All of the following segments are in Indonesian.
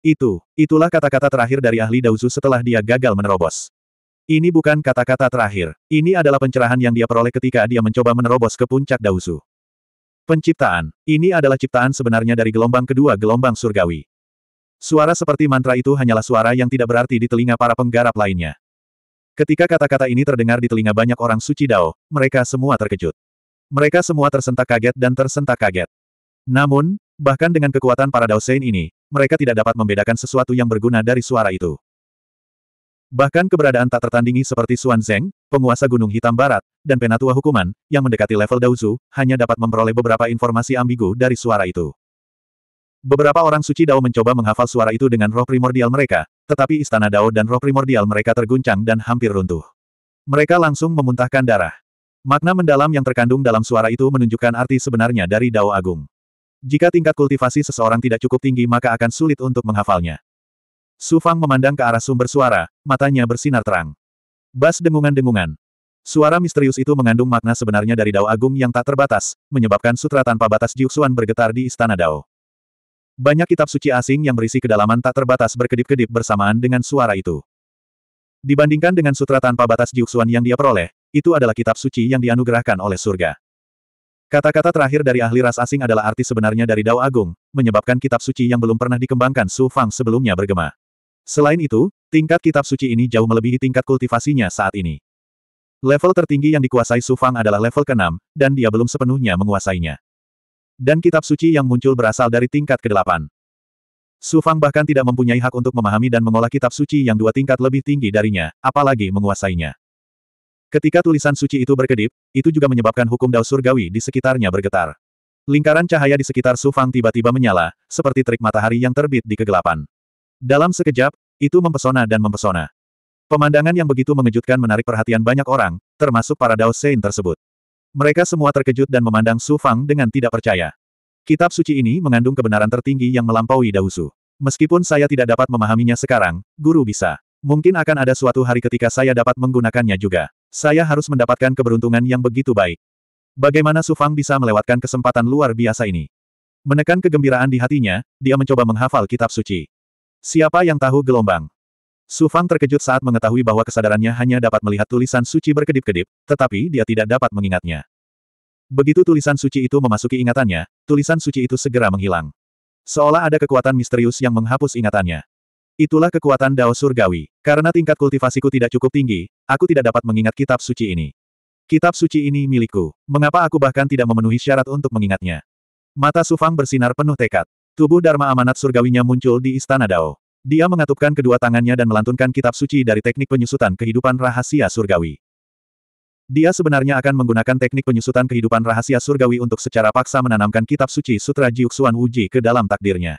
Itu, itulah kata-kata terakhir dari ahli dausu setelah dia gagal menerobos. Ini bukan kata-kata terakhir, ini adalah pencerahan yang dia peroleh ketika dia mencoba menerobos ke puncak dausu. Penciptaan, ini adalah ciptaan sebenarnya dari gelombang kedua gelombang surgawi. Suara seperti mantra itu hanyalah suara yang tidak berarti di telinga para penggarap lainnya. Ketika kata-kata ini terdengar di telinga banyak orang suci Dao, mereka semua terkejut. Mereka semua tersentak kaget dan tersentak kaget. Namun, bahkan dengan kekuatan para Dao Sein ini, mereka tidak dapat membedakan sesuatu yang berguna dari suara itu. Bahkan keberadaan tak tertandingi seperti Xuan Zeng, penguasa Gunung Hitam Barat, dan penatua hukuman, yang mendekati level Daozu, hanya dapat memperoleh beberapa informasi ambigu dari suara itu. Beberapa orang suci Dao mencoba menghafal suara itu dengan roh primordial mereka, tetapi istana Dao dan roh primordial mereka terguncang dan hampir runtuh. Mereka langsung memuntahkan darah. Makna mendalam yang terkandung dalam suara itu menunjukkan arti sebenarnya dari Dao Agung. Jika tingkat kultivasi seseorang tidak cukup tinggi maka akan sulit untuk menghafalnya. Su Fang memandang ke arah sumber suara, matanya bersinar terang. Bas dengungan-dengungan. Suara misterius itu mengandung makna sebenarnya dari Dao Agung yang tak terbatas, menyebabkan sutra tanpa batas Jiuxuan bergetar di istana Dao. Banyak kitab suci asing yang berisi kedalaman tak terbatas berkedip-kedip bersamaan dengan suara itu. Dibandingkan dengan sutra tanpa batas Jiuxuan yang dia peroleh, itu adalah kitab suci yang dianugerahkan oleh surga. Kata-kata terakhir dari ahli ras asing adalah arti sebenarnya dari Dao Agung, menyebabkan kitab suci yang belum pernah dikembangkan Su Fang sebelumnya bergema. Selain itu, tingkat kitab suci ini jauh melebihi tingkat kultivasinya saat ini. Level tertinggi yang dikuasai Su Fang adalah level ke-6, dan dia belum sepenuhnya menguasainya. Dan kitab suci yang muncul berasal dari tingkat ke-8. Su Fang bahkan tidak mempunyai hak untuk memahami dan mengolah kitab suci yang dua tingkat lebih tinggi darinya, apalagi menguasainya. Ketika tulisan suci itu berkedip, itu juga menyebabkan hukum Dao Surgawi di sekitarnya bergetar. Lingkaran cahaya di sekitar Su Fang tiba-tiba menyala, seperti terik matahari yang terbit di kegelapan. Dalam sekejap, itu mempesona dan mempesona. Pemandangan yang begitu mengejutkan menarik perhatian banyak orang, termasuk para Dao Sein tersebut. Mereka semua terkejut dan memandang Su Fang dengan tidak percaya. Kitab suci ini mengandung kebenaran tertinggi yang melampaui Dausu. Meskipun saya tidak dapat memahaminya sekarang, guru bisa. Mungkin akan ada suatu hari ketika saya dapat menggunakannya juga. Saya harus mendapatkan keberuntungan yang begitu baik. Bagaimana Su Fang bisa melewatkan kesempatan luar biasa ini? Menekan kegembiraan di hatinya, dia mencoba menghafal kitab suci. Siapa yang tahu gelombang? Su Fang terkejut saat mengetahui bahwa kesadarannya hanya dapat melihat tulisan suci berkedip-kedip, tetapi dia tidak dapat mengingatnya. Begitu tulisan suci itu memasuki ingatannya, tulisan suci itu segera menghilang. Seolah ada kekuatan misterius yang menghapus ingatannya. Itulah kekuatan Dao Surgawi. Karena tingkat kultivasiku tidak cukup tinggi, aku tidak dapat mengingat kitab suci ini. Kitab suci ini milikku. Mengapa aku bahkan tidak memenuhi syarat untuk mengingatnya? Mata Sufang bersinar penuh tekad. Tubuh Dharma amanat surgawinya muncul di Istana Dao. Dia mengatupkan kedua tangannya dan melantunkan kitab suci dari teknik penyusutan kehidupan rahasia surgawi. Dia sebenarnya akan menggunakan teknik penyusutan kehidupan rahasia surgawi untuk secara paksa menanamkan kitab suci Sutra Jiuxuan Wuji ke dalam takdirnya.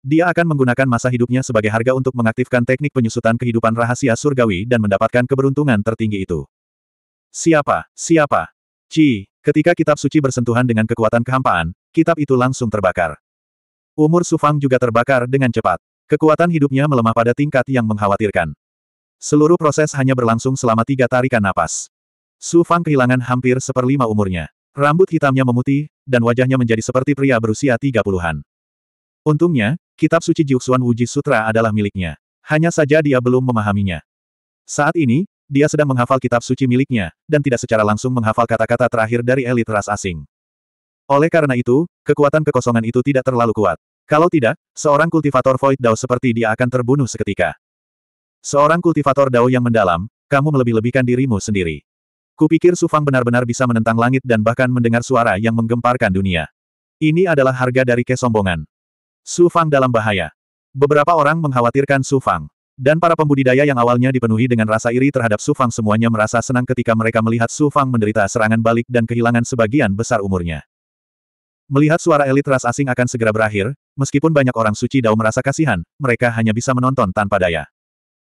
Dia akan menggunakan masa hidupnya sebagai harga untuk mengaktifkan teknik penyusutan kehidupan rahasia surgawi dan mendapatkan keberuntungan tertinggi itu. Siapa? Siapa? Ci, ketika kitab suci bersentuhan dengan kekuatan kehampaan, kitab itu langsung terbakar. Umur Sufang juga terbakar dengan cepat. Kekuatan hidupnya melemah pada tingkat yang mengkhawatirkan. Seluruh proses hanya berlangsung selama tiga tarikan napas. Sufang kehilangan hampir seperlima umurnya. Rambut hitamnya memutih, dan wajahnya menjadi seperti pria berusia tiga puluhan. Untungnya, kitab suci Jiuxuan Wuji Sutra adalah miliknya. Hanya saja dia belum memahaminya. Saat ini, dia sedang menghafal kitab suci miliknya, dan tidak secara langsung menghafal kata-kata terakhir dari elit ras asing. Oleh karena itu, kekuatan kekosongan itu tidak terlalu kuat. Kalau tidak, seorang kultivator Void Dao seperti dia akan terbunuh seketika. Seorang kultivator Dao yang mendalam, kamu melebih-lebihkan dirimu sendiri. Kupikir Sufang benar-benar bisa menentang langit dan bahkan mendengar suara yang menggemparkan dunia. Ini adalah harga dari kesombongan. Su Fang dalam bahaya. Beberapa orang mengkhawatirkan Su Fang. Dan para pembudidaya yang awalnya dipenuhi dengan rasa iri terhadap Su Fang semuanya merasa senang ketika mereka melihat Su Fang menderita serangan balik dan kehilangan sebagian besar umurnya. Melihat suara elit ras asing akan segera berakhir, meskipun banyak orang suci Dao merasa kasihan, mereka hanya bisa menonton tanpa daya.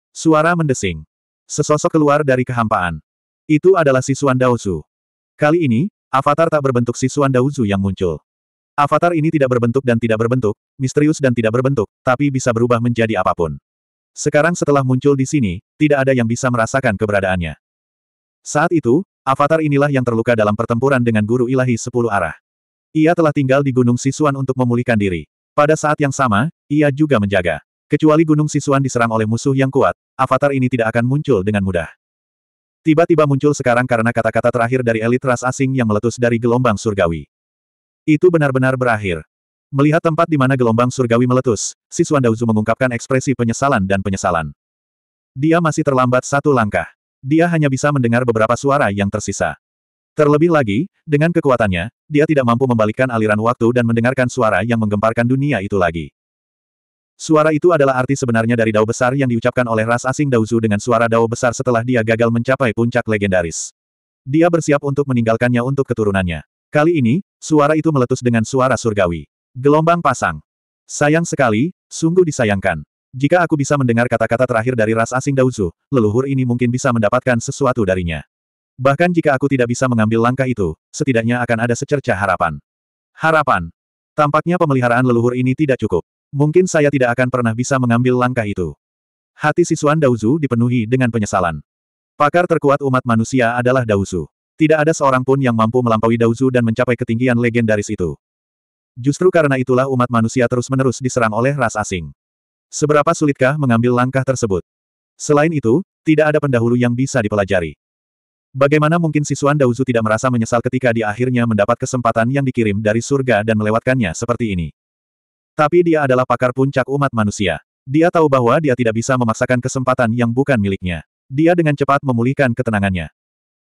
Suara mendesing. Sesosok keluar dari kehampaan. Itu adalah sisuan Daozu. Kali ini, avatar tak berbentuk sisuan Daozu yang muncul. Avatar ini tidak berbentuk dan tidak berbentuk, misterius dan tidak berbentuk, tapi bisa berubah menjadi apapun. Sekarang setelah muncul di sini, tidak ada yang bisa merasakan keberadaannya. Saat itu, avatar inilah yang terluka dalam pertempuran dengan guru ilahi sepuluh arah. Ia telah tinggal di Gunung Sisuan untuk memulihkan diri. Pada saat yang sama, ia juga menjaga. Kecuali Gunung Sisuan diserang oleh musuh yang kuat, avatar ini tidak akan muncul dengan mudah. Tiba-tiba muncul sekarang karena kata-kata terakhir dari elit ras asing yang meletus dari gelombang surgawi. Itu benar-benar berakhir. Melihat tempat di mana gelombang surgawi meletus, si Suan Daozu mengungkapkan ekspresi penyesalan dan penyesalan. Dia masih terlambat satu langkah. Dia hanya bisa mendengar beberapa suara yang tersisa. Terlebih lagi, dengan kekuatannya, dia tidak mampu membalikkan aliran waktu dan mendengarkan suara yang menggemparkan dunia itu lagi. Suara itu adalah arti sebenarnya dari dao besar yang diucapkan oleh ras asing Daozu dengan suara dao besar setelah dia gagal mencapai puncak legendaris. Dia bersiap untuk meninggalkannya untuk keturunannya. Kali ini, suara itu meletus dengan suara surgawi. Gelombang pasang. Sayang sekali, sungguh disayangkan. Jika aku bisa mendengar kata-kata terakhir dari ras asing Dauzu, leluhur ini mungkin bisa mendapatkan sesuatu darinya. Bahkan jika aku tidak bisa mengambil langkah itu, setidaknya akan ada secerca harapan. Harapan. Tampaknya pemeliharaan leluhur ini tidak cukup. Mungkin saya tidak akan pernah bisa mengambil langkah itu. Hati siswan Dauzu dipenuhi dengan penyesalan. Pakar terkuat umat manusia adalah Dauzu. Tidak ada seorang pun yang mampu melampaui Daozu dan mencapai ketinggian legendaris itu. Justru karena itulah umat manusia terus-menerus diserang oleh ras asing. Seberapa sulitkah mengambil langkah tersebut? Selain itu, tidak ada pendahulu yang bisa dipelajari. Bagaimana mungkin siswan Daozu tidak merasa menyesal ketika dia akhirnya mendapat kesempatan yang dikirim dari surga dan melewatkannya seperti ini? Tapi dia adalah pakar puncak umat manusia. Dia tahu bahwa dia tidak bisa memaksakan kesempatan yang bukan miliknya. Dia dengan cepat memulihkan ketenangannya.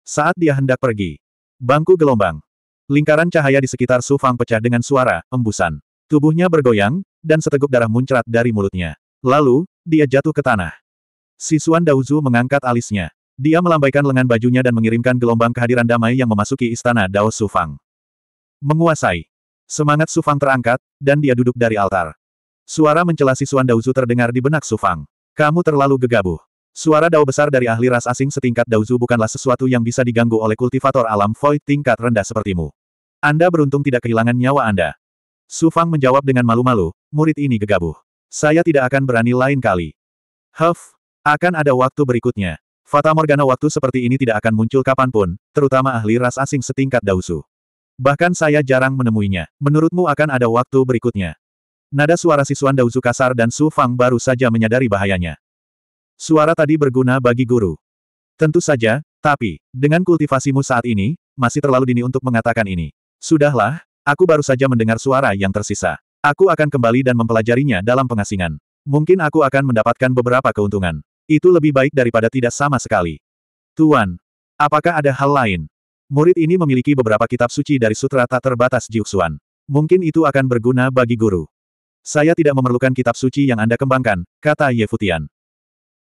Saat dia hendak pergi. Bangku gelombang. Lingkaran cahaya di sekitar Su Fang pecah dengan suara, embusan. Tubuhnya bergoyang, dan seteguk darah muncrat dari mulutnya. Lalu, dia jatuh ke tanah. Sisuan Daozu mengangkat alisnya. Dia melambaikan lengan bajunya dan mengirimkan gelombang kehadiran damai yang memasuki istana Dao Su Fang. Menguasai. Semangat Su Fang terangkat, dan dia duduk dari altar. Suara mencela Sisuan Daozu terdengar di benak Su Fang. Kamu terlalu gegabah. Suara dao besar dari ahli ras asing setingkat Daozu bukanlah sesuatu yang bisa diganggu oleh kultivator alam void tingkat rendah sepertimu. Anda beruntung tidak kehilangan nyawa Anda. Su Fang menjawab dengan malu-malu, murid ini gegabah. Saya tidak akan berani lain kali. Huff, akan ada waktu berikutnya. Fata Morgana waktu seperti ini tidak akan muncul kapanpun, terutama ahli ras asing setingkat Daozu. Bahkan saya jarang menemuinya. Menurutmu akan ada waktu berikutnya. Nada suara siswan Daozu kasar dan Su Fang baru saja menyadari bahayanya. Suara tadi berguna bagi guru. Tentu saja, tapi, dengan kultivasimu saat ini, masih terlalu dini untuk mengatakan ini. Sudahlah, aku baru saja mendengar suara yang tersisa. Aku akan kembali dan mempelajarinya dalam pengasingan. Mungkin aku akan mendapatkan beberapa keuntungan. Itu lebih baik daripada tidak sama sekali. Tuan, apakah ada hal lain? Murid ini memiliki beberapa kitab suci dari sutra tak terbatas Jiuxuan. Mungkin itu akan berguna bagi guru. Saya tidak memerlukan kitab suci yang Anda kembangkan, kata Ye Futian.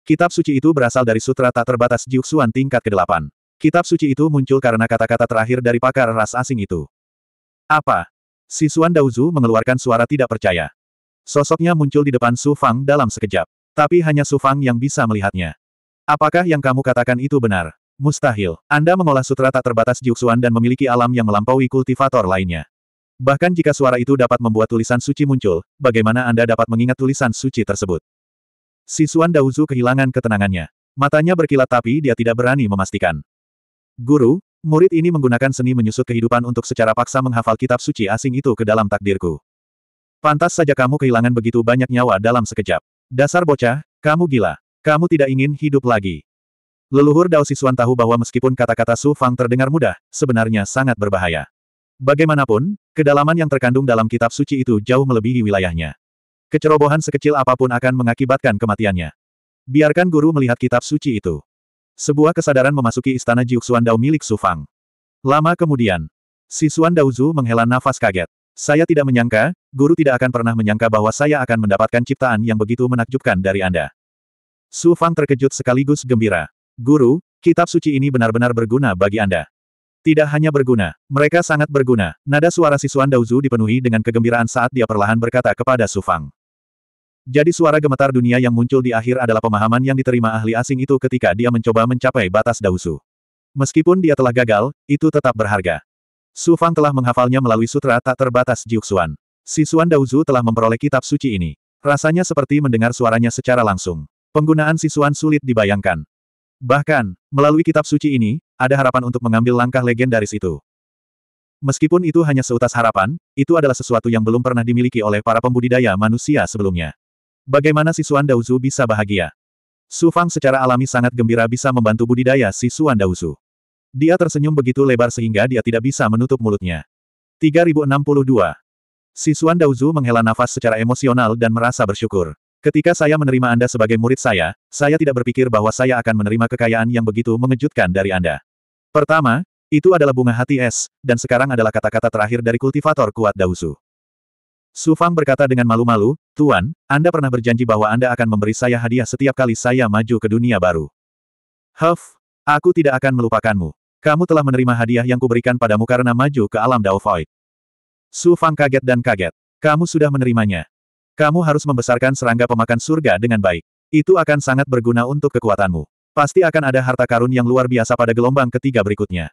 Kitab suci itu berasal dari sutra tak terbatas Jiuxuan tingkat ke-8. Kitab suci itu muncul karena kata-kata terakhir dari pakar ras asing itu. Apa? Si Xuan Daozu mengeluarkan suara tidak percaya. Sosoknya muncul di depan Su Fang dalam sekejap. Tapi hanya Su Fang yang bisa melihatnya. Apakah yang kamu katakan itu benar? Mustahil. Anda mengolah sutra tak terbatas Jiuxuan dan memiliki alam yang melampaui kultivator lainnya. Bahkan jika suara itu dapat membuat tulisan suci muncul, bagaimana Anda dapat mengingat tulisan suci tersebut? Sisuan Dauzu kehilangan ketenangannya. Matanya berkilat tapi dia tidak berani memastikan. Guru, murid ini menggunakan seni menyusut kehidupan untuk secara paksa menghafal kitab suci asing itu ke dalam takdirku. Pantas saja kamu kehilangan begitu banyak nyawa dalam sekejap. Dasar bocah, kamu gila. Kamu tidak ingin hidup lagi. Leluhur Dao Sisuan tahu bahwa meskipun kata-kata Su Fang terdengar mudah, sebenarnya sangat berbahaya. Bagaimanapun, kedalaman yang terkandung dalam kitab suci itu jauh melebihi wilayahnya. Kecerobohan sekecil apapun akan mengakibatkan kematiannya. Biarkan guru melihat kitab suci itu. Sebuah kesadaran memasuki istana Jiuxuan Dao milik Su Fang. Lama kemudian, si Xuan Zhu menghela nafas kaget. Saya tidak menyangka, guru tidak akan pernah menyangka bahwa saya akan mendapatkan ciptaan yang begitu menakjubkan dari Anda. Su Fang terkejut sekaligus gembira. Guru, kitab suci ini benar-benar berguna bagi Anda. Tidak hanya berguna, mereka sangat berguna. Nada suara si Xuan Zhu dipenuhi dengan kegembiraan saat dia perlahan berkata kepada Su Fang. Jadi suara gemetar dunia yang muncul di akhir adalah pemahaman yang diterima ahli asing itu ketika dia mencoba mencapai batas Dausu. Meskipun dia telah gagal, itu tetap berharga. Su Fang telah menghafalnya melalui sutra tak terbatas Jiuxuan. Si Xuan Daozu telah memperoleh kitab suci ini. Rasanya seperti mendengar suaranya secara langsung. Penggunaan si Xuan sulit dibayangkan. Bahkan, melalui kitab suci ini, ada harapan untuk mengambil langkah legendaris itu. Meskipun itu hanya seutas harapan, itu adalah sesuatu yang belum pernah dimiliki oleh para pembudidaya manusia sebelumnya. Bagaimana si Suan Dauzu bisa bahagia? Su Fang secara alami sangat gembira bisa membantu budidaya si Suan Dauzu. Dia tersenyum begitu lebar sehingga dia tidak bisa menutup mulutnya. 3062. Si Suan Dauzu menghela nafas secara emosional dan merasa bersyukur. Ketika saya menerima Anda sebagai murid saya, saya tidak berpikir bahwa saya akan menerima kekayaan yang begitu mengejutkan dari Anda. Pertama, itu adalah bunga hati es, dan sekarang adalah kata-kata terakhir dari kultivator kuat Dauzu. Su Fang berkata dengan malu-malu, Tuan, Anda pernah berjanji bahwa Anda akan memberi saya hadiah setiap kali saya maju ke dunia baru. Huff, aku tidak akan melupakanmu. Kamu telah menerima hadiah yang kuberikan padamu karena maju ke alam Dao Void. Su Fang kaget dan kaget. Kamu sudah menerimanya. Kamu harus membesarkan serangga pemakan surga dengan baik. Itu akan sangat berguna untuk kekuatanmu. Pasti akan ada harta karun yang luar biasa pada gelombang ketiga berikutnya.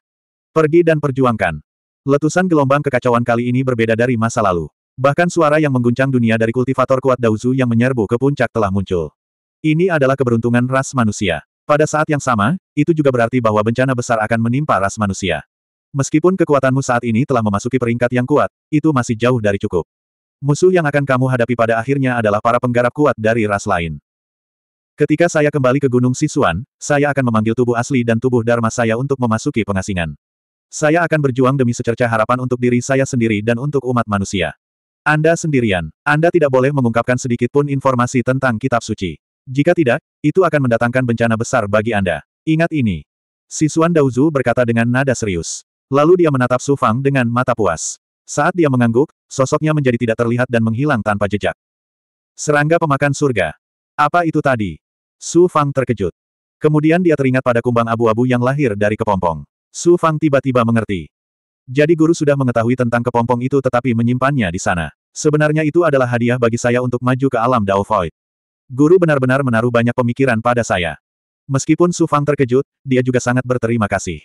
Pergi dan perjuangkan. Letusan gelombang kekacauan kali ini berbeda dari masa lalu. Bahkan suara yang mengguncang dunia dari kultivator kuat Daozu yang menyerbu ke puncak telah muncul. Ini adalah keberuntungan ras manusia. Pada saat yang sama, itu juga berarti bahwa bencana besar akan menimpa ras manusia. Meskipun kekuatanmu saat ini telah memasuki peringkat yang kuat, itu masih jauh dari cukup. Musuh yang akan kamu hadapi pada akhirnya adalah para penggarap kuat dari ras lain. Ketika saya kembali ke Gunung Sisuan, saya akan memanggil tubuh asli dan tubuh Dharma saya untuk memasuki pengasingan. Saya akan berjuang demi secerca harapan untuk diri saya sendiri dan untuk umat manusia. Anda sendirian. Anda tidak boleh mengungkapkan sedikit pun informasi tentang kitab suci. Jika tidak, itu akan mendatangkan bencana besar bagi Anda. Ingat ini. Sisuan Daozu berkata dengan nada serius. Lalu dia menatap Su Fang dengan mata puas. Saat dia mengangguk, sosoknya menjadi tidak terlihat dan menghilang tanpa jejak. Serangga pemakan surga. Apa itu tadi? Su Fang terkejut. Kemudian dia teringat pada kumbang abu-abu yang lahir dari kepompong. Su Fang tiba-tiba mengerti. Jadi guru sudah mengetahui tentang kepompong itu tetapi menyimpannya di sana. Sebenarnya itu adalah hadiah bagi saya untuk maju ke alam Dao Void. Guru benar-benar menaruh banyak pemikiran pada saya. Meskipun Su Fang terkejut, dia juga sangat berterima kasih.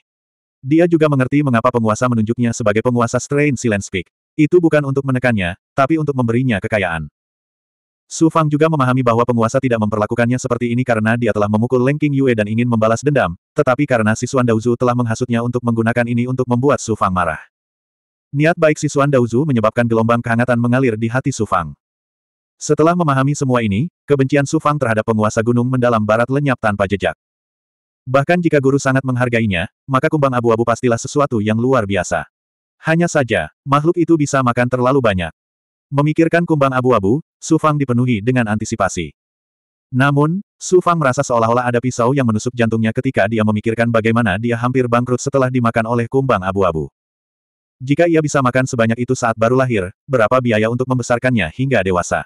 Dia juga mengerti mengapa penguasa menunjuknya sebagai penguasa Strain Silence Peak. Itu bukan untuk menekannya, tapi untuk memberinya kekayaan. Su Fang juga memahami bahwa penguasa tidak memperlakukannya seperti ini karena dia telah memukul Leng King Yue dan ingin membalas dendam, tetapi karena Sisuan Daozu telah menghasutnya untuk menggunakan ini untuk membuat Su Fang marah. Niat baik Sisuan Daozu menyebabkan gelombang kehangatan mengalir di hati Su Fang. Setelah memahami semua ini, kebencian Su Fang terhadap penguasa gunung mendalam barat lenyap tanpa jejak. Bahkan jika guru sangat menghargainya, maka kumbang abu-abu pastilah sesuatu yang luar biasa. Hanya saja, makhluk itu bisa makan terlalu banyak. Memikirkan kumbang abu-abu, Su Fang dipenuhi dengan antisipasi. Namun, Su Fang merasa seolah-olah ada pisau yang menusuk jantungnya ketika dia memikirkan bagaimana dia hampir bangkrut setelah dimakan oleh kumbang abu-abu. Jika ia bisa makan sebanyak itu saat baru lahir, berapa biaya untuk membesarkannya hingga dewasa?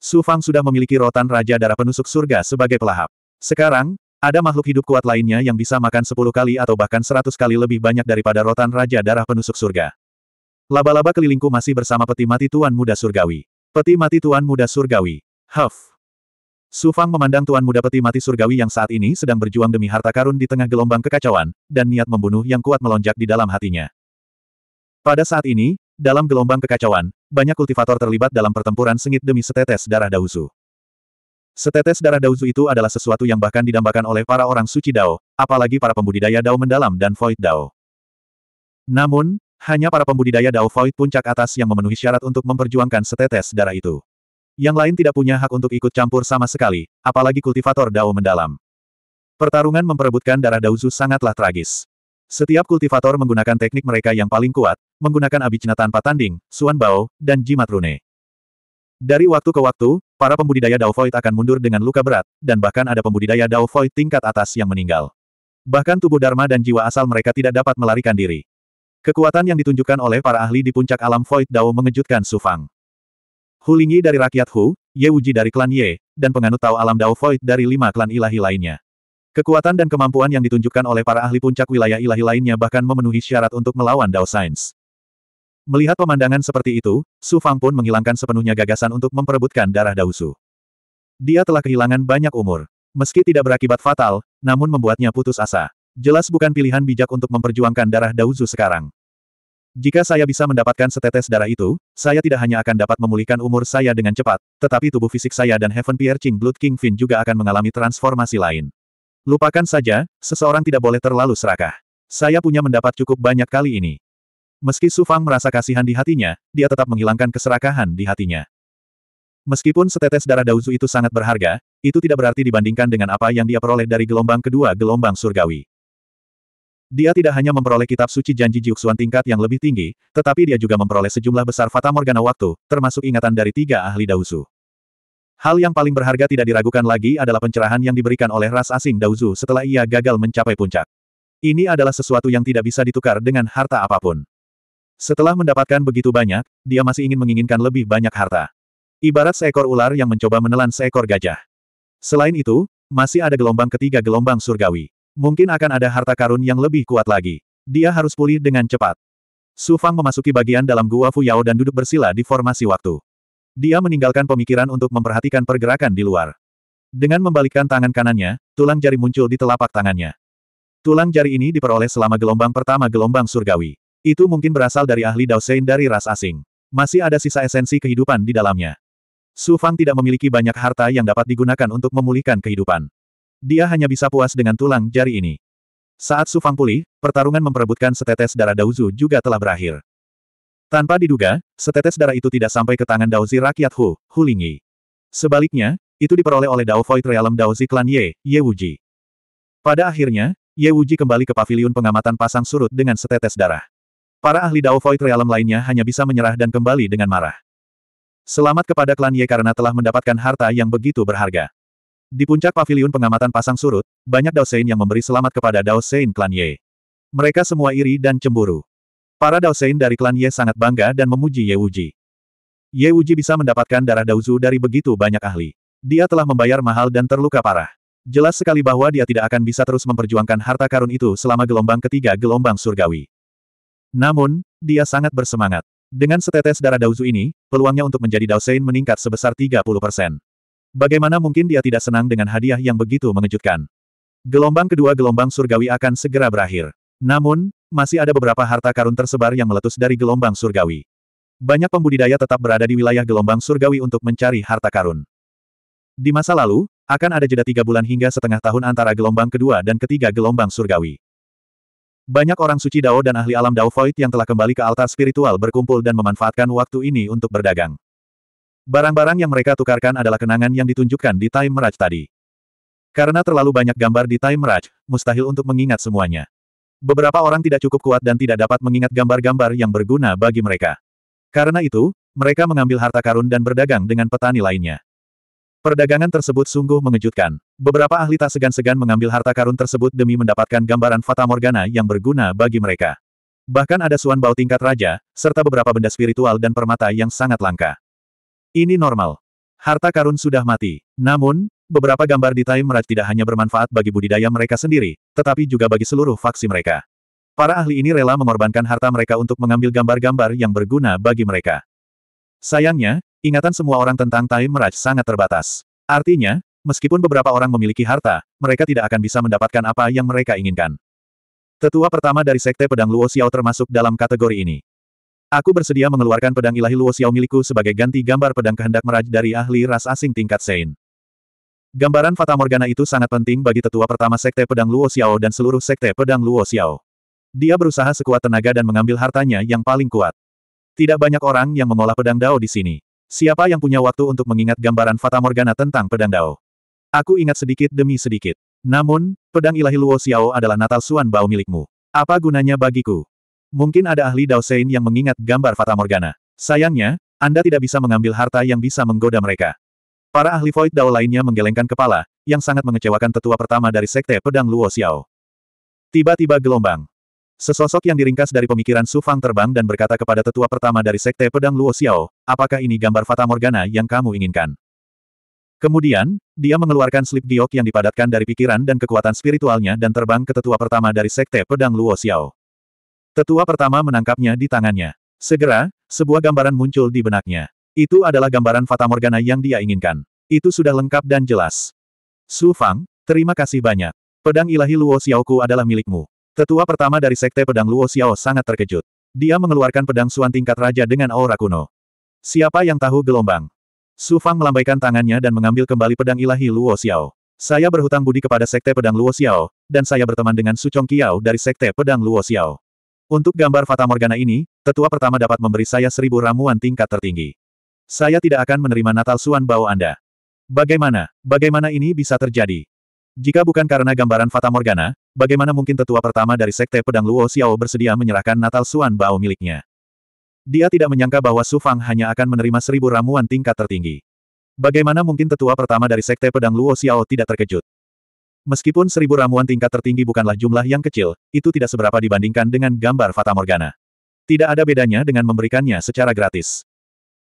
Su Fang sudah memiliki rotan Raja Darah Penusuk Surga sebagai pelahap. Sekarang, ada makhluk hidup kuat lainnya yang bisa makan 10 kali atau bahkan 100 kali lebih banyak daripada rotan Raja Darah Penusuk Surga. Laba-laba kelilingku masih bersama peti mati Tuan Muda Surgawi. Peti mati Tuan Muda Surgawi. Huff. Sufang memandang Tuan Muda Peti Mati Surgawi yang saat ini sedang berjuang demi harta karun di tengah gelombang kekacauan, dan niat membunuh yang kuat melonjak di dalam hatinya. Pada saat ini, dalam gelombang kekacauan, banyak kultivator terlibat dalam pertempuran sengit demi setetes darah Dauzu. Setetes darah Dauzu itu adalah sesuatu yang bahkan didambakan oleh para orang suci Dao, apalagi para pembudidaya Dao mendalam dan Void Dao. Namun, hanya para pembudidaya Dao Void puncak atas yang memenuhi syarat untuk memperjuangkan setetes darah itu. Yang lain tidak punya hak untuk ikut campur sama sekali, apalagi kultivator Dao mendalam. Pertarungan memperebutkan darah Daozu sangatlah tragis. Setiap kultivator menggunakan teknik mereka yang paling kuat, menggunakan abicina tanpa tanding, suan bao, dan jimat rune. Dari waktu ke waktu, para pembudidaya Dao Void akan mundur dengan luka berat, dan bahkan ada pembudidaya Dao Void tingkat atas yang meninggal. Bahkan tubuh Dharma dan jiwa asal mereka tidak dapat melarikan diri. Kekuatan yang ditunjukkan oleh para ahli di puncak alam Void Dao mengejutkan Su Fang. Hu Lingyi dari rakyat Hu, Ye Wuji dari klan Ye, dan penganut Tao alam Dao Void dari lima klan ilahi lainnya. Kekuatan dan kemampuan yang ditunjukkan oleh para ahli puncak wilayah ilahi lainnya bahkan memenuhi syarat untuk melawan Dao Science. Melihat pemandangan seperti itu, Su Fang pun menghilangkan sepenuhnya gagasan untuk memperebutkan darah Dausu. Dia telah kehilangan banyak umur. Meski tidak berakibat fatal, namun membuatnya putus asa. Jelas bukan pilihan bijak untuk memperjuangkan darah Dauzu sekarang. Jika saya bisa mendapatkan setetes darah itu, saya tidak hanya akan dapat memulihkan umur saya dengan cepat, tetapi tubuh fisik saya dan Heaven Piercing Blood King Finn juga akan mengalami transformasi lain. Lupakan saja, seseorang tidak boleh terlalu serakah. Saya punya mendapat cukup banyak kali ini. Meski Su Fang merasa kasihan di hatinya, dia tetap menghilangkan keserakahan di hatinya. Meskipun setetes darah Dauzu itu sangat berharga, itu tidak berarti dibandingkan dengan apa yang dia peroleh dari gelombang kedua gelombang surgawi. Dia tidak hanya memperoleh kitab suci janji Jiuxuan tingkat yang lebih tinggi, tetapi dia juga memperoleh sejumlah besar Fata Morgana waktu, termasuk ingatan dari tiga ahli Dauzu. Hal yang paling berharga tidak diragukan lagi adalah pencerahan yang diberikan oleh ras asing Dauzu setelah ia gagal mencapai puncak. Ini adalah sesuatu yang tidak bisa ditukar dengan harta apapun. Setelah mendapatkan begitu banyak, dia masih ingin menginginkan lebih banyak harta. Ibarat seekor ular yang mencoba menelan seekor gajah. Selain itu, masih ada gelombang ketiga gelombang surgawi. Mungkin akan ada harta karun yang lebih kuat lagi. Dia harus pulih dengan cepat. Su Fang memasuki bagian dalam gua Fuyao dan duduk bersila di formasi waktu. Dia meninggalkan pemikiran untuk memperhatikan pergerakan di luar. Dengan membalikkan tangan kanannya, tulang jari muncul di telapak tangannya. Tulang jari ini diperoleh selama gelombang pertama gelombang surgawi. Itu mungkin berasal dari ahli Daosein dari ras asing. Masih ada sisa esensi kehidupan di dalamnya. Su Fang tidak memiliki banyak harta yang dapat digunakan untuk memulihkan kehidupan. Dia hanya bisa puas dengan tulang jari ini. Saat sufang Fang pulih, pertarungan memperebutkan setetes darah Daozu juga telah berakhir. Tanpa diduga, setetes darah itu tidak sampai ke tangan Daozi rakyat Hu, Hu Lingyi. Sebaliknya, itu diperoleh oleh Dao Void Realm Daozi klan Ye, Ye Wuji. Pada akhirnya, Ye Wuji kembali ke pavilion pengamatan pasang surut dengan setetes darah. Para ahli Dao Void Realm lainnya hanya bisa menyerah dan kembali dengan marah. Selamat kepada klan Ye karena telah mendapatkan harta yang begitu berharga. Di puncak pavilion pengamatan pasang surut, banyak Sein yang memberi selamat kepada Sein klan Ye. Mereka semua iri dan cemburu. Para Sein dari klan Ye sangat bangga dan memuji Ye Wuji. Ye Wuji bisa mendapatkan darah Daozu dari begitu banyak ahli. Dia telah membayar mahal dan terluka parah. Jelas sekali bahwa dia tidak akan bisa terus memperjuangkan harta karun itu selama gelombang ketiga gelombang surgawi. Namun, dia sangat bersemangat. Dengan setetes darah Daozu ini, peluangnya untuk menjadi Sein meningkat sebesar 30 persen. Bagaimana mungkin dia tidak senang dengan hadiah yang begitu mengejutkan? Gelombang kedua gelombang surgawi akan segera berakhir. Namun, masih ada beberapa harta karun tersebar yang meletus dari gelombang surgawi. Banyak pembudidaya tetap berada di wilayah gelombang surgawi untuk mencari harta karun. Di masa lalu, akan ada jeda tiga bulan hingga setengah tahun antara gelombang kedua dan ketiga gelombang surgawi. Banyak orang suci Dao dan ahli alam Dao Void yang telah kembali ke altar spiritual berkumpul dan memanfaatkan waktu ini untuk berdagang. Barang-barang yang mereka tukarkan adalah kenangan yang ditunjukkan di Time Mirage tadi. Karena terlalu banyak gambar di Time Mirage, mustahil untuk mengingat semuanya. Beberapa orang tidak cukup kuat dan tidak dapat mengingat gambar-gambar yang berguna bagi mereka. Karena itu, mereka mengambil harta karun dan berdagang dengan petani lainnya. Perdagangan tersebut sungguh mengejutkan. Beberapa ahli tak segan-segan mengambil harta karun tersebut demi mendapatkan gambaran Fata Morgana yang berguna bagi mereka. Bahkan ada suan bau tingkat raja, serta beberapa benda spiritual dan permata yang sangat langka. Ini normal. Harta karun sudah mati. Namun, beberapa gambar di Time Raj tidak hanya bermanfaat bagi budidaya mereka sendiri, tetapi juga bagi seluruh faksi mereka. Para ahli ini rela mengorbankan harta mereka untuk mengambil gambar-gambar yang berguna bagi mereka. Sayangnya, ingatan semua orang tentang Time Raj sangat terbatas. Artinya, meskipun beberapa orang memiliki harta, mereka tidak akan bisa mendapatkan apa yang mereka inginkan. Tetua pertama dari Sekte Pedang Luo Xiao termasuk dalam kategori ini. Aku bersedia mengeluarkan pedang ilahi Luo Xiao milikku sebagai ganti gambar pedang kehendak meraj dari ahli ras asing tingkat Sein. Gambaran Fata Morgana itu sangat penting bagi tetua pertama Sekte Pedang Luo Xiao dan seluruh Sekte Pedang Luo Xiao. Dia berusaha sekuat tenaga dan mengambil hartanya yang paling kuat. Tidak banyak orang yang mengolah pedang Dao di sini. Siapa yang punya waktu untuk mengingat gambaran Fata Morgana tentang pedang Dao? Aku ingat sedikit demi sedikit. Namun, pedang ilahi Luo Xiao adalah Natal Suan Bao milikmu. Apa gunanya bagiku? Mungkin ada ahli Dao Sein yang mengingat gambar Fata Morgana. Sayangnya, Anda tidak bisa mengambil harta yang bisa menggoda mereka. Para ahli Void Dao lainnya menggelengkan kepala, yang sangat mengecewakan tetua pertama dari Sekte Pedang Luo Xiao. Tiba-tiba gelombang. Sesosok yang diringkas dari pemikiran Su Fang terbang dan berkata kepada tetua pertama dari Sekte Pedang Luo Xiao, apakah ini gambar Fata Morgana yang kamu inginkan? Kemudian, dia mengeluarkan slip giok yang dipadatkan dari pikiran dan kekuatan spiritualnya dan terbang ke tetua pertama dari Sekte Pedang Luo Xiao. Tetua pertama menangkapnya di tangannya. Segera, sebuah gambaran muncul di benaknya. Itu adalah gambaran Fata Morgana yang dia inginkan. Itu sudah lengkap dan jelas. Su Fang, terima kasih banyak. Pedang ilahi Luo Xiaoku adalah milikmu. Tetua pertama dari sekte pedang Luo Xiao sangat terkejut. Dia mengeluarkan pedang suan tingkat raja dengan aura kuno. Siapa yang tahu gelombang? Su Fang melambaikan tangannya dan mengambil kembali pedang ilahi Luo Xiao. Saya berhutang budi kepada sekte pedang Luo Xiao, dan saya berteman dengan Su Chong Kiao dari sekte pedang Luo Xiao. Untuk gambar Fata Morgana ini, tetua pertama dapat memberi saya seribu ramuan tingkat tertinggi. Saya tidak akan menerima Natal Suan Bao Anda. Bagaimana, bagaimana ini bisa terjadi? Jika bukan karena gambaran Fata Morgana, bagaimana mungkin tetua pertama dari Sekte Pedang Luo Xiao bersedia menyerahkan Natal Suan Bao miliknya? Dia tidak menyangka bahwa Su Fang hanya akan menerima seribu ramuan tingkat tertinggi. Bagaimana mungkin tetua pertama dari Sekte Pedang Luo Xiao tidak terkejut? Meskipun seribu ramuan tingkat tertinggi bukanlah jumlah yang kecil, itu tidak seberapa dibandingkan dengan gambar Fata Morgana. Tidak ada bedanya dengan memberikannya secara gratis.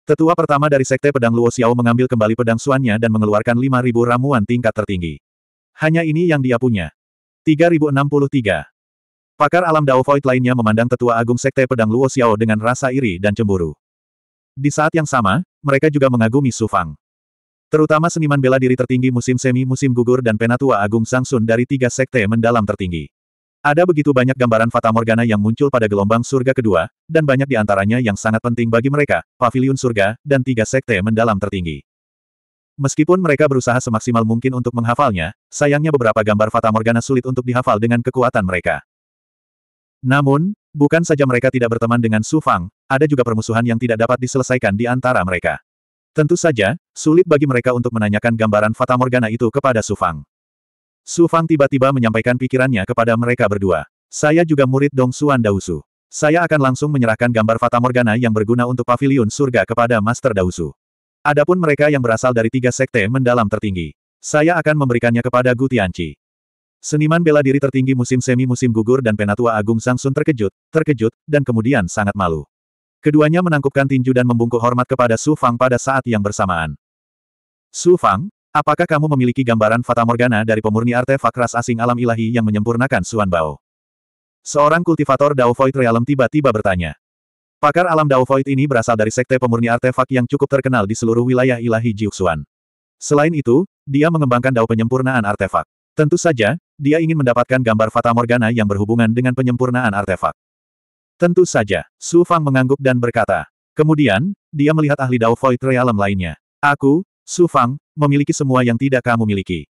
Tetua pertama dari Sekte Pedang Luo Xiao mengambil kembali pedang suannya dan mengeluarkan lima ribu ramuan tingkat tertinggi. Hanya ini yang dia punya. 3063. Pakar alam Dao Void lainnya memandang Tetua Agung Sekte Pedang Luo Xiao dengan rasa iri dan cemburu. Di saat yang sama, mereka juga mengagumi Su Fang. Terutama seniman bela diri tertinggi musim semi musim gugur dan penatua agung Sangsun dari tiga sekte mendalam tertinggi. Ada begitu banyak gambaran Fata Morgana yang muncul pada gelombang surga kedua, dan banyak di antaranya yang sangat penting bagi mereka, pavilion surga, dan tiga sekte mendalam tertinggi. Meskipun mereka berusaha semaksimal mungkin untuk menghafalnya, sayangnya beberapa gambar Fata Morgana sulit untuk dihafal dengan kekuatan mereka. Namun, bukan saja mereka tidak berteman dengan Su Fang, ada juga permusuhan yang tidak dapat diselesaikan di antara mereka. Tentu saja, sulit bagi mereka untuk menanyakan gambaran Fata Morgana itu kepada Su Fang. Su Fang tiba-tiba menyampaikan pikirannya kepada mereka berdua. Saya juga murid Dong Xuan Dausu. Saya akan langsung menyerahkan gambar Fata Morgana yang berguna untuk Paviliun surga kepada Master Dausu. Adapun mereka yang berasal dari tiga sekte mendalam tertinggi. Saya akan memberikannya kepada Gu Tianqi. Seniman bela diri tertinggi musim semi musim gugur dan penatua Agung Sang Sun terkejut, terkejut, dan kemudian sangat malu. Keduanya menangkupkan tinju dan membungkuk hormat kepada Su Fang pada saat yang bersamaan. Su Fang, apakah kamu memiliki gambaran Fata Morgana dari pemurni artefak ras asing alam ilahi yang menyempurnakan Suan Bao? Seorang kultivator Dao Void Realm tiba-tiba bertanya. Pakar alam Dao Void ini berasal dari sekte pemurni artefak yang cukup terkenal di seluruh wilayah ilahi Jiuxuan. Selain itu, dia mengembangkan Dao penyempurnaan artefak. Tentu saja, dia ingin mendapatkan gambar Fata Morgana yang berhubungan dengan penyempurnaan artefak. Tentu saja, Su Fang mengangguk dan berkata. Kemudian, dia melihat ahli Dao Void Realm lainnya. Aku, Su Fang, memiliki semua yang tidak kamu miliki.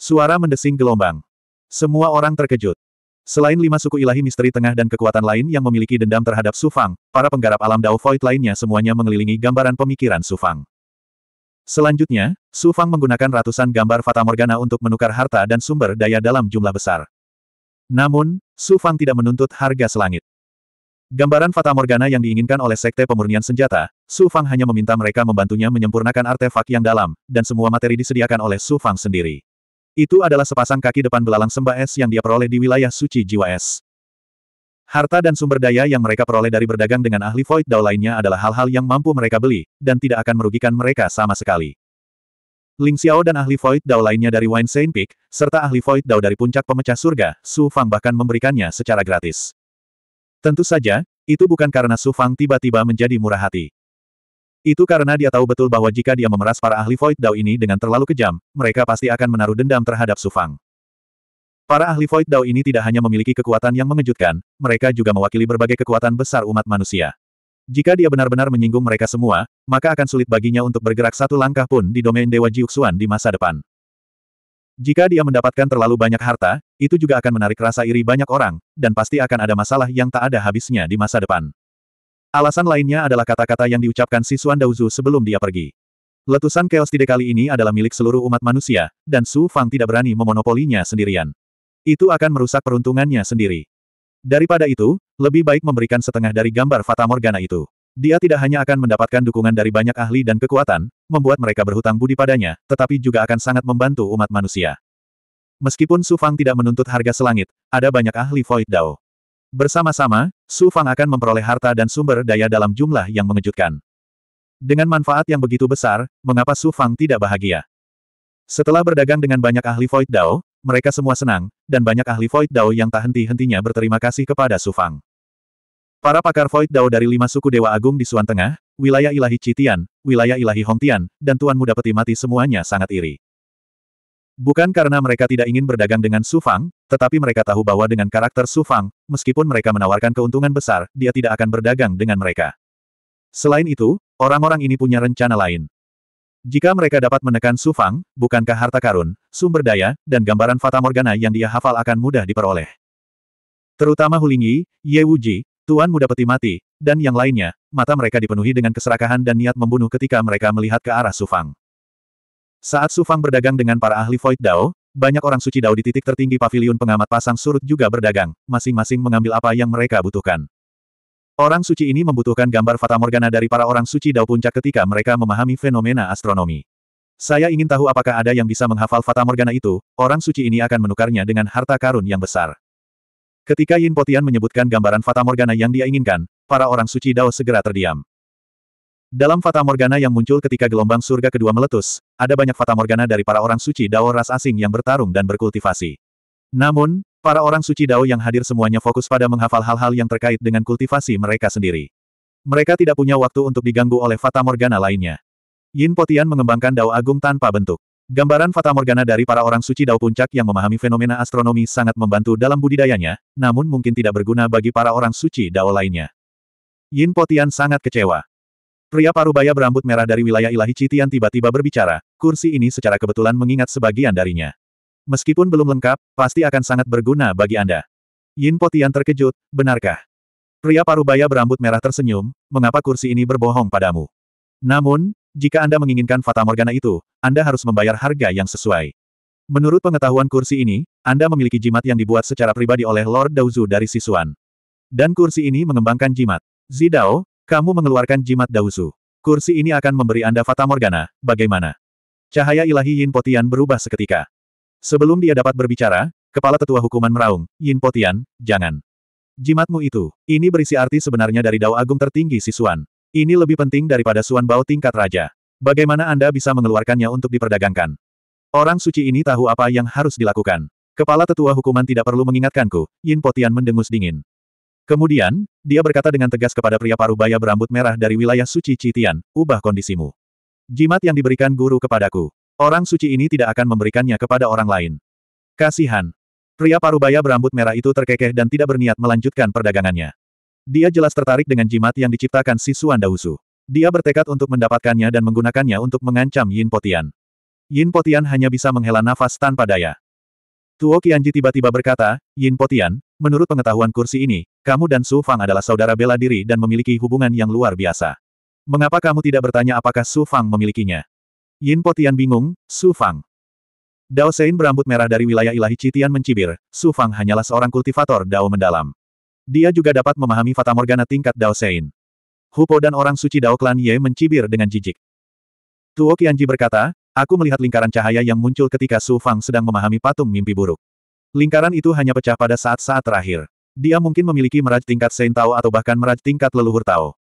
Suara mendesing gelombang. Semua orang terkejut. Selain lima suku ilahi misteri tengah dan kekuatan lain yang memiliki dendam terhadap Su Fang, para penggarap alam Dao Void lainnya semuanya mengelilingi gambaran pemikiran Su Fang. Selanjutnya, Su Fang menggunakan ratusan gambar Fata Morgana untuk menukar harta dan sumber daya dalam jumlah besar. Namun, Su Fang tidak menuntut harga selangit. Gambaran Fata Morgana yang diinginkan oleh Sekte Pemurnian Senjata, Su Fang hanya meminta mereka membantunya menyempurnakan artefak yang dalam, dan semua materi disediakan oleh Su Fang sendiri. Itu adalah sepasang kaki depan belalang sembah es yang dia peroleh di wilayah suci jiwa es. Harta dan sumber daya yang mereka peroleh dari berdagang dengan ahli Void Dao lainnya adalah hal-hal yang mampu mereka beli, dan tidak akan merugikan mereka sama sekali. Ling Xiao dan ahli Void Dao lainnya dari Wine Saint Peak, serta ahli Void Dao dari puncak pemecah surga, Su Fang bahkan memberikannya secara gratis. Tentu saja, itu bukan karena Su Fang tiba-tiba menjadi murah hati. Itu karena dia tahu betul bahwa jika dia memeras para ahli Void Dao ini dengan terlalu kejam, mereka pasti akan menaruh dendam terhadap Su Fang. Para ahli Void Dao ini tidak hanya memiliki kekuatan yang mengejutkan, mereka juga mewakili berbagai kekuatan besar umat manusia. Jika dia benar-benar menyinggung mereka semua, maka akan sulit baginya untuk bergerak satu langkah pun di domain Dewa Jiuxuan di masa depan. Jika dia mendapatkan terlalu banyak harta, itu juga akan menarik rasa iri banyak orang, dan pasti akan ada masalah yang tak ada habisnya di masa depan. Alasan lainnya adalah kata-kata yang diucapkan si Xuan Daozu sebelum dia pergi. Letusan chaos tidak kali ini adalah milik seluruh umat manusia, dan Su Fang tidak berani memonopolinya sendirian. Itu akan merusak peruntungannya sendiri. Daripada itu, lebih baik memberikan setengah dari gambar Fata Morgana itu. Dia tidak hanya akan mendapatkan dukungan dari banyak ahli dan kekuatan, membuat mereka berhutang budi padanya, tetapi juga akan sangat membantu umat manusia. Meskipun Su Fang tidak menuntut harga selangit, ada banyak ahli Void Dao. Bersama-sama, Su Fang akan memperoleh harta dan sumber daya dalam jumlah yang mengejutkan. Dengan manfaat yang begitu besar, mengapa Su Fang tidak bahagia? Setelah berdagang dengan banyak ahli Void Dao, mereka semua senang, dan banyak ahli Void Dao yang tak henti-hentinya berterima kasih kepada Su Fang. Para pakar Void Dao dari lima suku Dewa Agung di Suan Tengah, wilayah ilahi Citian, wilayah ilahi Hongtian, dan Tuan Muda Peti Mati semuanya sangat iri. Bukan karena mereka tidak ingin berdagang dengan sufang, tetapi mereka tahu bahwa dengan karakter sufang, meskipun mereka menawarkan keuntungan besar, dia tidak akan berdagang dengan mereka. Selain itu, orang-orang ini punya rencana lain. Jika mereka dapat menekan sufang, bukankah harta karun, sumber daya, dan gambaran Fata Morgana yang dia hafal akan mudah diperoleh? Terutama Hulingi, Ye Wuji, Tuan muda peti mati, dan yang lainnya, mata mereka dipenuhi dengan keserakahan dan niat membunuh ketika mereka melihat ke arah Sufang. Saat Sufang berdagang dengan para ahli Void Dao, banyak orang suci Dao di titik tertinggi Pavilion pengamat pasang surut juga berdagang, masing-masing mengambil apa yang mereka butuhkan. Orang suci ini membutuhkan gambar fata morgana dari para orang suci Dao puncak ketika mereka memahami fenomena astronomi. Saya ingin tahu apakah ada yang bisa menghafal fata morgana itu, orang suci ini akan menukarnya dengan harta karun yang besar. Ketika Yin Potian menyebutkan gambaran Fata Morgana yang dia inginkan, para orang suci Dao segera terdiam. Dalam Fata Morgana yang muncul ketika gelombang surga kedua meletus, ada banyak Fata Morgana dari para orang suci Dao ras asing yang bertarung dan berkultivasi. Namun, para orang suci Dao yang hadir semuanya fokus pada menghafal hal-hal yang terkait dengan kultivasi mereka sendiri. Mereka tidak punya waktu untuk diganggu oleh Fata Morgana lainnya. Yin Potian mengembangkan Dao Agung tanpa bentuk. Gambaran Fata Morgana dari para orang suci Dao Puncak yang memahami fenomena astronomi sangat membantu dalam budidayanya, namun mungkin tidak berguna bagi para orang suci Dao lainnya. Yin Potian sangat kecewa. Pria parubaya berambut merah dari wilayah ilahi Citian tiba-tiba berbicara, kursi ini secara kebetulan mengingat sebagian darinya. Meskipun belum lengkap, pasti akan sangat berguna bagi Anda. Yin Potian terkejut, benarkah? Pria parubaya berambut merah tersenyum, mengapa kursi ini berbohong padamu? Namun, jika Anda menginginkan Fata Morgana itu, Anda harus membayar harga yang sesuai. Menurut pengetahuan kursi ini, Anda memiliki jimat yang dibuat secara pribadi oleh Lord Daozu dari Sisuan. Dan kursi ini mengembangkan jimat. Zidao, kamu mengeluarkan jimat Daozu. Kursi ini akan memberi Anda Fata Morgana, bagaimana? Cahaya ilahi Yin Potian berubah seketika. Sebelum dia dapat berbicara, kepala tetua hukuman meraung, Yin Potian, jangan. Jimatmu itu, ini berisi arti sebenarnya dari Dao Agung tertinggi Sisuan. Ini lebih penting daripada Suan Bao tingkat raja. Bagaimana Anda bisa mengeluarkannya untuk diperdagangkan? Orang suci ini tahu apa yang harus dilakukan. Kepala tetua hukuman tidak perlu mengingatkanku, Yin Potian mendengus dingin. Kemudian, dia berkata dengan tegas kepada pria parubaya berambut merah dari wilayah suci Citian, ubah kondisimu. Jimat yang diberikan guru kepadaku. Orang suci ini tidak akan memberikannya kepada orang lain. Kasihan. Pria parubaya berambut merah itu terkekeh dan tidak berniat melanjutkan perdagangannya. Dia jelas tertarik dengan jimat yang diciptakan si Suan Dausu. Dia bertekad untuk mendapatkannya dan menggunakannya untuk mengancam Yin Potian. Yin Potian hanya bisa menghela nafas tanpa daya. Tuo Qianji tiba-tiba berkata, Yin Potian, menurut pengetahuan kursi ini, kamu dan Su Fang adalah saudara bela diri dan memiliki hubungan yang luar biasa. Mengapa kamu tidak bertanya apakah Su Fang memilikinya? Yin Potian bingung, Su Fang. Dao Sein berambut merah dari wilayah ilahi Citian mencibir, Su Fang hanyalah seorang kultivator Dao mendalam. Dia juga dapat memahami Morgana tingkat Dao Sein. Hupo dan orang suci Dao Klan Ye mencibir dengan jijik. Tuo Qianji berkata, aku melihat lingkaran cahaya yang muncul ketika Su Fang sedang memahami patung mimpi buruk. Lingkaran itu hanya pecah pada saat-saat terakhir. Dia mungkin memiliki meraj tingkat Sein Tao atau bahkan meraj tingkat leluhur Tao.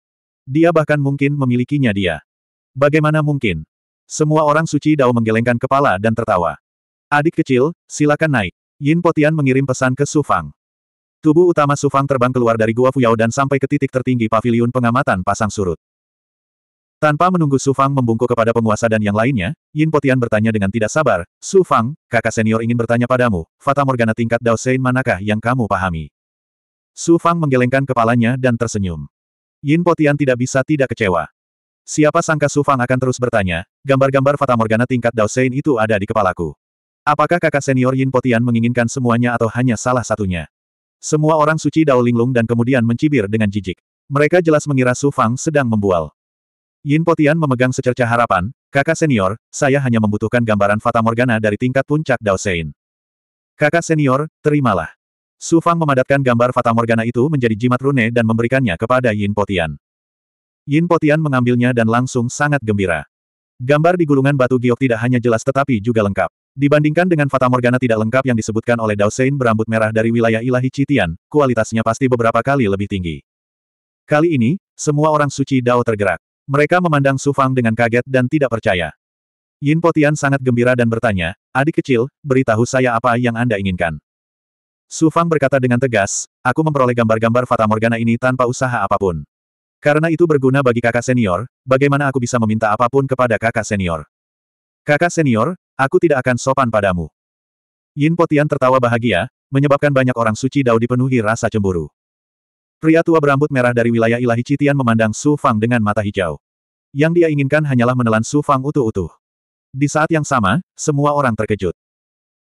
Dia bahkan mungkin memilikinya dia. Bagaimana mungkin? Semua orang suci Dao menggelengkan kepala dan tertawa. Adik kecil, silakan naik. Yin Potian mengirim pesan ke Su Fang. Tubuh utama Sufang terbang keluar dari Gua Fuyao dan sampai ke titik tertinggi paviliun pengamatan pasang surut. Tanpa menunggu Sufang membungkuk kepada penguasa dan yang lainnya, Yin Potian bertanya dengan tidak sabar, Sufang, kakak senior ingin bertanya padamu, Fata Morgana tingkat Dao Sein manakah yang kamu pahami? Sufang menggelengkan kepalanya dan tersenyum. Yin Potian tidak bisa tidak kecewa. Siapa sangka Sufang akan terus bertanya, gambar-gambar Fata Morgana tingkat Dao Sein itu ada di kepalaku. Apakah kakak senior Yin Potian menginginkan semuanya atau hanya salah satunya? Semua orang suci Dao Linglung dan kemudian mencibir dengan jijik. Mereka jelas mengira Su Fang sedang membual. Yin Potian memegang secerca harapan, kakak senior, saya hanya membutuhkan gambaran Fata Morgana dari tingkat puncak Dao Sein. Kakak senior, terimalah. Su Fang memadatkan gambar Fata Morgana itu menjadi jimat rune dan memberikannya kepada Yin Potian. Yin Potian mengambilnya dan langsung sangat gembira. Gambar di gulungan batu giok tidak hanya jelas tetapi juga lengkap. Dibandingkan dengan Fata Morgana tidak lengkap yang disebutkan oleh Dao Sein berambut merah dari wilayah ilahi Citian, kualitasnya pasti beberapa kali lebih tinggi. Kali ini, semua orang suci Dao tergerak. Mereka memandang Su Fang dengan kaget dan tidak percaya. Yin Potian sangat gembira dan bertanya, adik kecil, beritahu saya apa yang Anda inginkan. Su Fang berkata dengan tegas, aku memperoleh gambar-gambar Fata Morgana ini tanpa usaha apapun. Karena itu berguna bagi kakak senior, bagaimana aku bisa meminta apapun kepada kakak senior. Kakak senior, Aku tidak akan sopan padamu. Yin Potian tertawa bahagia, menyebabkan banyak orang suci Dao dipenuhi rasa cemburu. Pria tua berambut merah dari wilayah ilahi Citian memandang Su Fang dengan mata hijau. Yang dia inginkan hanyalah menelan Su Fang utuh-utuh. Di saat yang sama, semua orang terkejut.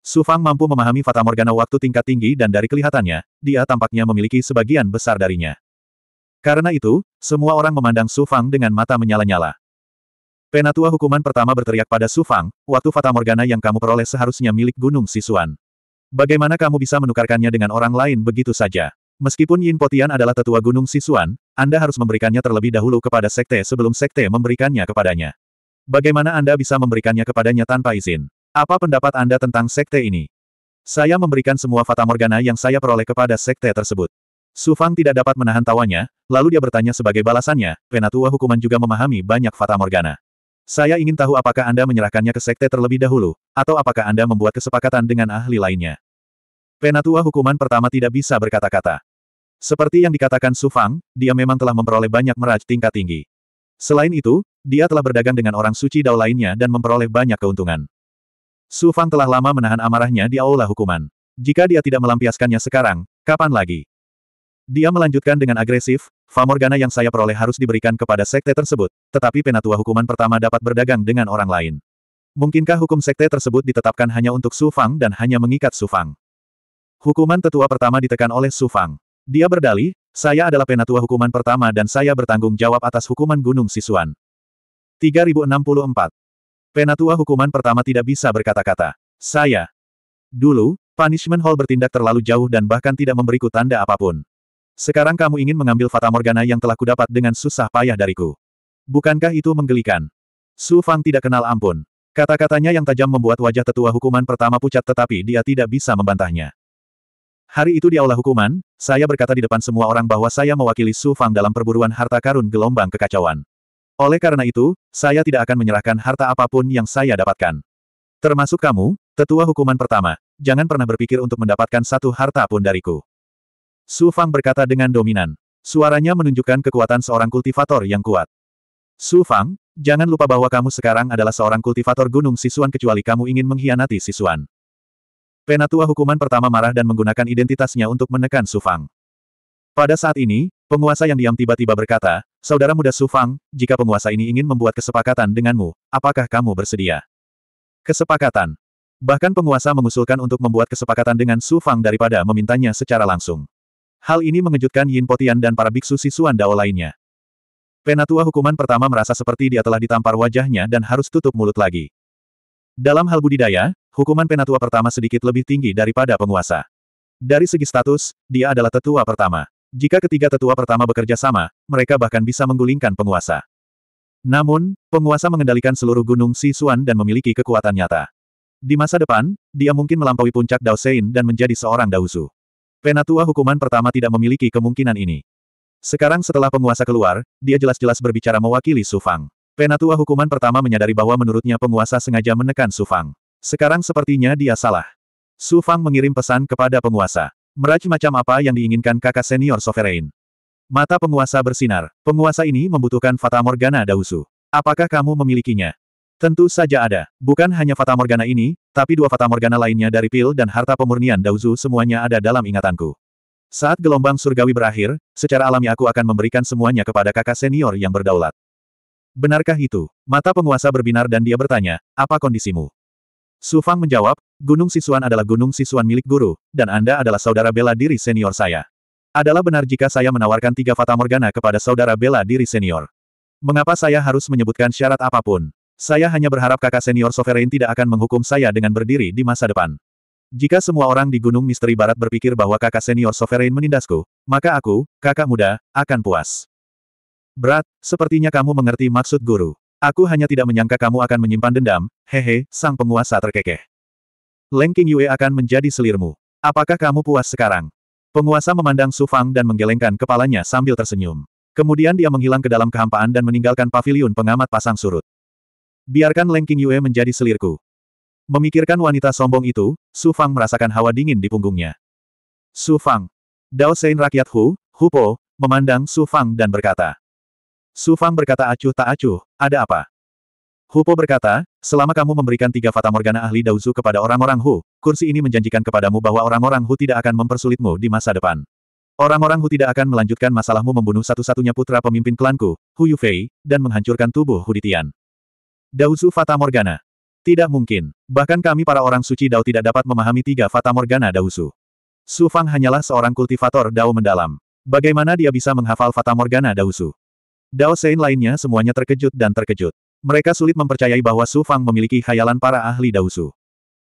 Su Fang mampu memahami Fata Morgana waktu tingkat tinggi dan dari kelihatannya, dia tampaknya memiliki sebagian besar darinya. Karena itu, semua orang memandang Su Fang dengan mata menyala-nyala. Penatua hukuman pertama berteriak pada Su Fang, waktu Fata Morgana yang kamu peroleh seharusnya milik Gunung Sisuan. Bagaimana kamu bisa menukarkannya dengan orang lain begitu saja? Meskipun Yin Potian adalah tetua Gunung Sisuan, Anda harus memberikannya terlebih dahulu kepada sekte sebelum sekte memberikannya kepadanya. Bagaimana Anda bisa memberikannya kepadanya tanpa izin? Apa pendapat Anda tentang sekte ini? Saya memberikan semua Fata Morgana yang saya peroleh kepada sekte tersebut. Su Fang tidak dapat menahan tawanya, lalu dia bertanya sebagai balasannya, Penatua hukuman juga memahami banyak Fata Morgana. Saya ingin tahu apakah Anda menyerahkannya ke sekte terlebih dahulu, atau apakah Anda membuat kesepakatan dengan ahli lainnya. Penatua hukuman pertama tidak bisa berkata-kata. Seperti yang dikatakan Su Fang, dia memang telah memperoleh banyak meraj tingkat tinggi. Selain itu, dia telah berdagang dengan orang suci dao lainnya dan memperoleh banyak keuntungan. Su Fang telah lama menahan amarahnya di aula hukuman. Jika dia tidak melampiaskannya sekarang, kapan lagi? Dia melanjutkan dengan agresif, Famorgana yang saya peroleh harus diberikan kepada sekte tersebut, tetapi penatua hukuman pertama dapat berdagang dengan orang lain. Mungkinkah hukum sekte tersebut ditetapkan hanya untuk sufang dan hanya mengikat sufang? Hukuman tetua pertama ditekan oleh sufang. Dia berdalih, saya adalah penatua hukuman pertama dan saya bertanggung jawab atas hukuman Gunung Sisuan. 3064. Penatua hukuman pertama tidak bisa berkata-kata. Saya. Dulu, Punishment Hall bertindak terlalu jauh dan bahkan tidak memberiku tanda apapun. Sekarang kamu ingin mengambil Fata Morgana yang telah kudapat dengan susah payah dariku. Bukankah itu menggelikan? Su Fang tidak kenal ampun. Kata-katanya yang tajam membuat wajah tetua hukuman pertama pucat tetapi dia tidak bisa membantahnya. Hari itu di aula hukuman, saya berkata di depan semua orang bahwa saya mewakili Su Fang dalam perburuan harta karun gelombang kekacauan. Oleh karena itu, saya tidak akan menyerahkan harta apapun yang saya dapatkan. Termasuk kamu, tetua hukuman pertama, jangan pernah berpikir untuk mendapatkan satu harta pun dariku. Su Fang berkata dengan dominan. Suaranya menunjukkan kekuatan seorang kultivator yang kuat. Su Fang, jangan lupa bahwa kamu sekarang adalah seorang kultivator gunung Sisuan kecuali kamu ingin mengkhianati Sisuan. Penatua hukuman pertama marah dan menggunakan identitasnya untuk menekan Su Fang. Pada saat ini, penguasa yang diam tiba-tiba berkata, Saudara muda Su Fang, jika penguasa ini ingin membuat kesepakatan denganmu, apakah kamu bersedia? Kesepakatan. Bahkan penguasa mengusulkan untuk membuat kesepakatan dengan Su Fang daripada memintanya secara langsung. Hal ini mengejutkan Yin Potian dan para biksu Sisuan Dao lainnya. Penatua hukuman pertama merasa seperti dia telah ditampar wajahnya dan harus tutup mulut lagi. Dalam hal budidaya, hukuman penatua pertama sedikit lebih tinggi daripada penguasa. Dari segi status, dia adalah tetua pertama. Jika ketiga tetua pertama bekerja sama, mereka bahkan bisa menggulingkan penguasa. Namun, penguasa mengendalikan seluruh gunung Sisuan dan memiliki kekuatan nyata. Di masa depan, dia mungkin melampaui puncak Dao Sein dan menjadi seorang Daozu. Penatua hukuman pertama tidak memiliki kemungkinan ini. Sekarang setelah penguasa keluar, dia jelas-jelas berbicara mewakili Sufang. Penatua hukuman pertama menyadari bahwa menurutnya penguasa sengaja menekan Sufang. Sekarang sepertinya dia salah. Sufang mengirim pesan kepada penguasa. Meraj macam apa yang diinginkan kakak senior Sovereign? Mata penguasa bersinar. Penguasa ini membutuhkan Fata Morgana Dausu. Apakah kamu memilikinya? Tentu saja ada. Bukan hanya Fata Morgana ini, tapi dua Fata Morgana lainnya dari pil dan harta pemurnian Dauzu semuanya ada dalam ingatanku. Saat gelombang surgawi berakhir, secara alami aku akan memberikan semuanya kepada kakak senior yang berdaulat. Benarkah itu? Mata penguasa berbinar dan dia bertanya, apa kondisimu? Su Fang menjawab, Gunung Sisuan adalah Gunung Sisuan milik guru, dan Anda adalah saudara bela diri senior saya. Adalah benar jika saya menawarkan tiga Fata Morgana kepada saudara bela diri senior. Mengapa saya harus menyebutkan syarat apapun? Saya hanya berharap kakak senior Sovereign tidak akan menghukum saya dengan berdiri di masa depan. Jika semua orang di Gunung Misteri Barat berpikir bahwa kakak senior Sovereign menindasku, maka aku, kakak muda, akan puas. Berat, sepertinya kamu mengerti maksud guru. Aku hanya tidak menyangka kamu akan menyimpan dendam, hehe, sang penguasa terkekeh. Leng King Yue akan menjadi selirmu. Apakah kamu puas sekarang? Penguasa memandang Su Fang dan menggelengkan kepalanya sambil tersenyum. Kemudian dia menghilang ke dalam kehampaan dan meninggalkan pavilion pengamat pasang surut. Biarkan Leng King Yue menjadi selirku. Memikirkan wanita sombong itu, Su Fang merasakan hawa dingin di punggungnya. Su Fang. Dao Sein rakyat Hu, Hu Po, memandang Su Fang dan berkata. Su Fang berkata acuh tak acuh, ada apa? Hu Po berkata, selama kamu memberikan tiga fata morgana ahli Daozu kepada orang-orang Hu, kursi ini menjanjikan kepadamu bahwa orang-orang Hu tidak akan mempersulitmu di masa depan. Orang-orang Hu tidak akan melanjutkan masalahmu membunuh satu-satunya putra pemimpin klanku, Hu Yufei, dan menghancurkan tubuh Hu Ditian. Dausu Fata Morgana. Tidak mungkin. Bahkan kami para orang suci Dao tidak dapat memahami tiga Fata Morgana Dausu. Su Fang hanyalah seorang kultivator Dao mendalam. Bagaimana dia bisa menghafal Fata Morgana Dausu? Dao Sein lainnya semuanya terkejut dan terkejut. Mereka sulit mempercayai bahwa Su Fang memiliki khayalan para ahli Dausu.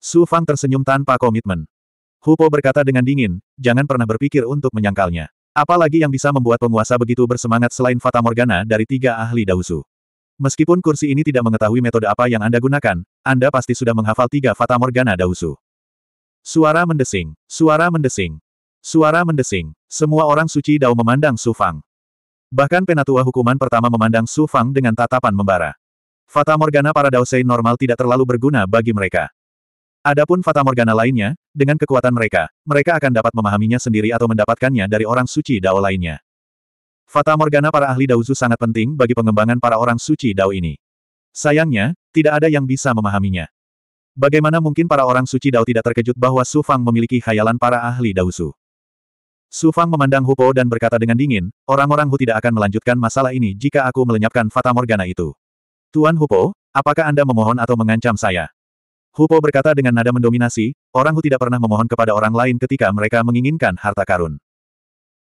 Su Fang tersenyum tanpa komitmen. Hupo berkata dengan dingin, jangan pernah berpikir untuk menyangkalnya. Apalagi yang bisa membuat penguasa begitu bersemangat selain Fata Morgana dari tiga ahli Dausu? Meskipun kursi ini tidak mengetahui metode apa yang Anda gunakan, Anda pasti sudah menghafal tiga Fata Morgana Dausu. Suara mendesing, suara mendesing, suara mendesing. Semua orang suci Dao memandang Su Fang. Bahkan penatua hukuman pertama memandang Su Fang dengan tatapan membara. Fata Morgana para Daosei normal tidak terlalu berguna bagi mereka. Adapun Fata Morgana lainnya, dengan kekuatan mereka, mereka akan dapat memahaminya sendiri atau mendapatkannya dari orang suci Dao lainnya. Fata Morgana para ahli Daozu sangat penting bagi pengembangan para orang suci Dao ini. Sayangnya, tidak ada yang bisa memahaminya. Bagaimana mungkin para orang suci Dao tidak terkejut bahwa Su Fang memiliki khayalan para ahli Daozu? Su Fang memandang Hupo dan berkata dengan dingin, orang-orang Hu tidak akan melanjutkan masalah ini jika aku melenyapkan Fata Morgana itu. Tuan Hupo, apakah Anda memohon atau mengancam saya? Hupo berkata dengan nada mendominasi, orang Hu tidak pernah memohon kepada orang lain ketika mereka menginginkan harta karun.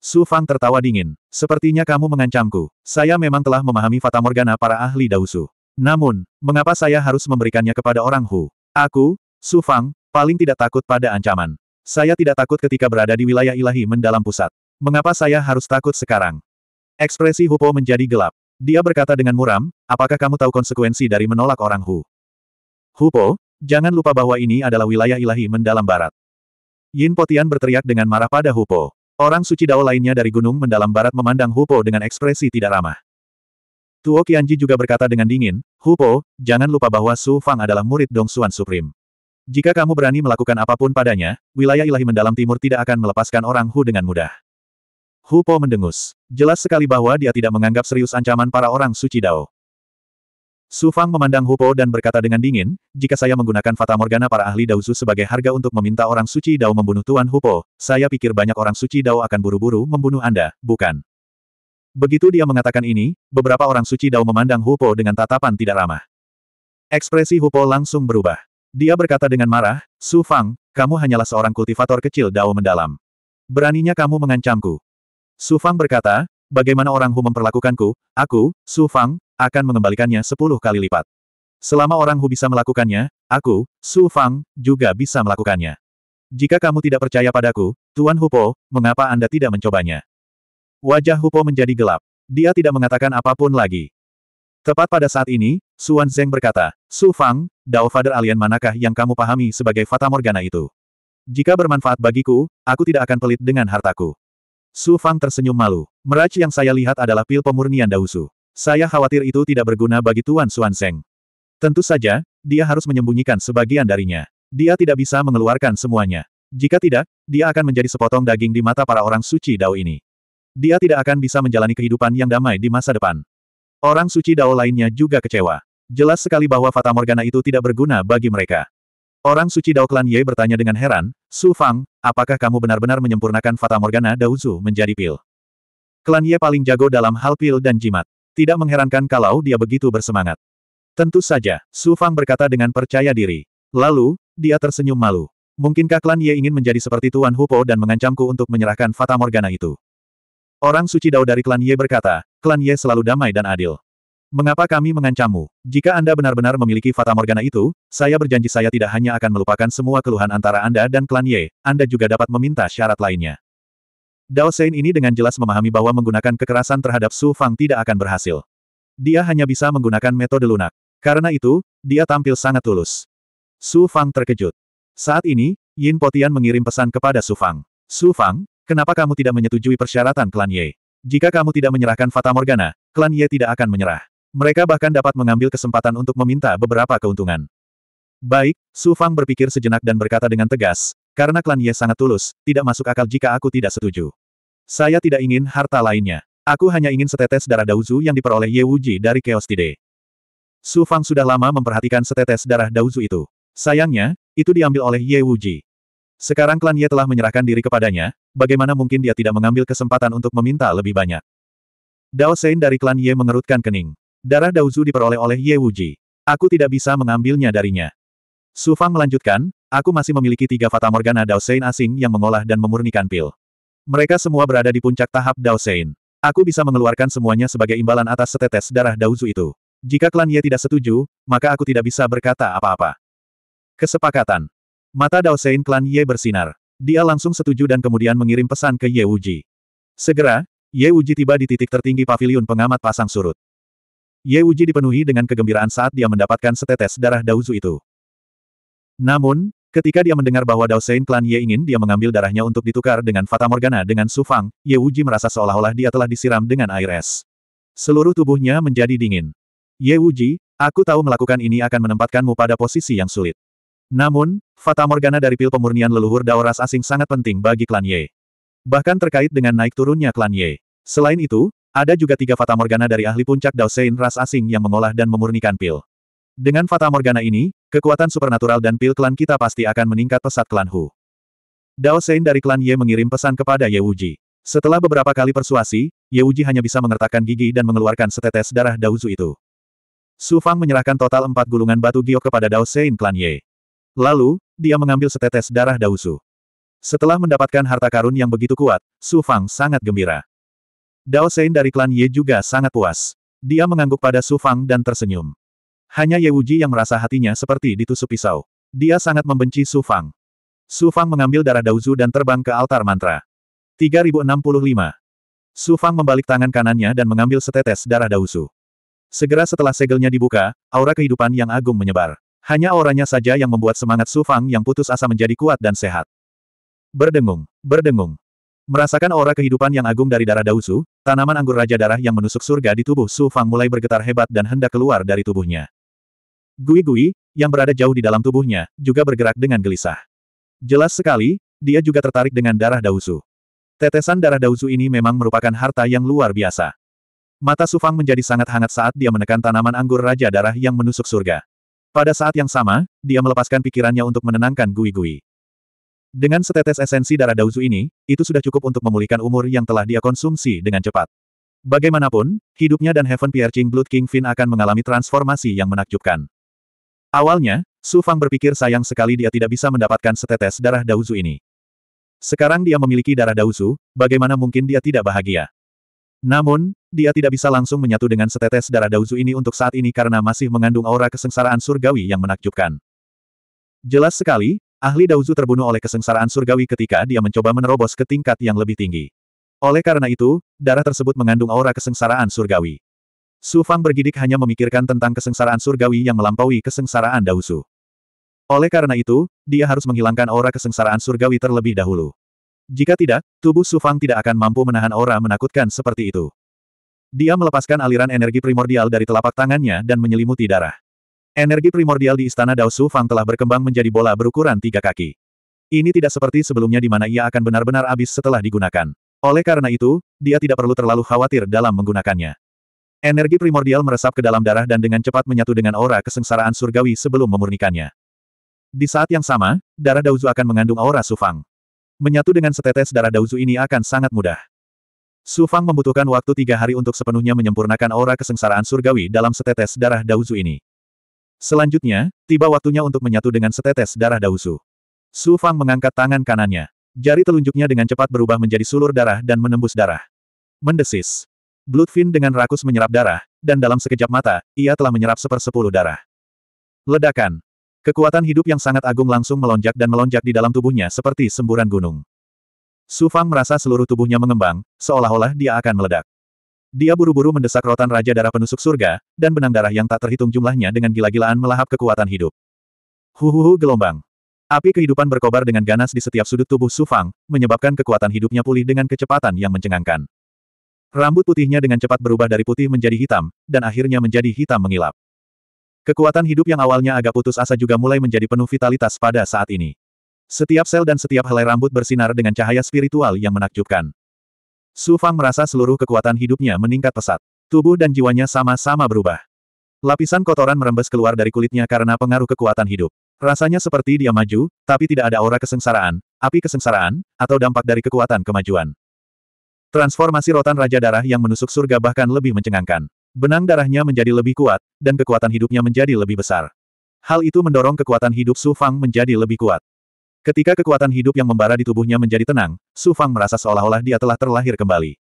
Su Fang tertawa dingin. Sepertinya kamu mengancamku. Saya memang telah memahami Fata Morgana para ahli Dausu. Namun, mengapa saya harus memberikannya kepada orang Hu? Aku, Su Fang, paling tidak takut pada ancaman. Saya tidak takut ketika berada di wilayah ilahi mendalam pusat. Mengapa saya harus takut sekarang? Ekspresi Hupo menjadi gelap. Dia berkata dengan muram, apakah kamu tahu konsekuensi dari menolak orang Hu? Hupo, jangan lupa bahwa ini adalah wilayah ilahi mendalam barat. Yin Potian berteriak dengan marah pada Hupo. Orang suci Dao lainnya dari gunung mendalam barat memandang Hupo dengan ekspresi tidak ramah. Tuo Qianji juga berkata dengan dingin, Hupo, jangan lupa bahwa Su Fang adalah murid Dong Xuan Supreme. Jika kamu berani melakukan apapun padanya, wilayah ilahi mendalam timur tidak akan melepaskan orang Hu dengan mudah. Hupo mendengus. Jelas sekali bahwa dia tidak menganggap serius ancaman para orang suci Dao. Su Fang memandang Hupo dan berkata dengan dingin, jika saya menggunakan Fata Morgana para ahli Daozu sebagai harga untuk meminta orang suci Dao membunuh Tuan Hupo, saya pikir banyak orang suci Dao akan buru-buru membunuh Anda, bukan? Begitu dia mengatakan ini, beberapa orang suci Dao memandang Hupo dengan tatapan tidak ramah. Ekspresi Hupo langsung berubah. Dia berkata dengan marah, Su Fang, kamu hanyalah seorang kultivator kecil Dao mendalam. Beraninya kamu mengancamku. Su Fang berkata, bagaimana orang Hu memperlakukanku, aku, Su Fang, akan mengembalikannya sepuluh kali lipat. Selama orang Hu bisa melakukannya, aku, Su Fang, juga bisa melakukannya. Jika kamu tidak percaya padaku, Tuan Hupo, mengapa Anda tidak mencobanya? Wajah Hupo menjadi gelap. Dia tidak mengatakan apapun lagi. Tepat pada saat ini, Suan Zeng berkata, Su Fang, Dao Father Alien manakah yang kamu pahami sebagai Fata Morgana itu? Jika bermanfaat bagiku, aku tidak akan pelit dengan hartaku. Su Fang tersenyum malu. Meraj yang saya lihat adalah pil pemurnian Dausu. Saya khawatir itu tidak berguna bagi Tuan Suanseng. Tentu saja, dia harus menyembunyikan sebagian darinya. Dia tidak bisa mengeluarkan semuanya. Jika tidak, dia akan menjadi sepotong daging di mata para orang suci Dao ini. Dia tidak akan bisa menjalani kehidupan yang damai di masa depan. Orang suci Dao lainnya juga kecewa. Jelas sekali bahwa Fata Morgana itu tidak berguna bagi mereka. Orang suci Dao Klan Ye bertanya dengan heran, Su Fang, apakah kamu benar-benar menyempurnakan Fata Morgana Dao Zu menjadi pil? Klan Ye paling jago dalam hal pil dan jimat. Tidak mengherankan kalau dia begitu bersemangat. Tentu saja, Su Fang berkata dengan percaya diri. Lalu, dia tersenyum malu. Mungkinkah klan Ye ingin menjadi seperti Tuan Hupo dan mengancamku untuk menyerahkan Fata Morgana itu? Orang suci dao dari klan Ye berkata, klan Ye selalu damai dan adil. Mengapa kami mengancammu? Jika Anda benar-benar memiliki Fata Morgana itu, saya berjanji saya tidak hanya akan melupakan semua keluhan antara Anda dan klan Ye, Anda juga dapat meminta syarat lainnya. Dao Sein ini dengan jelas memahami bahwa menggunakan kekerasan terhadap Su Fang tidak akan berhasil. Dia hanya bisa menggunakan metode lunak. Karena itu, dia tampil sangat tulus. Su Fang terkejut. Saat ini, Yin Potian mengirim pesan kepada Su Fang. Su Fang, kenapa kamu tidak menyetujui persyaratan klan Ye? Jika kamu tidak menyerahkan Fata Morgana, klan Ye tidak akan menyerah. Mereka bahkan dapat mengambil kesempatan untuk meminta beberapa keuntungan. Baik, Su Fang berpikir sejenak dan berkata dengan tegas, karena klan Ye sangat tulus, tidak masuk akal jika aku tidak setuju. Saya tidak ingin harta lainnya. Aku hanya ingin setetes darah Dauzu yang diperoleh Ye Wuji dari Chaos Tide. Su Fang sudah lama memperhatikan setetes darah Dauzu itu. Sayangnya, itu diambil oleh Ye Wuji. Sekarang klan Ye telah menyerahkan diri kepadanya, bagaimana mungkin dia tidak mengambil kesempatan untuk meminta lebih banyak. Dao Sein dari klan Ye mengerutkan kening. Darah Dauzu diperoleh oleh Ye Wuji. Aku tidak bisa mengambilnya darinya. Su Fang melanjutkan, aku masih memiliki tiga Fata Morgana Dao Sein asing yang mengolah dan memurnikan pil. Mereka semua berada di puncak tahap Dao Sein. Aku bisa mengeluarkan semuanya sebagai imbalan atas setetes darah Daozu itu. Jika klan Ye tidak setuju, maka aku tidak bisa berkata apa-apa. Kesepakatan. Mata Dao Sein klan Ye bersinar. Dia langsung setuju dan kemudian mengirim pesan ke Ye Uji. Segera, Ye Uji tiba di titik tertinggi pavilion pengamat pasang surut. Ye Uji dipenuhi dengan kegembiraan saat dia mendapatkan setetes darah Daozu itu. Namun, Ketika dia mendengar bahwa Dao Sein Klan Ye ingin dia mengambil darahnya untuk ditukar dengan Fata Morgana dengan Su Fang, Ye Wuji merasa seolah-olah dia telah disiram dengan air es. Seluruh tubuhnya menjadi dingin. Ye Wuji, aku tahu melakukan ini akan menempatkanmu pada posisi yang sulit. Namun, Fata Morgana dari pil pemurnian leluhur Dao Ras asing sangat penting bagi klan Ye. Bahkan terkait dengan naik turunnya klan Ye. Selain itu, ada juga tiga Fata Morgana dari ahli puncak Dao Sein Ras asing yang mengolah dan memurnikan pil. Dengan Fata Morgana ini, Kekuatan supernatural dan pil klan kita pasti akan meningkat pesat klan Hu. Dao Sein dari klan Ye mengirim pesan kepada Ye Wuji. Setelah beberapa kali persuasi, Ye Wuji hanya bisa mengertakkan gigi dan mengeluarkan setetes darah Daozu itu. Su Fang menyerahkan total empat gulungan batu giok kepada Dao Sein klan Ye. Lalu, dia mengambil setetes darah Daozu. Setelah mendapatkan harta karun yang begitu kuat, Su Fang sangat gembira. Dao Sein dari klan Ye juga sangat puas. Dia mengangguk pada Su Fang dan tersenyum. Hanya Ye Wuji yang merasa hatinya seperti ditusuk pisau. Dia sangat membenci Su Fang. Su Fang mengambil darah Daozu dan terbang ke altar mantra. 3065. Su Fang membalik tangan kanannya dan mengambil setetes darah Daozu. Segera setelah segelnya dibuka, aura kehidupan yang agung menyebar. Hanya auranya saja yang membuat semangat Su Fang yang putus asa menjadi kuat dan sehat. Berdengung, berdengung. Merasakan aura kehidupan yang agung dari darah Daozu, tanaman anggur Raja Darah yang menusuk surga di tubuh Su Fang mulai bergetar hebat dan hendak keluar dari tubuhnya. Gui-gui, yang berada jauh di dalam tubuhnya, juga bergerak dengan gelisah. Jelas sekali, dia juga tertarik dengan darah Dausu. Tetesan darah Dausu ini memang merupakan harta yang luar biasa. Mata Sufang menjadi sangat hangat saat dia menekan tanaman anggur Raja Darah yang menusuk surga. Pada saat yang sama, dia melepaskan pikirannya untuk menenangkan Gui-gui. Dengan setetes esensi darah Dausu ini, itu sudah cukup untuk memulihkan umur yang telah dia konsumsi dengan cepat. Bagaimanapun, hidupnya dan Heaven Piercing Blood King Fin akan mengalami transformasi yang menakjubkan. Awalnya, Su Fang berpikir sayang sekali dia tidak bisa mendapatkan setetes darah Dauzu ini. Sekarang dia memiliki darah Dauzu, bagaimana mungkin dia tidak bahagia? Namun, dia tidak bisa langsung menyatu dengan setetes darah Dauzu ini untuk saat ini karena masih mengandung aura kesengsaraan surgawi yang menakjubkan. Jelas sekali, ahli Dauzu terbunuh oleh kesengsaraan surgawi ketika dia mencoba menerobos ke tingkat yang lebih tinggi. Oleh karena itu, darah tersebut mengandung aura kesengsaraan surgawi. Su Fang bergidik hanya memikirkan tentang kesengsaraan surgawi yang melampaui kesengsaraan Dausu. Oleh karena itu, dia harus menghilangkan aura kesengsaraan surgawi terlebih dahulu. Jika tidak, tubuh Su Fang tidak akan mampu menahan aura menakutkan seperti itu. Dia melepaskan aliran energi primordial dari telapak tangannya dan menyelimuti darah. Energi primordial di istana Dao Su Fang telah berkembang menjadi bola berukuran tiga kaki. Ini tidak seperti sebelumnya di mana ia akan benar-benar habis setelah digunakan. Oleh karena itu, dia tidak perlu terlalu khawatir dalam menggunakannya. Energi primordial meresap ke dalam darah dan dengan cepat menyatu dengan aura kesengsaraan surgawi sebelum memurnikannya. Di saat yang sama, darah Dauzu akan mengandung aura Sufang. Menyatu dengan setetes darah Dauzu ini akan sangat mudah. Sufang membutuhkan waktu tiga hari untuk sepenuhnya menyempurnakan aura kesengsaraan surgawi dalam setetes darah Dauzu ini. Selanjutnya, tiba waktunya untuk menyatu dengan setetes darah Dauzu. Sufang mengangkat tangan kanannya. Jari telunjuknya dengan cepat berubah menjadi sulur darah dan menembus darah. Mendesis. Bloodfin dengan rakus menyerap darah, dan dalam sekejap mata, ia telah menyerap sepersepuluh darah. Ledakan. Kekuatan hidup yang sangat agung langsung melonjak dan melonjak di dalam tubuhnya seperti semburan gunung. Su Fang merasa seluruh tubuhnya mengembang, seolah-olah dia akan meledak. Dia buru-buru mendesak rotan Raja Darah Penusuk Surga, dan benang darah yang tak terhitung jumlahnya dengan gila-gilaan melahap kekuatan hidup. Huhuhu gelombang. Api kehidupan berkobar dengan ganas di setiap sudut tubuh Su Fang, menyebabkan kekuatan hidupnya pulih dengan kecepatan yang mencengangkan. Rambut putihnya dengan cepat berubah dari putih menjadi hitam, dan akhirnya menjadi hitam mengilap. Kekuatan hidup yang awalnya agak putus asa juga mulai menjadi penuh vitalitas pada saat ini. Setiap sel dan setiap helai rambut bersinar dengan cahaya spiritual yang menakjubkan. Su Fang merasa seluruh kekuatan hidupnya meningkat pesat. Tubuh dan jiwanya sama-sama berubah. Lapisan kotoran merembes keluar dari kulitnya karena pengaruh kekuatan hidup. Rasanya seperti dia maju, tapi tidak ada aura kesengsaraan, api kesengsaraan, atau dampak dari kekuatan kemajuan. Transformasi rotan Raja Darah yang menusuk surga bahkan lebih mencengangkan. Benang darahnya menjadi lebih kuat, dan kekuatan hidupnya menjadi lebih besar. Hal itu mendorong kekuatan hidup Su Fang menjadi lebih kuat. Ketika kekuatan hidup yang membara di tubuhnya menjadi tenang, Su Fang merasa seolah-olah dia telah terlahir kembali.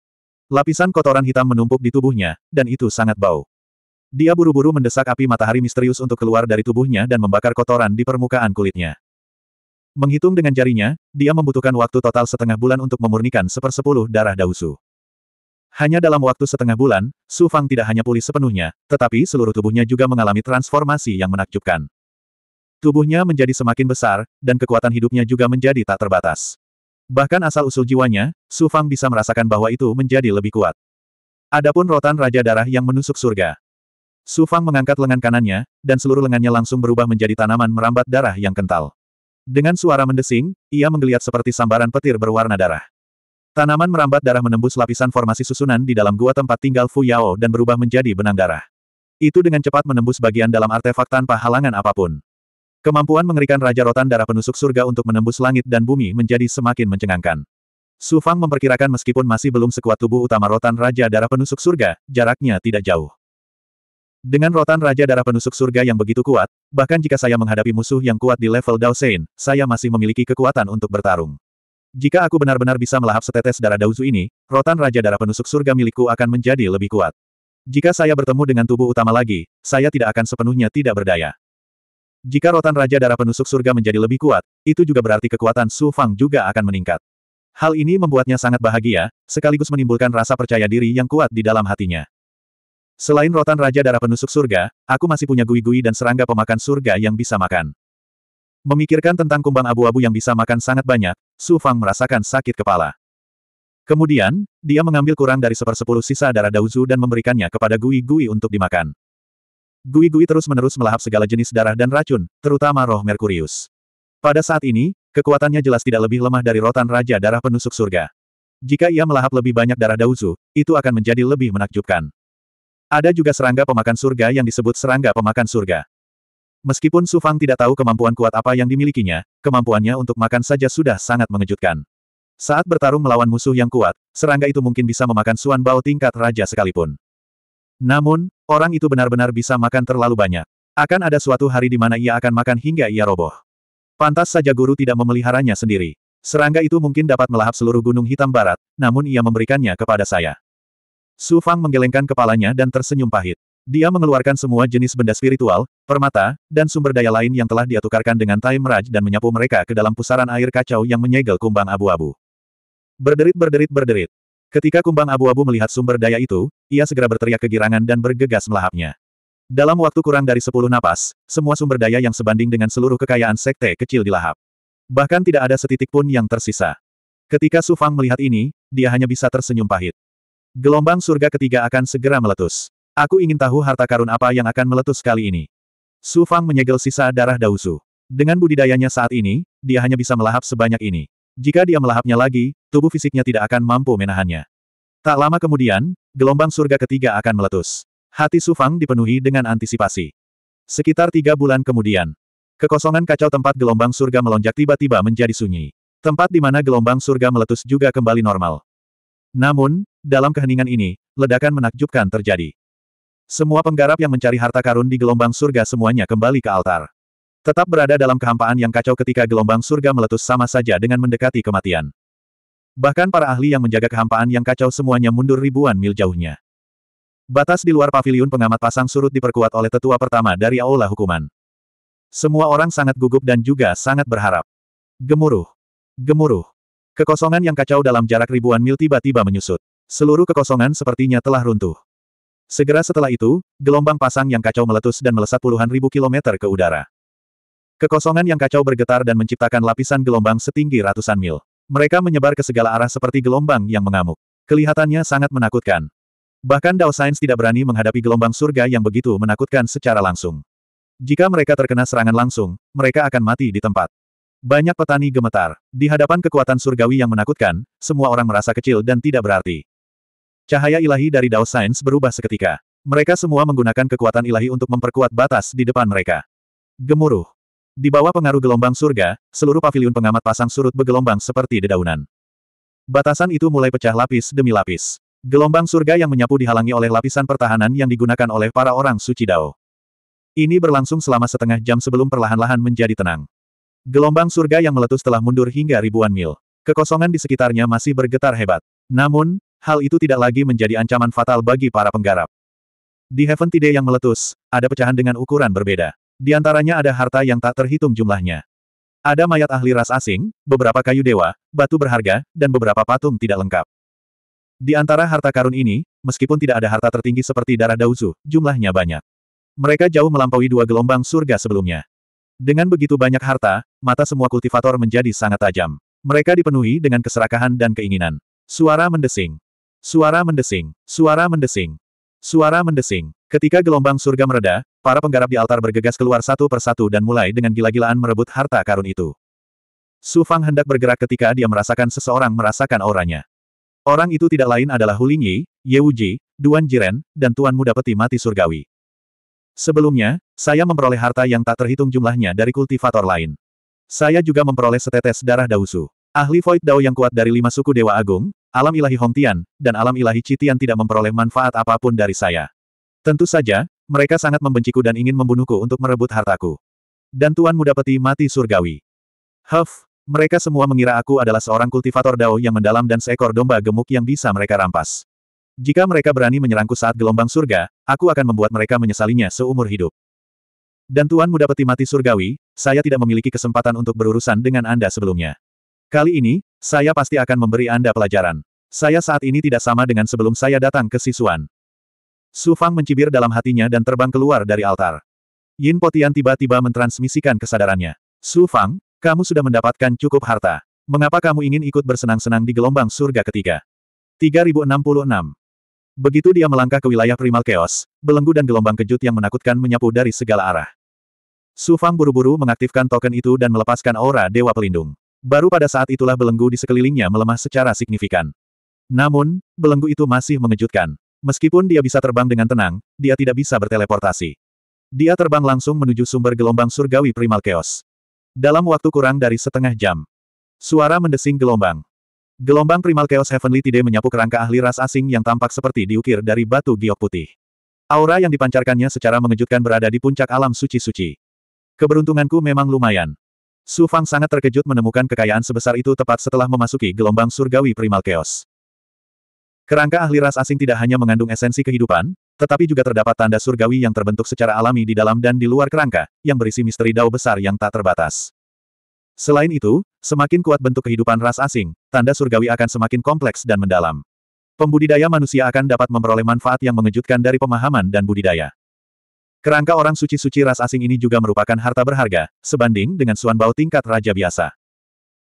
Lapisan kotoran hitam menumpuk di tubuhnya, dan itu sangat bau. Dia buru-buru mendesak api matahari misterius untuk keluar dari tubuhnya dan membakar kotoran di permukaan kulitnya. Menghitung dengan jarinya, dia membutuhkan waktu total setengah bulan untuk memurnikan sepersepuluh darah Dausu. Hanya dalam waktu setengah bulan, Su Fang tidak hanya pulih sepenuhnya, tetapi seluruh tubuhnya juga mengalami transformasi yang menakjubkan. Tubuhnya menjadi semakin besar, dan kekuatan hidupnya juga menjadi tak terbatas. Bahkan asal-usul jiwanya, Su Fang bisa merasakan bahwa itu menjadi lebih kuat. Adapun rotan Raja Darah yang menusuk surga. Su Fang mengangkat lengan kanannya, dan seluruh lengannya langsung berubah menjadi tanaman merambat darah yang kental. Dengan suara mendesing, ia menggeliat seperti sambaran petir berwarna darah. Tanaman merambat darah menembus lapisan formasi susunan di dalam gua tempat tinggal Fu Yao dan berubah menjadi benang darah. Itu dengan cepat menembus bagian dalam artefak tanpa halangan apapun. Kemampuan mengerikan Raja Rotan Darah Penusuk Surga untuk menembus langit dan bumi menjadi semakin mencengangkan. Su Fang memperkirakan meskipun masih belum sekuat tubuh utama Rotan Raja Darah Penusuk Surga, jaraknya tidak jauh. Dengan rotan Raja Darah Penusuk Surga yang begitu kuat, bahkan jika saya menghadapi musuh yang kuat di level Daosein, saya masih memiliki kekuatan untuk bertarung. Jika aku benar-benar bisa melahap setetes darah Daozu ini, rotan Raja Darah Penusuk Surga milikku akan menjadi lebih kuat. Jika saya bertemu dengan tubuh utama lagi, saya tidak akan sepenuhnya tidak berdaya. Jika rotan Raja Darah Penusuk Surga menjadi lebih kuat, itu juga berarti kekuatan Su Fang juga akan meningkat. Hal ini membuatnya sangat bahagia, sekaligus menimbulkan rasa percaya diri yang kuat di dalam hatinya. Selain rotan Raja Darah Penusuk Surga, aku masih punya gui-gui dan serangga pemakan surga yang bisa makan. Memikirkan tentang kumbang abu-abu yang bisa makan sangat banyak, Su Fang merasakan sakit kepala. Kemudian, dia mengambil kurang dari sepersepuluh sisa darah Dauzu dan memberikannya kepada gui-gui untuk dimakan. Gui-gui terus-menerus melahap segala jenis darah dan racun, terutama roh Merkurius. Pada saat ini, kekuatannya jelas tidak lebih lemah dari rotan Raja Darah Penusuk Surga. Jika ia melahap lebih banyak darah Dauzu, itu akan menjadi lebih menakjubkan. Ada juga serangga pemakan surga yang disebut serangga pemakan surga. Meskipun Su Fang tidak tahu kemampuan kuat apa yang dimilikinya, kemampuannya untuk makan saja sudah sangat mengejutkan. Saat bertarung melawan musuh yang kuat, serangga itu mungkin bisa memakan Suan Bao tingkat raja sekalipun. Namun, orang itu benar-benar bisa makan terlalu banyak. Akan ada suatu hari di mana ia akan makan hingga ia roboh. Pantas saja guru tidak memeliharanya sendiri. Serangga itu mungkin dapat melahap seluruh gunung hitam barat, namun ia memberikannya kepada saya. Su Fang menggelengkan kepalanya dan tersenyum pahit. Dia mengeluarkan semua jenis benda spiritual, permata, dan sumber daya lain yang telah dia tukarkan dengan Time Raj dan menyapu mereka ke dalam pusaran air kacau yang menyegel kumbang abu-abu. Berderit berderit berderit. Ketika kumbang abu-abu melihat sumber daya itu, ia segera berteriak kegirangan dan bergegas melahapnya. Dalam waktu kurang dari sepuluh napas, semua sumber daya yang sebanding dengan seluruh kekayaan sekte kecil dilahap. Bahkan tidak ada setitik pun yang tersisa. Ketika Su Fang melihat ini, dia hanya bisa tersenyum pahit. Gelombang surga ketiga akan segera meletus. Aku ingin tahu harta karun apa yang akan meletus kali ini. Su Fang menyegel sisa darah Dausu. Dengan budidayanya saat ini, dia hanya bisa melahap sebanyak ini. Jika dia melahapnya lagi, tubuh fisiknya tidak akan mampu menahannya. Tak lama kemudian, gelombang surga ketiga akan meletus. Hati Su Fang dipenuhi dengan antisipasi. Sekitar tiga bulan kemudian, kekosongan kacau tempat gelombang surga melonjak tiba-tiba menjadi sunyi. Tempat di mana gelombang surga meletus juga kembali normal. Namun, dalam keheningan ini, ledakan menakjubkan terjadi. Semua penggarap yang mencari harta karun di gelombang surga semuanya kembali ke altar. Tetap berada dalam kehampaan yang kacau ketika gelombang surga meletus sama saja dengan mendekati kematian. Bahkan para ahli yang menjaga kehampaan yang kacau semuanya mundur ribuan mil jauhnya. Batas di luar pavilion pengamat pasang surut diperkuat oleh tetua pertama dari aula hukuman. Semua orang sangat gugup dan juga sangat berharap. Gemuruh. Gemuruh. Kekosongan yang kacau dalam jarak ribuan mil tiba-tiba menyusut. Seluruh kekosongan sepertinya telah runtuh. Segera setelah itu, gelombang pasang yang kacau meletus dan melesat puluhan ribu kilometer ke udara. Kekosongan yang kacau bergetar dan menciptakan lapisan gelombang setinggi ratusan mil. Mereka menyebar ke segala arah seperti gelombang yang mengamuk. Kelihatannya sangat menakutkan. Bahkan Dao Sains tidak berani menghadapi gelombang surga yang begitu menakutkan secara langsung. Jika mereka terkena serangan langsung, mereka akan mati di tempat. Banyak petani gemetar. Di hadapan kekuatan surgawi yang menakutkan, semua orang merasa kecil dan tidak berarti. Cahaya ilahi dari Dao Sains berubah seketika. Mereka semua menggunakan kekuatan ilahi untuk memperkuat batas di depan mereka. Gemuruh. Di bawah pengaruh gelombang surga, seluruh pavilion pengamat pasang surut bergelombang seperti dedaunan. Batasan itu mulai pecah lapis demi lapis. Gelombang surga yang menyapu dihalangi oleh lapisan pertahanan yang digunakan oleh para orang suci Dao. Ini berlangsung selama setengah jam sebelum perlahan-lahan menjadi tenang. Gelombang surga yang meletus telah mundur hingga ribuan mil. Kekosongan di sekitarnya masih bergetar hebat. Namun, hal itu tidak lagi menjadi ancaman fatal bagi para penggarap. Di Heaven Tide yang meletus, ada pecahan dengan ukuran berbeda. Di antaranya ada harta yang tak terhitung jumlahnya. Ada mayat ahli ras asing, beberapa kayu dewa, batu berharga, dan beberapa patung tidak lengkap. Di antara harta karun ini, meskipun tidak ada harta tertinggi seperti darah Dauzu, jumlahnya banyak. Mereka jauh melampaui dua gelombang surga sebelumnya. Dengan begitu banyak harta, mata semua kultivator menjadi sangat tajam. Mereka dipenuhi dengan keserakahan dan keinginan. Suara mendesing. Suara mendesing. Suara mendesing. Suara mendesing. Ketika gelombang surga mereda, para penggarap di altar bergegas keluar satu persatu dan mulai dengan gila-gilaan merebut harta karun itu. Su Fang hendak bergerak ketika dia merasakan seseorang merasakan auranya. Orang itu tidak lain adalah Huling Yi, Ye Wuji, Duan Jiren, dan Tuan Muda Peti Mati Surgawi. Sebelumnya, saya memperoleh harta yang tak terhitung jumlahnya dari kultivator lain. Saya juga memperoleh setetes darah Dausu. Ahli Void Dao yang kuat dari lima suku Dewa Agung, Alam Ilahi Hongtian, dan Alam Ilahi Citian tidak memperoleh manfaat apapun dari saya. Tentu saja, mereka sangat membenciku dan ingin membunuhku untuk merebut hartaku. Dan Tuan Muda Peti mati surgawi. Huff, mereka semua mengira aku adalah seorang kultivator Dao yang mendalam dan seekor domba gemuk yang bisa mereka rampas. Jika mereka berani menyerangku saat gelombang surga, aku akan membuat mereka menyesalinya seumur hidup. Dan Tuan Muda Peti Mati Surgawi, saya tidak memiliki kesempatan untuk berurusan dengan Anda sebelumnya. Kali ini, saya pasti akan memberi Anda pelajaran. Saya saat ini tidak sama dengan sebelum saya datang ke Sisuan. Su Fang mencibir dalam hatinya dan terbang keluar dari altar. Yin Potian tiba-tiba mentransmisikan kesadarannya. Su Fang, kamu sudah mendapatkan cukup harta. Mengapa kamu ingin ikut bersenang-senang di gelombang surga ketiga? 3066 Begitu dia melangkah ke wilayah primal chaos, belenggu dan gelombang kejut yang menakutkan menyapu dari segala arah. Su Fang buru-buru mengaktifkan token itu dan melepaskan aura Dewa Pelindung. Baru pada saat itulah belenggu di sekelilingnya melemah secara signifikan. Namun, belenggu itu masih mengejutkan. Meskipun dia bisa terbang dengan tenang, dia tidak bisa berteleportasi. Dia terbang langsung menuju sumber gelombang surgawi primal chaos. Dalam waktu kurang dari setengah jam, suara mendesing gelombang. Gelombang primal Chaos Heavenly Tide menyapu kerangka ahli ras asing yang tampak seperti diukir dari batu giok putih. Aura yang dipancarkannya secara mengejutkan berada di puncak alam suci-suci. Keberuntunganku memang lumayan. Su Fang sangat terkejut menemukan kekayaan sebesar itu tepat setelah memasuki gelombang surgawi primal chaos. Kerangka ahli ras asing tidak hanya mengandung esensi kehidupan, tetapi juga terdapat tanda surgawi yang terbentuk secara alami di dalam dan di luar kerangka, yang berisi misteri dao besar yang tak terbatas. Selain itu, Semakin kuat bentuk kehidupan ras asing, tanda surgawi akan semakin kompleks dan mendalam. Pembudidaya manusia akan dapat memperoleh manfaat yang mengejutkan dari pemahaman dan budidaya. Kerangka orang suci-suci ras asing ini juga merupakan harta berharga, sebanding dengan suan bau tingkat raja biasa.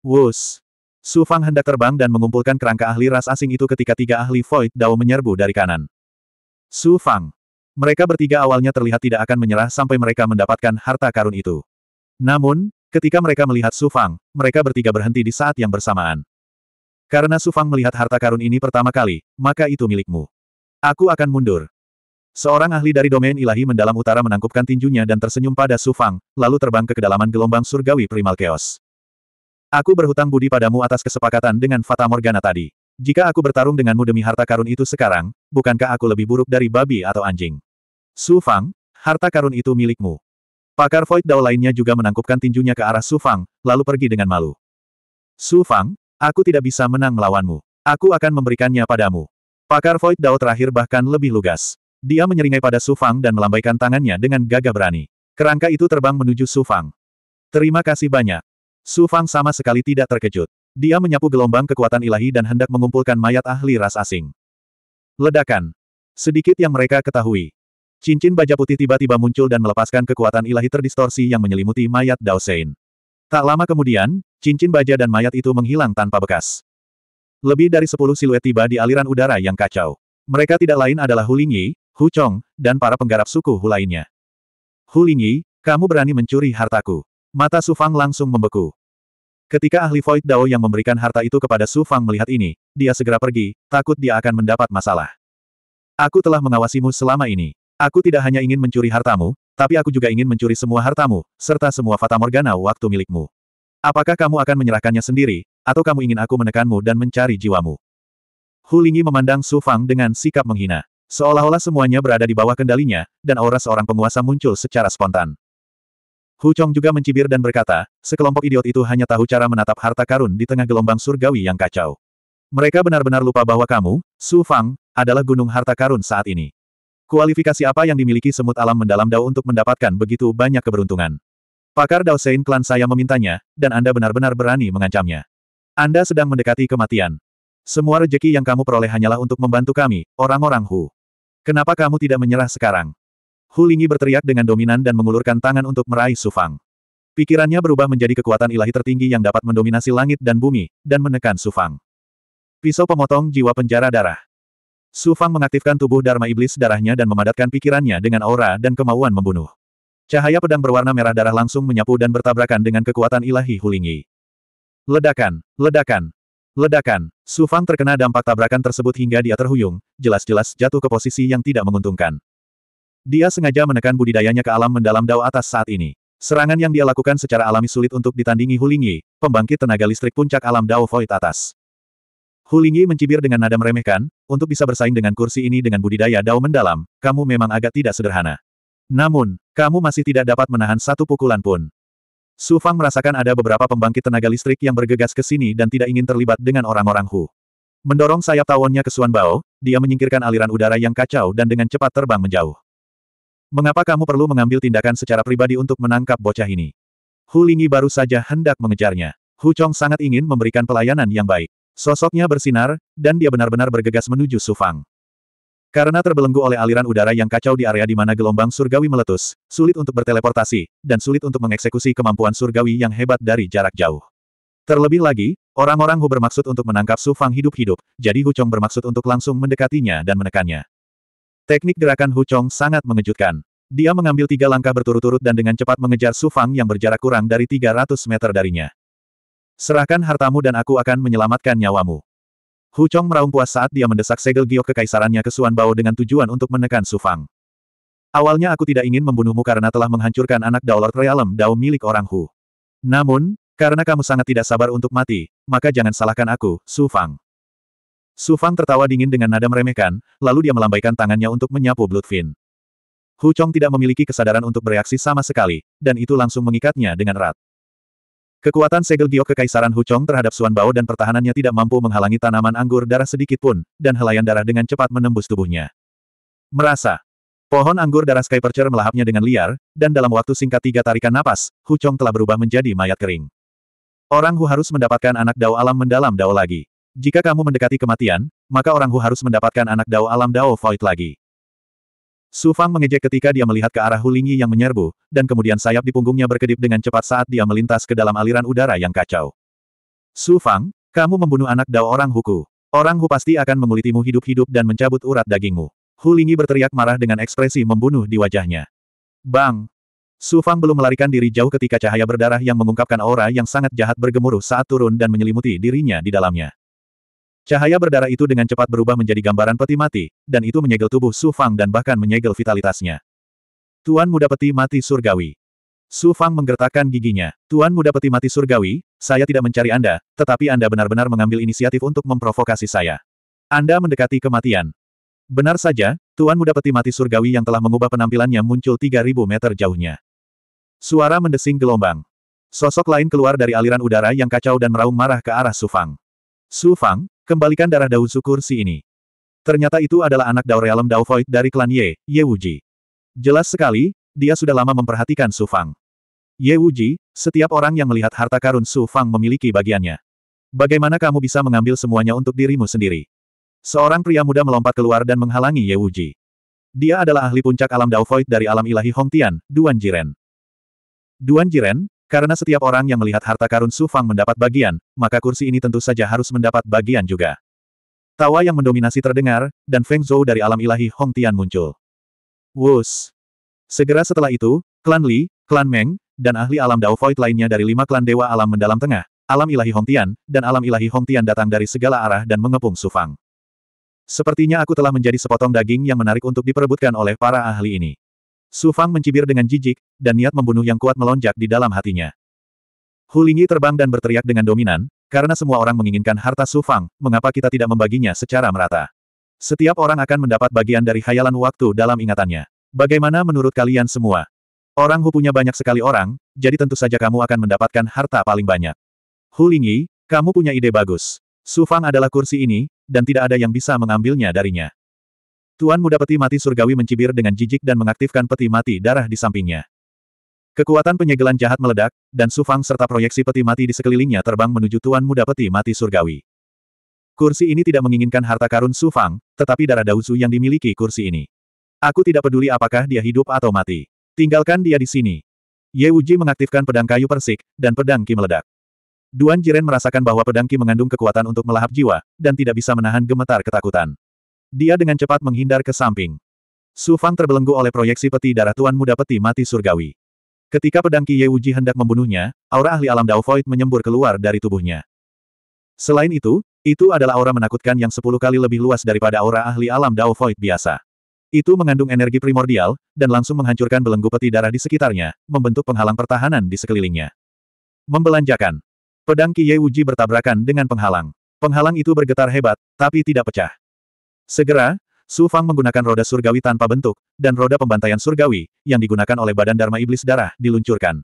Wus! Su Fang hendak terbang dan mengumpulkan kerangka ahli ras asing itu ketika tiga ahli Void Dao menyerbu dari kanan. Su Fang! Mereka bertiga awalnya terlihat tidak akan menyerah sampai mereka mendapatkan harta karun itu. Namun, Ketika mereka melihat Su Fang, mereka bertiga berhenti di saat yang bersamaan. Karena Su Fang melihat harta karun ini pertama kali, maka itu milikmu. Aku akan mundur. Seorang ahli dari domain ilahi mendalam utara menangkupkan tinjunya dan tersenyum pada Su Fang, lalu terbang ke kedalaman gelombang surgawi primal chaos. Aku berhutang budi padamu atas kesepakatan dengan Fata Morgana tadi. Jika aku bertarung denganmu demi harta karun itu sekarang, bukankah aku lebih buruk dari babi atau anjing? Su Fang, harta karun itu milikmu. Pakar Void Dao lainnya juga menangkupkan tinjunya ke arah Su Fang, lalu pergi dengan malu. Su Fang, aku tidak bisa menang melawanmu. Aku akan memberikannya padamu. Pakar Void Dao terakhir bahkan lebih lugas. Dia menyeringai pada Su Fang dan melambaikan tangannya dengan gagah berani. Kerangka itu terbang menuju Su Fang. Terima kasih banyak. Su Fang sama sekali tidak terkejut. Dia menyapu gelombang kekuatan ilahi dan hendak mengumpulkan mayat ahli ras asing. Ledakan. Sedikit yang mereka ketahui, Cincin baja putih tiba-tiba muncul dan melepaskan kekuatan ilahi terdistorsi yang menyelimuti mayat Dao Daosein. Tak lama kemudian, cincin baja dan mayat itu menghilang tanpa bekas. Lebih dari sepuluh siluet tiba di aliran udara yang kacau. Mereka tidak lain adalah Hu Lingyi, Hu Chong, dan para penggarap suku Hu lainnya. Hu Lingyi, kamu berani mencuri hartaku. Mata Su Fang langsung membeku. Ketika ahli Void Dao yang memberikan harta itu kepada Su Fang melihat ini, dia segera pergi, takut dia akan mendapat masalah. Aku telah mengawasimu selama ini. Aku tidak hanya ingin mencuri hartamu, tapi aku juga ingin mencuri semua hartamu, serta semua fata morgana waktu milikmu. Apakah kamu akan menyerahkannya sendiri, atau kamu ingin aku menekanmu dan mencari jiwamu? Hulingi memandang Su Fang dengan sikap menghina. Seolah-olah semuanya berada di bawah kendalinya, dan aura seorang penguasa muncul secara spontan. Hu Chong juga mencibir dan berkata, sekelompok idiot itu hanya tahu cara menatap harta karun di tengah gelombang surgawi yang kacau. Mereka benar-benar lupa bahwa kamu, Su Fang, adalah gunung harta karun saat ini. Kualifikasi apa yang dimiliki semut alam mendalam Dao untuk mendapatkan begitu banyak keberuntungan? Pakar Dao Sein klan saya memintanya, dan Anda benar-benar berani mengancamnya. Anda sedang mendekati kematian. Semua rejeki yang kamu peroleh hanyalah untuk membantu kami, orang-orang Hu. Kenapa kamu tidak menyerah sekarang? Hu Lingyi berteriak dengan dominan dan mengulurkan tangan untuk meraih Sufang. Pikirannya berubah menjadi kekuatan ilahi tertinggi yang dapat mendominasi langit dan bumi, dan menekan Sufang. Pisau pemotong jiwa penjara darah. Su Fang mengaktifkan tubuh Dharma Iblis darahnya dan memadatkan pikirannya dengan aura dan kemauan membunuh. Cahaya pedang berwarna merah darah langsung menyapu dan bertabrakan dengan kekuatan ilahi Hulingi. Ledakan, ledakan, ledakan. Su Fang terkena dampak tabrakan tersebut hingga dia terhuyung, jelas-jelas jatuh ke posisi yang tidak menguntungkan. Dia sengaja menekan budidayanya ke alam mendalam dao atas saat ini. Serangan yang dia lakukan secara alami sulit untuk ditandingi Hulingi, pembangkit tenaga listrik puncak alam Dao Void atas. Hu Lingyi mencibir dengan nada meremehkan, untuk bisa bersaing dengan kursi ini dengan budidaya dao mendalam, kamu memang agak tidak sederhana. Namun, kamu masih tidak dapat menahan satu pukulan pun. Su Fang merasakan ada beberapa pembangkit tenaga listrik yang bergegas ke sini dan tidak ingin terlibat dengan orang-orang Hu. Mendorong sayap tawonnya ke Suan Bao, dia menyingkirkan aliran udara yang kacau dan dengan cepat terbang menjauh. Mengapa kamu perlu mengambil tindakan secara pribadi untuk menangkap bocah ini? Hu Lingyi baru saja hendak mengejarnya. Hu Chong sangat ingin memberikan pelayanan yang baik. Sosoknya bersinar, dan dia benar-benar bergegas menuju Sufang. Karena terbelenggu oleh aliran udara yang kacau di area di mana gelombang surgawi meletus, sulit untuk berteleportasi, dan sulit untuk mengeksekusi kemampuan surgawi yang hebat dari jarak jauh. Terlebih lagi, orang-orang Hu bermaksud untuk menangkap Sufang hidup-hidup, jadi Hu Chong bermaksud untuk langsung mendekatinya dan menekannya. Teknik gerakan Hu Chong sangat mengejutkan. Dia mengambil tiga langkah berturut-turut dan dengan cepat mengejar Sufang yang berjarak kurang dari 300 meter darinya. Serahkan hartamu dan aku akan menyelamatkan nyawamu. Hu Chong meraung puas saat dia mendesak segel giok kekaisarannya ke Bao dengan tujuan untuk menekan Su Fang. Awalnya aku tidak ingin membunuhmu karena telah menghancurkan anak daulat realem Dao milik orang Hu. Namun, karena kamu sangat tidak sabar untuk mati, maka jangan salahkan aku, Su Fang. Su Fang tertawa dingin dengan nada meremehkan, lalu dia melambaikan tangannya untuk menyapu Bloodfin. Hu Chong tidak memiliki kesadaran untuk bereaksi sama sekali, dan itu langsung mengikatnya dengan erat. Kekuatan segel giok kekaisaran Huchong terhadap Suan Bao dan pertahanannya tidak mampu menghalangi tanaman anggur darah sedikit pun, dan helaian darah dengan cepat menembus tubuhnya. Merasa. Pohon anggur darah Sky Percher melahapnya dengan liar, dan dalam waktu singkat tiga tarikan napas, Huchong telah berubah menjadi mayat kering. Orang Hu harus mendapatkan anak dao alam mendalam dao lagi. Jika kamu mendekati kematian, maka orang Hu harus mendapatkan anak dao alam dao void lagi. Su Fang mengejek ketika dia melihat ke arah Hulingi yang menyerbu, dan kemudian sayap di punggungnya berkedip dengan cepat saat dia melintas ke dalam aliran udara yang kacau. Su Fang, kamu membunuh anak dao orang Huku. Orang Hu pasti akan mengulitimu hidup-hidup dan mencabut urat dagingmu. Hulingi berteriak marah dengan ekspresi membunuh di wajahnya. Bang! Su Fang belum melarikan diri jauh ketika cahaya berdarah yang mengungkapkan aura yang sangat jahat bergemuruh saat turun dan menyelimuti dirinya di dalamnya. Cahaya berdarah itu dengan cepat berubah menjadi gambaran peti mati, dan itu menyegel tubuh Su Fang dan bahkan menyegel vitalitasnya. Tuan Muda Peti Mati Surgawi Su Fang menggertakkan giginya. Tuan Muda Peti Mati Surgawi, saya tidak mencari Anda, tetapi Anda benar-benar mengambil inisiatif untuk memprovokasi saya. Anda mendekati kematian. Benar saja, Tuan Muda Peti Mati Surgawi yang telah mengubah penampilannya muncul 3000 meter jauhnya. Suara mendesing gelombang. Sosok lain keluar dari aliran udara yang kacau dan meraung marah ke arah Su Fang. Su Fang, Kembalikan darah daun sukur si ini. Ternyata itu adalah anak Daurealem Dao Void dari klan Ye, Ye Wuji. Jelas sekali, dia sudah lama memperhatikan Su Fang. Ye Wuji, setiap orang yang melihat harta karun Su Fang memiliki bagiannya. Bagaimana kamu bisa mengambil semuanya untuk dirimu sendiri? Seorang pria muda melompat keluar dan menghalangi Ye Wuji. Dia adalah ahli puncak alam Dao dari alam ilahi Hongtian, Duan Jiren. Duan Jiren, karena setiap orang yang melihat harta karun Su Fang mendapat bagian, maka kursi ini tentu saja harus mendapat bagian juga. Tawa yang mendominasi terdengar, dan Feng Zhou dari alam ilahi Hong Tian muncul. Wus! Segera setelah itu, klan Li, klan Meng, dan ahli alam Dao Void lainnya dari lima klan dewa alam mendalam tengah, alam ilahi Hong Tian, dan alam ilahi Hong Tian datang dari segala arah dan mengepung Su Fang. Sepertinya aku telah menjadi sepotong daging yang menarik untuk diperebutkan oleh para ahli ini. Su Fang mencibir dengan jijik, dan niat membunuh yang kuat melonjak di dalam hatinya. Hu Lingyi terbang dan berteriak dengan dominan, karena semua orang menginginkan harta Su Fang, mengapa kita tidak membaginya secara merata? Setiap orang akan mendapat bagian dari khayalan waktu dalam ingatannya. Bagaimana menurut kalian semua? Orang Hu punya banyak sekali orang, jadi tentu saja kamu akan mendapatkan harta paling banyak. Hu Lingyi, kamu punya ide bagus. Su Fang adalah kursi ini, dan tidak ada yang bisa mengambilnya darinya. Tuan muda peti mati surgawi mencibir dengan jijik dan mengaktifkan peti mati darah di sampingnya. Kekuatan penyegelan jahat meledak, dan Sufang serta proyeksi peti mati di sekelilingnya terbang menuju Tuan muda peti mati surgawi. Kursi ini tidak menginginkan harta karun Sufang, tetapi darah Dausu yang dimiliki kursi ini. Aku tidak peduli apakah dia hidup atau mati. Tinggalkan dia di sini. Ye Wuji mengaktifkan pedang kayu persik, dan pedang Ki meledak. Duan Jiren merasakan bahwa pedang Ki mengandung kekuatan untuk melahap jiwa, dan tidak bisa menahan gemetar ketakutan. Dia dengan cepat menghindar ke samping. Su Fang terbelenggu oleh proyeksi peti darah Tuan Muda Peti Mati Surgawi. Ketika pedang Ye Wuji hendak membunuhnya, aura ahli alam Dao Void menyembur keluar dari tubuhnya. Selain itu, itu adalah aura menakutkan yang sepuluh kali lebih luas daripada aura ahli alam Dao Void biasa. Itu mengandung energi primordial, dan langsung menghancurkan belenggu peti darah di sekitarnya, membentuk penghalang pertahanan di sekelilingnya. Membelanjakan. Pedang Ye Wuji bertabrakan dengan penghalang. Penghalang itu bergetar hebat, tapi tidak pecah. Segera, Su Fang menggunakan roda surgawi tanpa bentuk, dan roda pembantaian surgawi, yang digunakan oleh badan Dharma Iblis Darah, diluncurkan.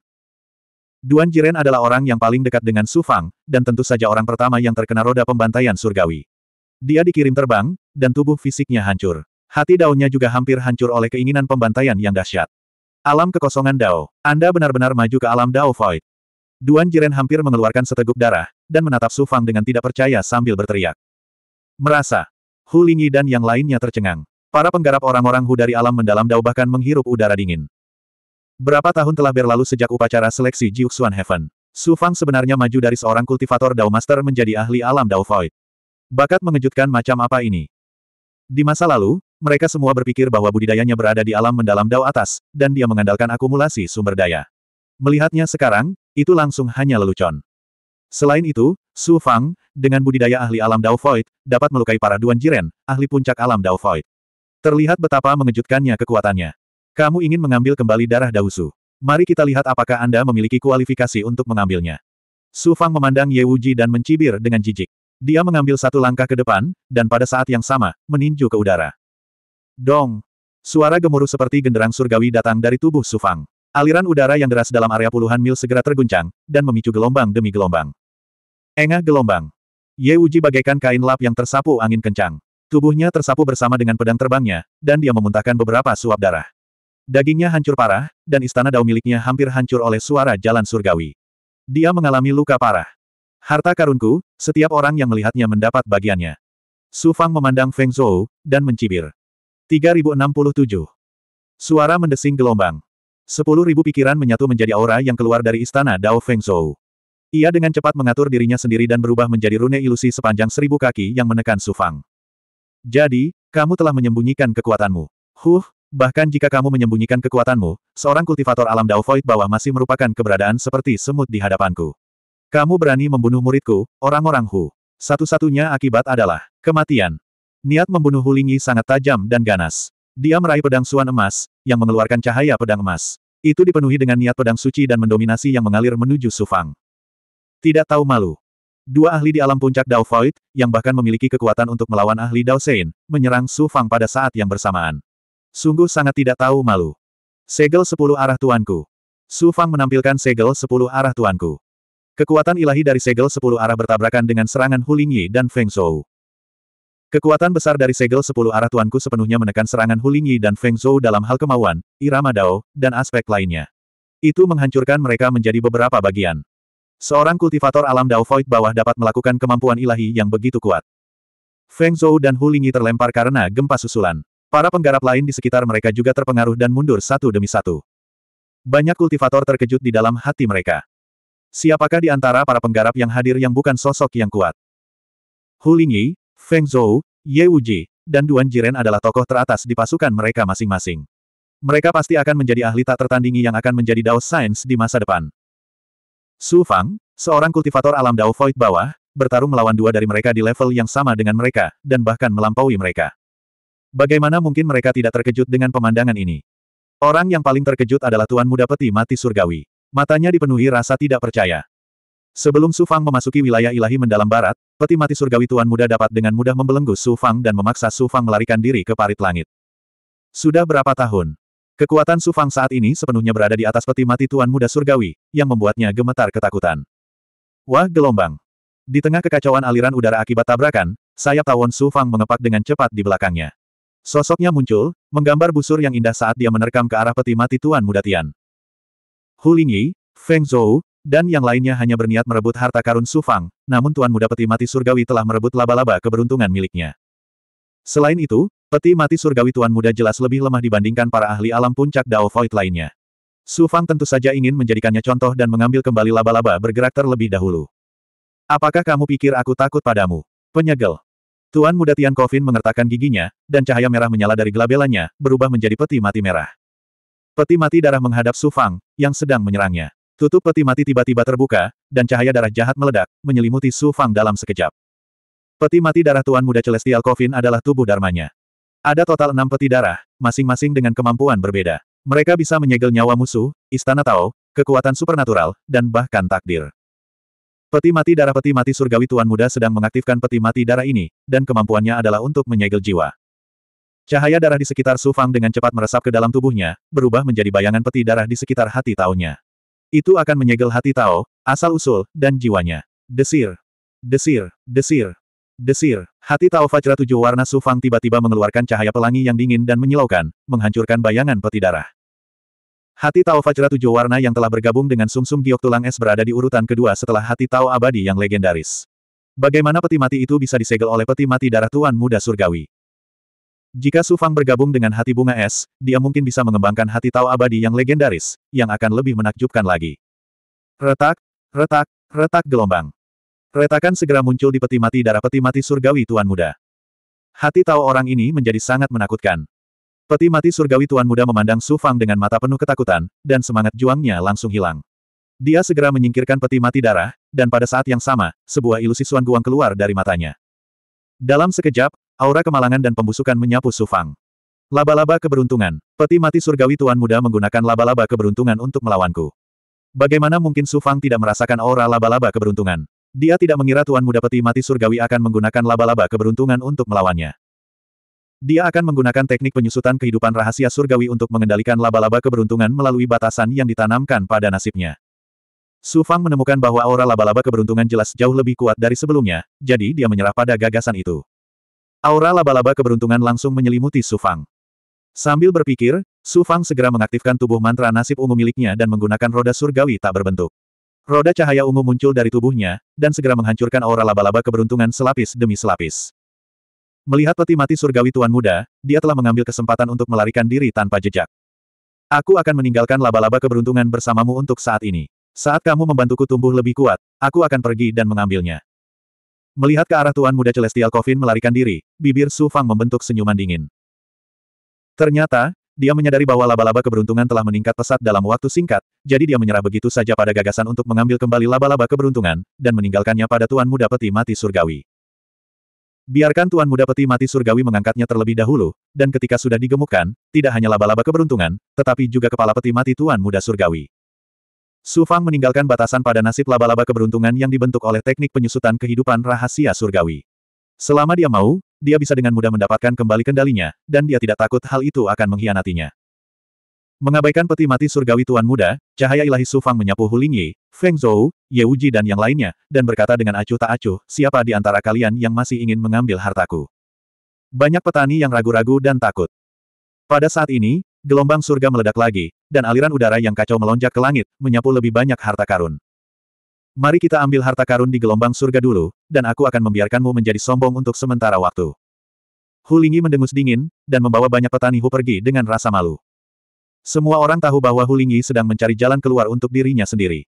Duan Jiren adalah orang yang paling dekat dengan Su Fang, dan tentu saja orang pertama yang terkena roda pembantaian surgawi. Dia dikirim terbang, dan tubuh fisiknya hancur. Hati daunnya juga hampir hancur oleh keinginan pembantaian yang dahsyat. Alam kekosongan Dao, Anda benar-benar maju ke alam Dao Void. Duan Jiren hampir mengeluarkan seteguk darah, dan menatap Su Fang dengan tidak percaya sambil berteriak. Merasa, Hu Lingyi dan yang lainnya tercengang. Para penggarap orang-orang Hu dari alam mendalam Dao bahkan menghirup udara dingin. Berapa tahun telah berlalu sejak upacara seleksi Jiuxuan Heaven. Su Fang sebenarnya maju dari seorang kultivator Dao Master menjadi ahli alam Dao Void. Bakat mengejutkan macam apa ini? Di masa lalu, mereka semua berpikir bahwa budidayanya berada di alam mendalam Dao atas, dan dia mengandalkan akumulasi sumber daya. Melihatnya sekarang, itu langsung hanya lelucon. Selain itu, Su Fang, dengan budidaya ahli alam Dao Void, dapat melukai para Duan Jiren, ahli puncak alam Dao Void. Terlihat betapa mengejutkannya kekuatannya. Kamu ingin mengambil kembali darah Dausu. Mari kita lihat apakah Anda memiliki kualifikasi untuk mengambilnya. Su Fang memandang Ye Wuji dan mencibir dengan jijik. Dia mengambil satu langkah ke depan, dan pada saat yang sama, meninju ke udara. Dong! Suara gemuruh seperti genderang surgawi datang dari tubuh Su Fang. Aliran udara yang deras dalam area puluhan mil segera terguncang, dan memicu gelombang demi gelombang. Engah gelombang. Ye Uji bagaikan kain lap yang tersapu angin kencang. Tubuhnya tersapu bersama dengan pedang terbangnya, dan dia memuntahkan beberapa suap darah. Dagingnya hancur parah, dan istana dao miliknya hampir hancur oleh suara jalan surgawi. Dia mengalami luka parah. Harta karunku, setiap orang yang melihatnya mendapat bagiannya. Su Fang memandang Feng Zhou, dan mencibir. 3067. Suara mendesing gelombang. Sepuluh pikiran menyatu menjadi aura yang keluar dari istana Dao Feng Zhou. Ia dengan cepat mengatur dirinya sendiri dan berubah menjadi rune ilusi sepanjang seribu kaki yang menekan Sufang. Jadi, kamu telah menyembunyikan kekuatanmu. Huh, bahkan jika kamu menyembunyikan kekuatanmu, seorang kultivator alam Dao Void bawah masih merupakan keberadaan seperti semut di hadapanku. Kamu berani membunuh muridku, orang-orang Hu. Satu-satunya akibat adalah kematian. Niat membunuh Hu Lingyi sangat tajam dan ganas. Dia meraih pedang suan emas, yang mengeluarkan cahaya pedang emas. Itu dipenuhi dengan niat pedang suci dan mendominasi yang mengalir menuju Sufang. Tidak tahu malu. Dua ahli di alam puncak Dao Void, yang bahkan memiliki kekuatan untuk melawan ahli Dao Sein, menyerang Su Fang pada saat yang bersamaan. Sungguh sangat tidak tahu malu. Segel sepuluh arah tuanku. Su Fang menampilkan segel sepuluh arah tuanku. Kekuatan ilahi dari segel sepuluh arah bertabrakan dengan serangan Yi dan Feng Zhou. Kekuatan besar dari segel sepuluh arah tuanku sepenuhnya menekan serangan Yi dan Feng Zhou dalam hal kemauan, irama Dao, dan aspek lainnya. Itu menghancurkan mereka menjadi beberapa bagian. Seorang kultivator alam Dao Void bawah dapat melakukan kemampuan ilahi yang begitu kuat. Feng Zhou dan Hu Lingyi terlempar karena gempa susulan. Para penggarap lain di sekitar mereka juga terpengaruh dan mundur satu demi satu. Banyak kultivator terkejut di dalam hati mereka. Siapakah di antara para penggarap yang hadir yang bukan sosok yang kuat? Hu Lingyi, Feng Zhou, Ye Wuji, dan Duan Jiren adalah tokoh teratas di pasukan mereka masing-masing. Mereka pasti akan menjadi ahli tak tertandingi yang akan menjadi Dao science di masa depan. Su Fang, seorang kultivator alam Dao Void bawah, bertarung melawan dua dari mereka di level yang sama dengan mereka, dan bahkan melampaui mereka. Bagaimana mungkin mereka tidak terkejut dengan pemandangan ini? Orang yang paling terkejut adalah Tuan Muda Peti Mati Surgawi. Matanya dipenuhi rasa tidak percaya. Sebelum Su Fang memasuki wilayah ilahi mendalam barat, Peti Mati Surgawi Tuan Muda dapat dengan mudah membelenggu Su Fang dan memaksa Su Fang melarikan diri ke parit langit. Sudah berapa tahun? Kekuatan Su Fang saat ini sepenuhnya berada di atas peti mati Tuan Muda Surgawi, yang membuatnya gemetar ketakutan. Wah gelombang! Di tengah kekacauan aliran udara akibat tabrakan, sayap tawon Su Fang mengepak dengan cepat di belakangnya. Sosoknya muncul, menggambar busur yang indah saat dia menerkam ke arah peti mati Tuan Muda Tian. Hu Lingyi, Feng Zhou, dan yang lainnya hanya berniat merebut harta karun Su Fang, namun Tuan Muda Peti Mati Surgawi telah merebut laba-laba keberuntungan miliknya. Selain itu, Peti mati surgawi Tuan Muda jelas lebih lemah dibandingkan para ahli alam puncak Dao Void lainnya. Su Fang tentu saja ingin menjadikannya contoh dan mengambil kembali laba-laba bergerak terlebih dahulu. Apakah kamu pikir aku takut padamu? Penyegel. Tuan Muda Tian Kofin mengertakkan giginya, dan cahaya merah menyala dari gelabelannya, berubah menjadi peti mati merah. Peti mati darah menghadap Su Fang, yang sedang menyerangnya. Tutup peti mati tiba-tiba terbuka, dan cahaya darah jahat meledak, menyelimuti Su Fang dalam sekejap. Peti mati darah Tuan Muda Celestial Kofin adalah tubuh Darmanya. Ada total enam peti darah, masing-masing dengan kemampuan berbeda. Mereka bisa menyegel nyawa musuh, istana Tao, kekuatan supernatural, dan bahkan takdir. Peti mati darah peti mati surgawi Tuan Muda sedang mengaktifkan peti mati darah ini, dan kemampuannya adalah untuk menyegel jiwa. Cahaya darah di sekitar Su Fang dengan cepat meresap ke dalam tubuhnya, berubah menjadi bayangan peti darah di sekitar hati Tao-nya. Itu akan menyegel hati Tao, asal-usul, dan jiwanya. Desir. Desir. Desir. Desir, hati Tao Fajra tujuh warna Sufang tiba-tiba mengeluarkan cahaya pelangi yang dingin dan menyilaukan, menghancurkan bayangan peti darah. Hati Tao Fajra tujuh warna yang telah bergabung dengan sumsum -sum giok tulang es berada di urutan kedua setelah hati Tao abadi yang legendaris. Bagaimana peti mati itu bisa disegel oleh peti mati darah Tuan Muda Surgawi? Jika Sufang bergabung dengan hati bunga es, dia mungkin bisa mengembangkan hati Tao abadi yang legendaris, yang akan lebih menakjubkan lagi. Retak, retak, retak gelombang. Retakan segera muncul di peti mati darah peti mati surgawi Tuan Muda. Hati tahu orang ini menjadi sangat menakutkan. Peti mati surgawi Tuan Muda memandang Su Fang dengan mata penuh ketakutan, dan semangat juangnya langsung hilang. Dia segera menyingkirkan peti mati darah, dan pada saat yang sama, sebuah ilusi Suan Guang keluar dari matanya. Dalam sekejap, aura kemalangan dan pembusukan menyapu Su Fang. Laba-laba keberuntungan, peti mati surgawi Tuan Muda menggunakan laba-laba keberuntungan untuk melawanku. Bagaimana mungkin Su Fang tidak merasakan aura laba-laba keberuntungan? Dia tidak mengira Tuan Muda Peti Mati Surgawi akan menggunakan laba-laba keberuntungan untuk melawannya. Dia akan menggunakan teknik penyusutan kehidupan rahasia surgawi untuk mengendalikan laba-laba keberuntungan melalui batasan yang ditanamkan pada nasibnya. Su Fang menemukan bahwa aura laba-laba keberuntungan jelas jauh lebih kuat dari sebelumnya, jadi dia menyerah pada gagasan itu. Aura laba-laba keberuntungan langsung menyelimuti Su Fang. Sambil berpikir, Su Fang segera mengaktifkan tubuh mantra nasib ungu miliknya dan menggunakan roda surgawi tak berbentuk. Roda cahaya ungu muncul dari tubuhnya, dan segera menghancurkan aura laba-laba keberuntungan selapis demi selapis. Melihat peti mati surgawi Tuan Muda, dia telah mengambil kesempatan untuk melarikan diri tanpa jejak. Aku akan meninggalkan laba-laba keberuntungan bersamamu untuk saat ini. Saat kamu membantuku tumbuh lebih kuat, aku akan pergi dan mengambilnya. Melihat ke arah Tuan Muda Celestial Coffin melarikan diri, bibir Su Fang membentuk senyuman dingin. Ternyata, dia menyadari bahwa laba-laba keberuntungan telah meningkat pesat dalam waktu singkat, jadi dia menyerah begitu saja pada gagasan untuk mengambil kembali laba-laba keberuntungan, dan meninggalkannya pada Tuan Muda Peti Mati Surgawi. Biarkan Tuan Muda Peti Mati Surgawi mengangkatnya terlebih dahulu, dan ketika sudah digemukkan, tidak hanya laba-laba keberuntungan, tetapi juga kepala peti mati Tuan Muda Surgawi. Su Fang meninggalkan batasan pada nasib laba-laba keberuntungan yang dibentuk oleh teknik penyusutan kehidupan rahasia surgawi. Selama dia mau, dia bisa dengan mudah mendapatkan kembali kendalinya, dan dia tidak takut hal itu akan mengkhianatinya. Mengabaikan peti mati surgawi Tuan Muda, cahaya ilahi Sufang menyapu Hulingyi, Feng Zhou, Ye Wuji dan yang lainnya, dan berkata dengan acuh tak acuh, siapa di antara kalian yang masih ingin mengambil hartaku? Banyak petani yang ragu-ragu dan takut. Pada saat ini, gelombang surga meledak lagi, dan aliran udara yang kacau melonjak ke langit, menyapu lebih banyak harta karun. Mari kita ambil harta karun di gelombang surga dulu, dan aku akan membiarkanmu menjadi sombong untuk sementara waktu. Hulingi mendengus dingin, dan membawa banyak petani Hu pergi dengan rasa malu. Semua orang tahu bahwa Hulingi sedang mencari jalan keluar untuk dirinya sendiri.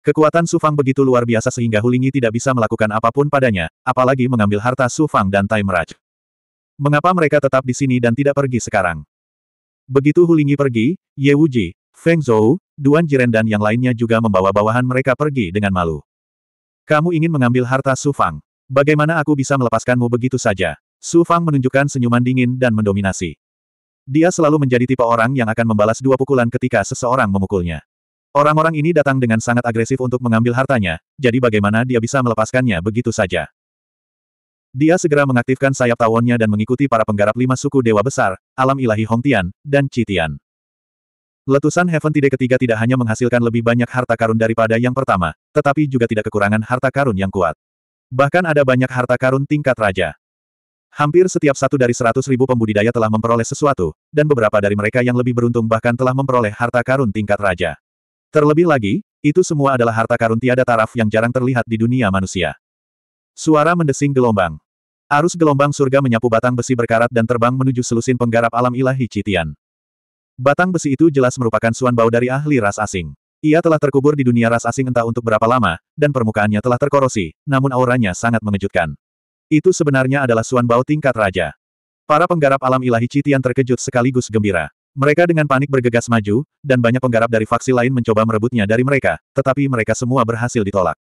Kekuatan Sufang begitu luar biasa sehingga Hulingi tidak bisa melakukan apapun padanya, apalagi mengambil harta Sufang dan Tai Meraj. Mengapa mereka tetap di sini dan tidak pergi sekarang? Begitu Hulingi pergi, Ye Wuji, Feng Zhou, Duan Jiren dan yang lainnya juga membawa bawahan mereka pergi dengan malu. Kamu ingin mengambil harta Su Fang. Bagaimana aku bisa melepaskanmu begitu saja? Su Fang menunjukkan senyuman dingin dan mendominasi. Dia selalu menjadi tipe orang yang akan membalas dua pukulan ketika seseorang memukulnya. Orang-orang ini datang dengan sangat agresif untuk mengambil hartanya, jadi bagaimana dia bisa melepaskannya begitu saja? Dia segera mengaktifkan sayap tawonnya dan mengikuti para penggarap lima suku dewa besar, alam ilahi Hongtian, dan Citian. Letusan Heaven Tide ketiga tidak hanya menghasilkan lebih banyak harta karun daripada yang pertama, tetapi juga tidak kekurangan harta karun yang kuat. Bahkan ada banyak harta karun tingkat raja. Hampir setiap satu dari seratus ribu pembudidaya telah memperoleh sesuatu, dan beberapa dari mereka yang lebih beruntung bahkan telah memperoleh harta karun tingkat raja. Terlebih lagi, itu semua adalah harta karun tiada taraf yang jarang terlihat di dunia manusia. Suara mendesing gelombang. Arus gelombang surga menyapu batang besi berkarat dan terbang menuju selusin penggarap alam ilahi Citian. Batang besi itu jelas merupakan suan bau dari ahli ras asing. Ia telah terkubur di dunia ras asing entah untuk berapa lama, dan permukaannya telah terkorosi, namun auranya sangat mengejutkan. Itu sebenarnya adalah suan bau tingkat raja. Para penggarap alam ilahi Citian terkejut sekaligus gembira. Mereka dengan panik bergegas maju, dan banyak penggarap dari faksi lain mencoba merebutnya dari mereka, tetapi mereka semua berhasil ditolak.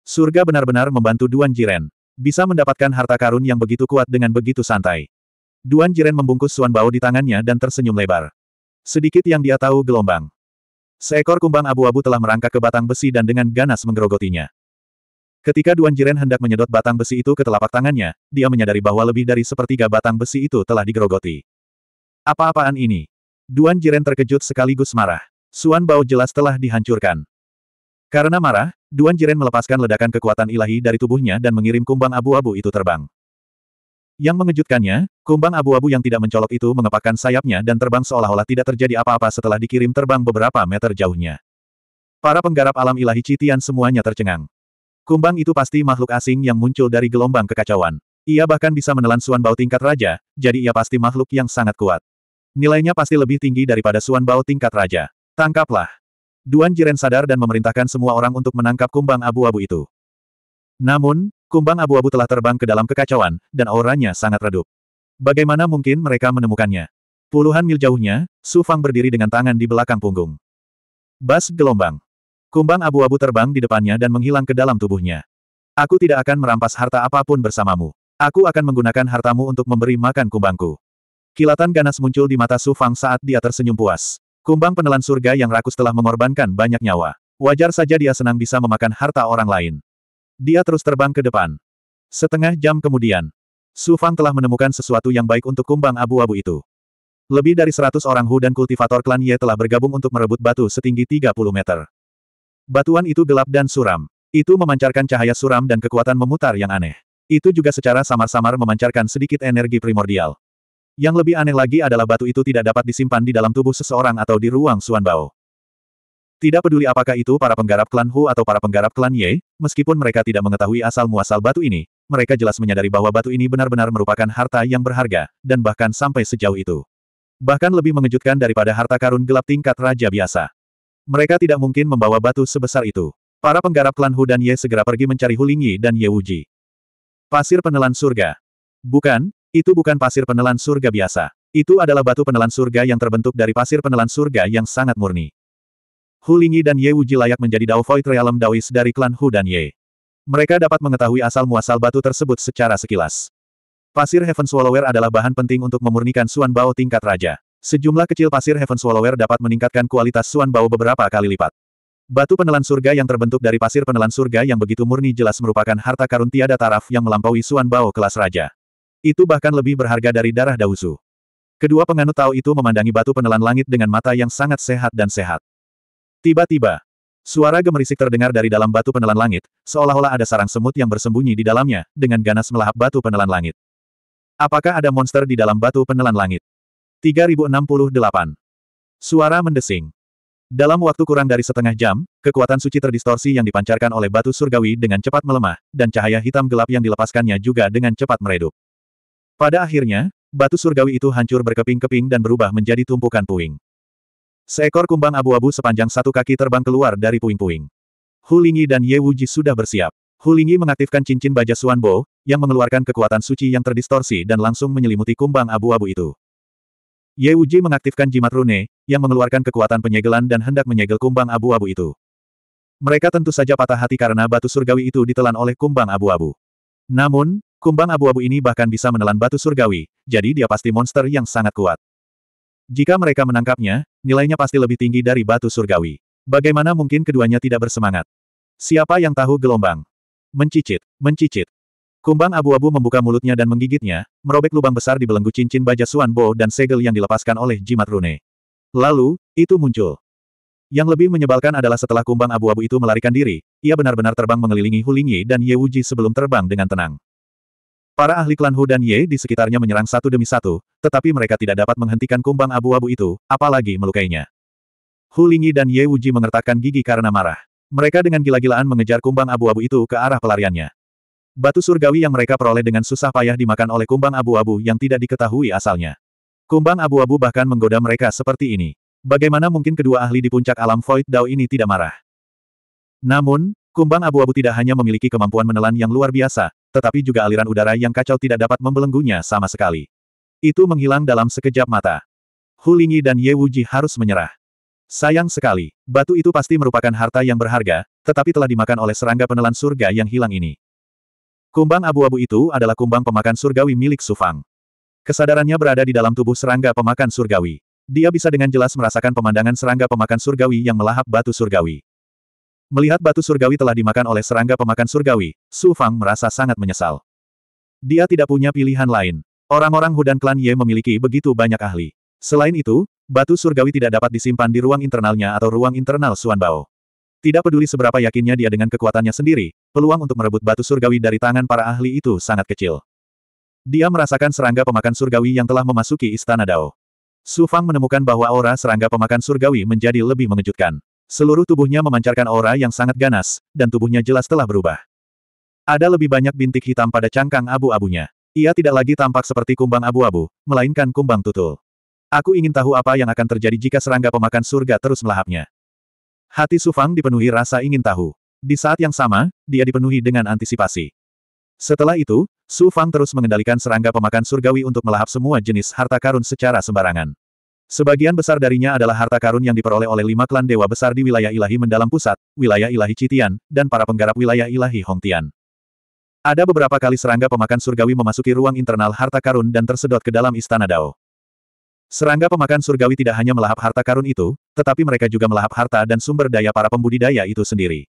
Surga benar-benar membantu Duan Jiren. Bisa mendapatkan harta karun yang begitu kuat dengan begitu santai. Duan Jiren membungkus Suan bau di tangannya dan tersenyum lebar. Sedikit yang dia tahu gelombang. Seekor kumbang abu-abu telah merangkak ke batang besi dan dengan ganas menggerogotinya. Ketika Duan Jiren hendak menyedot batang besi itu ke telapak tangannya, dia menyadari bahwa lebih dari sepertiga batang besi itu telah digerogoti. Apa-apaan ini? Duan Jiren terkejut sekaligus marah. Suan Bao jelas telah dihancurkan. Karena marah, Duan Jiren melepaskan ledakan kekuatan ilahi dari tubuhnya dan mengirim kumbang abu-abu itu terbang. Yang mengejutkannya, kumbang abu-abu yang tidak mencolok itu mengepakkan sayapnya dan terbang seolah-olah tidak terjadi apa-apa setelah dikirim terbang beberapa meter jauhnya. Para penggarap alam ilahi Citian semuanya tercengang. Kumbang itu pasti makhluk asing yang muncul dari gelombang kekacauan. Ia bahkan bisa menelan Suan bau tingkat raja, jadi ia pasti makhluk yang sangat kuat. Nilainya pasti lebih tinggi daripada Suan bau tingkat raja. Tangkaplah. Duan Jiren sadar dan memerintahkan semua orang untuk menangkap kumbang abu-abu itu. Namun, Kumbang abu-abu telah terbang ke dalam kekacauan, dan auranya sangat redup. Bagaimana mungkin mereka menemukannya? Puluhan mil jauhnya, Su Fang berdiri dengan tangan di belakang punggung. Bas gelombang. Kumbang abu-abu terbang di depannya dan menghilang ke dalam tubuhnya. Aku tidak akan merampas harta apapun bersamamu. Aku akan menggunakan hartamu untuk memberi makan kumbangku. Kilatan ganas muncul di mata Su Fang saat dia tersenyum puas. Kumbang penelan surga yang rakus telah mengorbankan banyak nyawa. Wajar saja dia senang bisa memakan harta orang lain. Dia terus terbang ke depan. Setengah jam kemudian, Su Fang telah menemukan sesuatu yang baik untuk kumbang abu-abu itu. Lebih dari seratus orang Hu dan kultivator klan Ye telah bergabung untuk merebut batu setinggi 30 meter. Batuan itu gelap dan suram. Itu memancarkan cahaya suram dan kekuatan memutar yang aneh. Itu juga secara samar-samar memancarkan sedikit energi primordial. Yang lebih aneh lagi adalah batu itu tidak dapat disimpan di dalam tubuh seseorang atau di ruang Suan Bao. Tidak peduli apakah itu para penggarap klan Hu atau para penggarap klan Ye, Meskipun mereka tidak mengetahui asal-muasal batu ini, mereka jelas menyadari bahwa batu ini benar-benar merupakan harta yang berharga, dan bahkan sampai sejauh itu. Bahkan lebih mengejutkan daripada harta karun gelap tingkat raja biasa. Mereka tidak mungkin membawa batu sebesar itu. Para penggarap klan Hu dan Ye segera pergi mencari Lingyi dan Ye Wuji. Pasir penelan surga. Bukan, itu bukan pasir penelan surga biasa. Itu adalah batu penelan surga yang terbentuk dari pasir penelan surga yang sangat murni. Hu Lingyi dan Ye Wuji layak menjadi Dao Void Realm Daois dari klan Hu dan Ye. Mereka dapat mengetahui asal-muasal batu tersebut secara sekilas. Pasir Heaven Swallower adalah bahan penting untuk memurnikan Suan Bao tingkat raja. Sejumlah kecil pasir Heaven Swallower dapat meningkatkan kualitas Suan Bao beberapa kali lipat. Batu penelan surga yang terbentuk dari pasir penelan surga yang begitu murni jelas merupakan harta karun tiada taraf yang melampaui Suan Bao kelas raja. Itu bahkan lebih berharga dari darah Dausu. Kedua penganut Tao itu memandangi batu penelan langit dengan mata yang sangat sehat dan sehat. Tiba-tiba, suara gemerisik terdengar dari dalam batu penelan langit, seolah-olah ada sarang semut yang bersembunyi di dalamnya, dengan ganas melahap batu penelan langit. Apakah ada monster di dalam batu penelan langit? 3068. Suara mendesing. Dalam waktu kurang dari setengah jam, kekuatan suci terdistorsi yang dipancarkan oleh batu surgawi dengan cepat melemah, dan cahaya hitam gelap yang dilepaskannya juga dengan cepat meredup. Pada akhirnya, batu surgawi itu hancur berkeping-keping dan berubah menjadi tumpukan puing. Seekor kumbang abu-abu sepanjang satu kaki terbang keluar dari puing-puing. Hulingi dan Ye Wuji sudah bersiap. Hulingi mengaktifkan cincin baja Suanbo, yang mengeluarkan kekuatan suci yang terdistorsi dan langsung menyelimuti kumbang abu-abu itu. Ye Wuji mengaktifkan jimat rune, yang mengeluarkan kekuatan penyegelan dan hendak menyegel kumbang abu-abu itu. Mereka tentu saja patah hati karena batu surgawi itu ditelan oleh kumbang abu-abu. Namun, kumbang abu-abu ini bahkan bisa menelan batu surgawi, jadi dia pasti monster yang sangat kuat. Jika mereka menangkapnya, nilainya pasti lebih tinggi dari batu surgawi. Bagaimana mungkin keduanya tidak bersemangat? Siapa yang tahu gelombang? Mencicit, mencicit. Kumbang abu-abu membuka mulutnya dan menggigitnya, merobek lubang besar di belenggu cincin baja Suan Bo dan segel yang dilepaskan oleh jimat rune. Lalu, itu muncul. Yang lebih menyebalkan adalah setelah kumbang abu-abu itu melarikan diri, ia benar-benar terbang mengelilingi Hulingyi dan Ye Wuji sebelum terbang dengan tenang. Para ahli klan Hu dan Ye di sekitarnya menyerang satu demi satu, tetapi mereka tidak dapat menghentikan kumbang abu-abu itu, apalagi melukainya. Hu Lingyi dan Ye Wuji mengertakkan gigi karena marah. Mereka dengan gila-gilaan mengejar kumbang abu-abu itu ke arah pelariannya. Batu surgawi yang mereka peroleh dengan susah payah dimakan oleh kumbang abu-abu yang tidak diketahui asalnya. Kumbang abu-abu bahkan menggoda mereka seperti ini. Bagaimana mungkin kedua ahli di puncak alam Void Dao ini tidak marah? Namun, kumbang abu-abu tidak hanya memiliki kemampuan menelan yang luar biasa, tetapi juga aliran udara yang kacau tidak dapat membelenggunya sama sekali. Itu menghilang dalam sekejap mata. Hulingi dan Ye Wuji harus menyerah. Sayang sekali, batu itu pasti merupakan harta yang berharga, tetapi telah dimakan oleh serangga penelan surga yang hilang ini. Kumbang abu-abu itu adalah kumbang pemakan surgawi milik Sufang. Kesadarannya berada di dalam tubuh serangga pemakan surgawi. Dia bisa dengan jelas merasakan pemandangan serangga pemakan surgawi yang melahap batu surgawi. Melihat batu surgawi telah dimakan oleh serangga pemakan surgawi, Su Fang merasa sangat menyesal. Dia tidak punya pilihan lain. Orang-orang Hudan Klan Ye memiliki begitu banyak ahli. Selain itu, batu surgawi tidak dapat disimpan di ruang internalnya atau ruang internal Suan Bao. Tidak peduli seberapa yakinnya dia dengan kekuatannya sendiri, peluang untuk merebut batu surgawi dari tangan para ahli itu sangat kecil. Dia merasakan serangga pemakan surgawi yang telah memasuki istana Dao. Su Fang menemukan bahwa aura serangga pemakan surgawi menjadi lebih mengejutkan. Seluruh tubuhnya memancarkan aura yang sangat ganas, dan tubuhnya jelas telah berubah. Ada lebih banyak bintik hitam pada cangkang abu-abunya. Ia tidak lagi tampak seperti kumbang abu-abu, melainkan kumbang tutul. Aku ingin tahu apa yang akan terjadi jika serangga pemakan surga terus melahapnya. Hati Sufang dipenuhi rasa ingin tahu. Di saat yang sama, dia dipenuhi dengan antisipasi. Setelah itu, Sufang terus mengendalikan serangga pemakan surgawi untuk melahap semua jenis harta karun secara sembarangan. Sebagian besar darinya adalah harta karun yang diperoleh oleh lima klan dewa besar di wilayah ilahi mendalam pusat, wilayah ilahi Citian, dan para penggarap wilayah ilahi Hongtian. Ada beberapa kali serangga pemakan surgawi memasuki ruang internal harta karun dan tersedot ke dalam istana Dao. Serangga pemakan surgawi tidak hanya melahap harta karun itu, tetapi mereka juga melahap harta dan sumber daya para pembudidaya itu sendiri.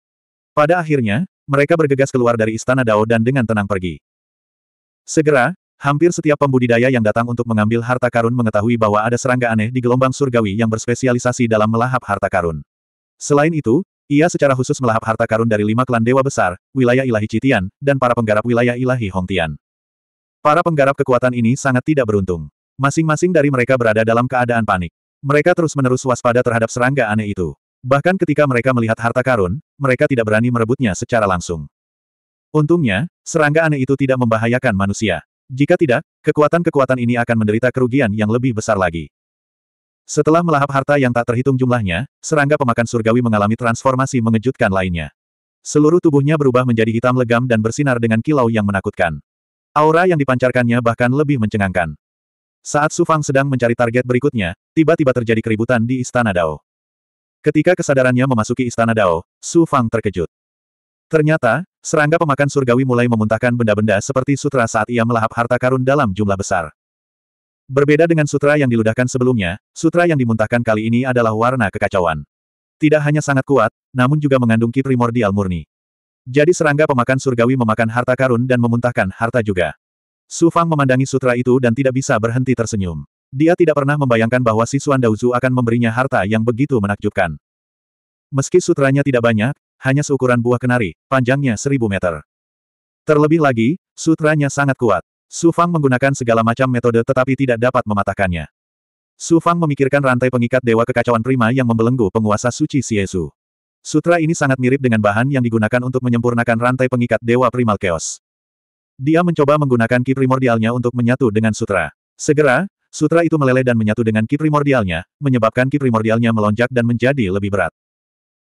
Pada akhirnya, mereka bergegas keluar dari istana Dao dan dengan tenang pergi. Segera, Hampir setiap pembudidaya yang datang untuk mengambil harta karun mengetahui bahwa ada serangga aneh di gelombang surgawi yang berspesialisasi dalam melahap harta karun. Selain itu, ia secara khusus melahap harta karun dari lima klan dewa besar, wilayah ilahi Citian, dan para penggarap wilayah ilahi Hongtian. Para penggarap kekuatan ini sangat tidak beruntung. Masing-masing dari mereka berada dalam keadaan panik. Mereka terus-menerus waspada terhadap serangga aneh itu. Bahkan ketika mereka melihat harta karun, mereka tidak berani merebutnya secara langsung. Untungnya, serangga aneh itu tidak membahayakan manusia. Jika tidak, kekuatan-kekuatan ini akan menderita kerugian yang lebih besar lagi. Setelah melahap harta yang tak terhitung jumlahnya, serangga pemakan surgawi mengalami transformasi mengejutkan lainnya. Seluruh tubuhnya berubah menjadi hitam legam dan bersinar dengan kilau yang menakutkan. Aura yang dipancarkannya bahkan lebih mencengangkan. Saat Sufang sedang mencari target berikutnya, tiba-tiba terjadi keributan di Istana Dao. Ketika kesadarannya memasuki Istana Dao, Sufang terkejut. Ternyata, serangga pemakan surgawi mulai memuntahkan benda-benda seperti sutra saat ia melahap harta karun dalam jumlah besar. Berbeda dengan sutra yang diludahkan sebelumnya, sutra yang dimuntahkan kali ini adalah warna kekacauan. Tidak hanya sangat kuat, namun juga mengandung ki primordial murni. Jadi serangga pemakan surgawi memakan harta karun dan memuntahkan harta juga. Su Fang memandangi sutra itu dan tidak bisa berhenti tersenyum. Dia tidak pernah membayangkan bahwa Sisuan Dauzu akan memberinya harta yang begitu menakjubkan. Meski sutranya tidak banyak, hanya seukuran buah kenari, panjangnya seribu meter. Terlebih lagi, sutranya sangat kuat. Su Fang menggunakan segala macam metode tetapi tidak dapat mematahkannya. Su Fang memikirkan rantai pengikat Dewa Kekacauan Prima yang membelenggu penguasa suci Siesu. Sutra ini sangat mirip dengan bahan yang digunakan untuk menyempurnakan rantai pengikat Dewa Primal Chaos. Dia mencoba menggunakan ki primordialnya untuk menyatu dengan sutra. Segera, sutra itu meleleh dan menyatu dengan ki primordialnya, menyebabkan ki primordialnya melonjak dan menjadi lebih berat.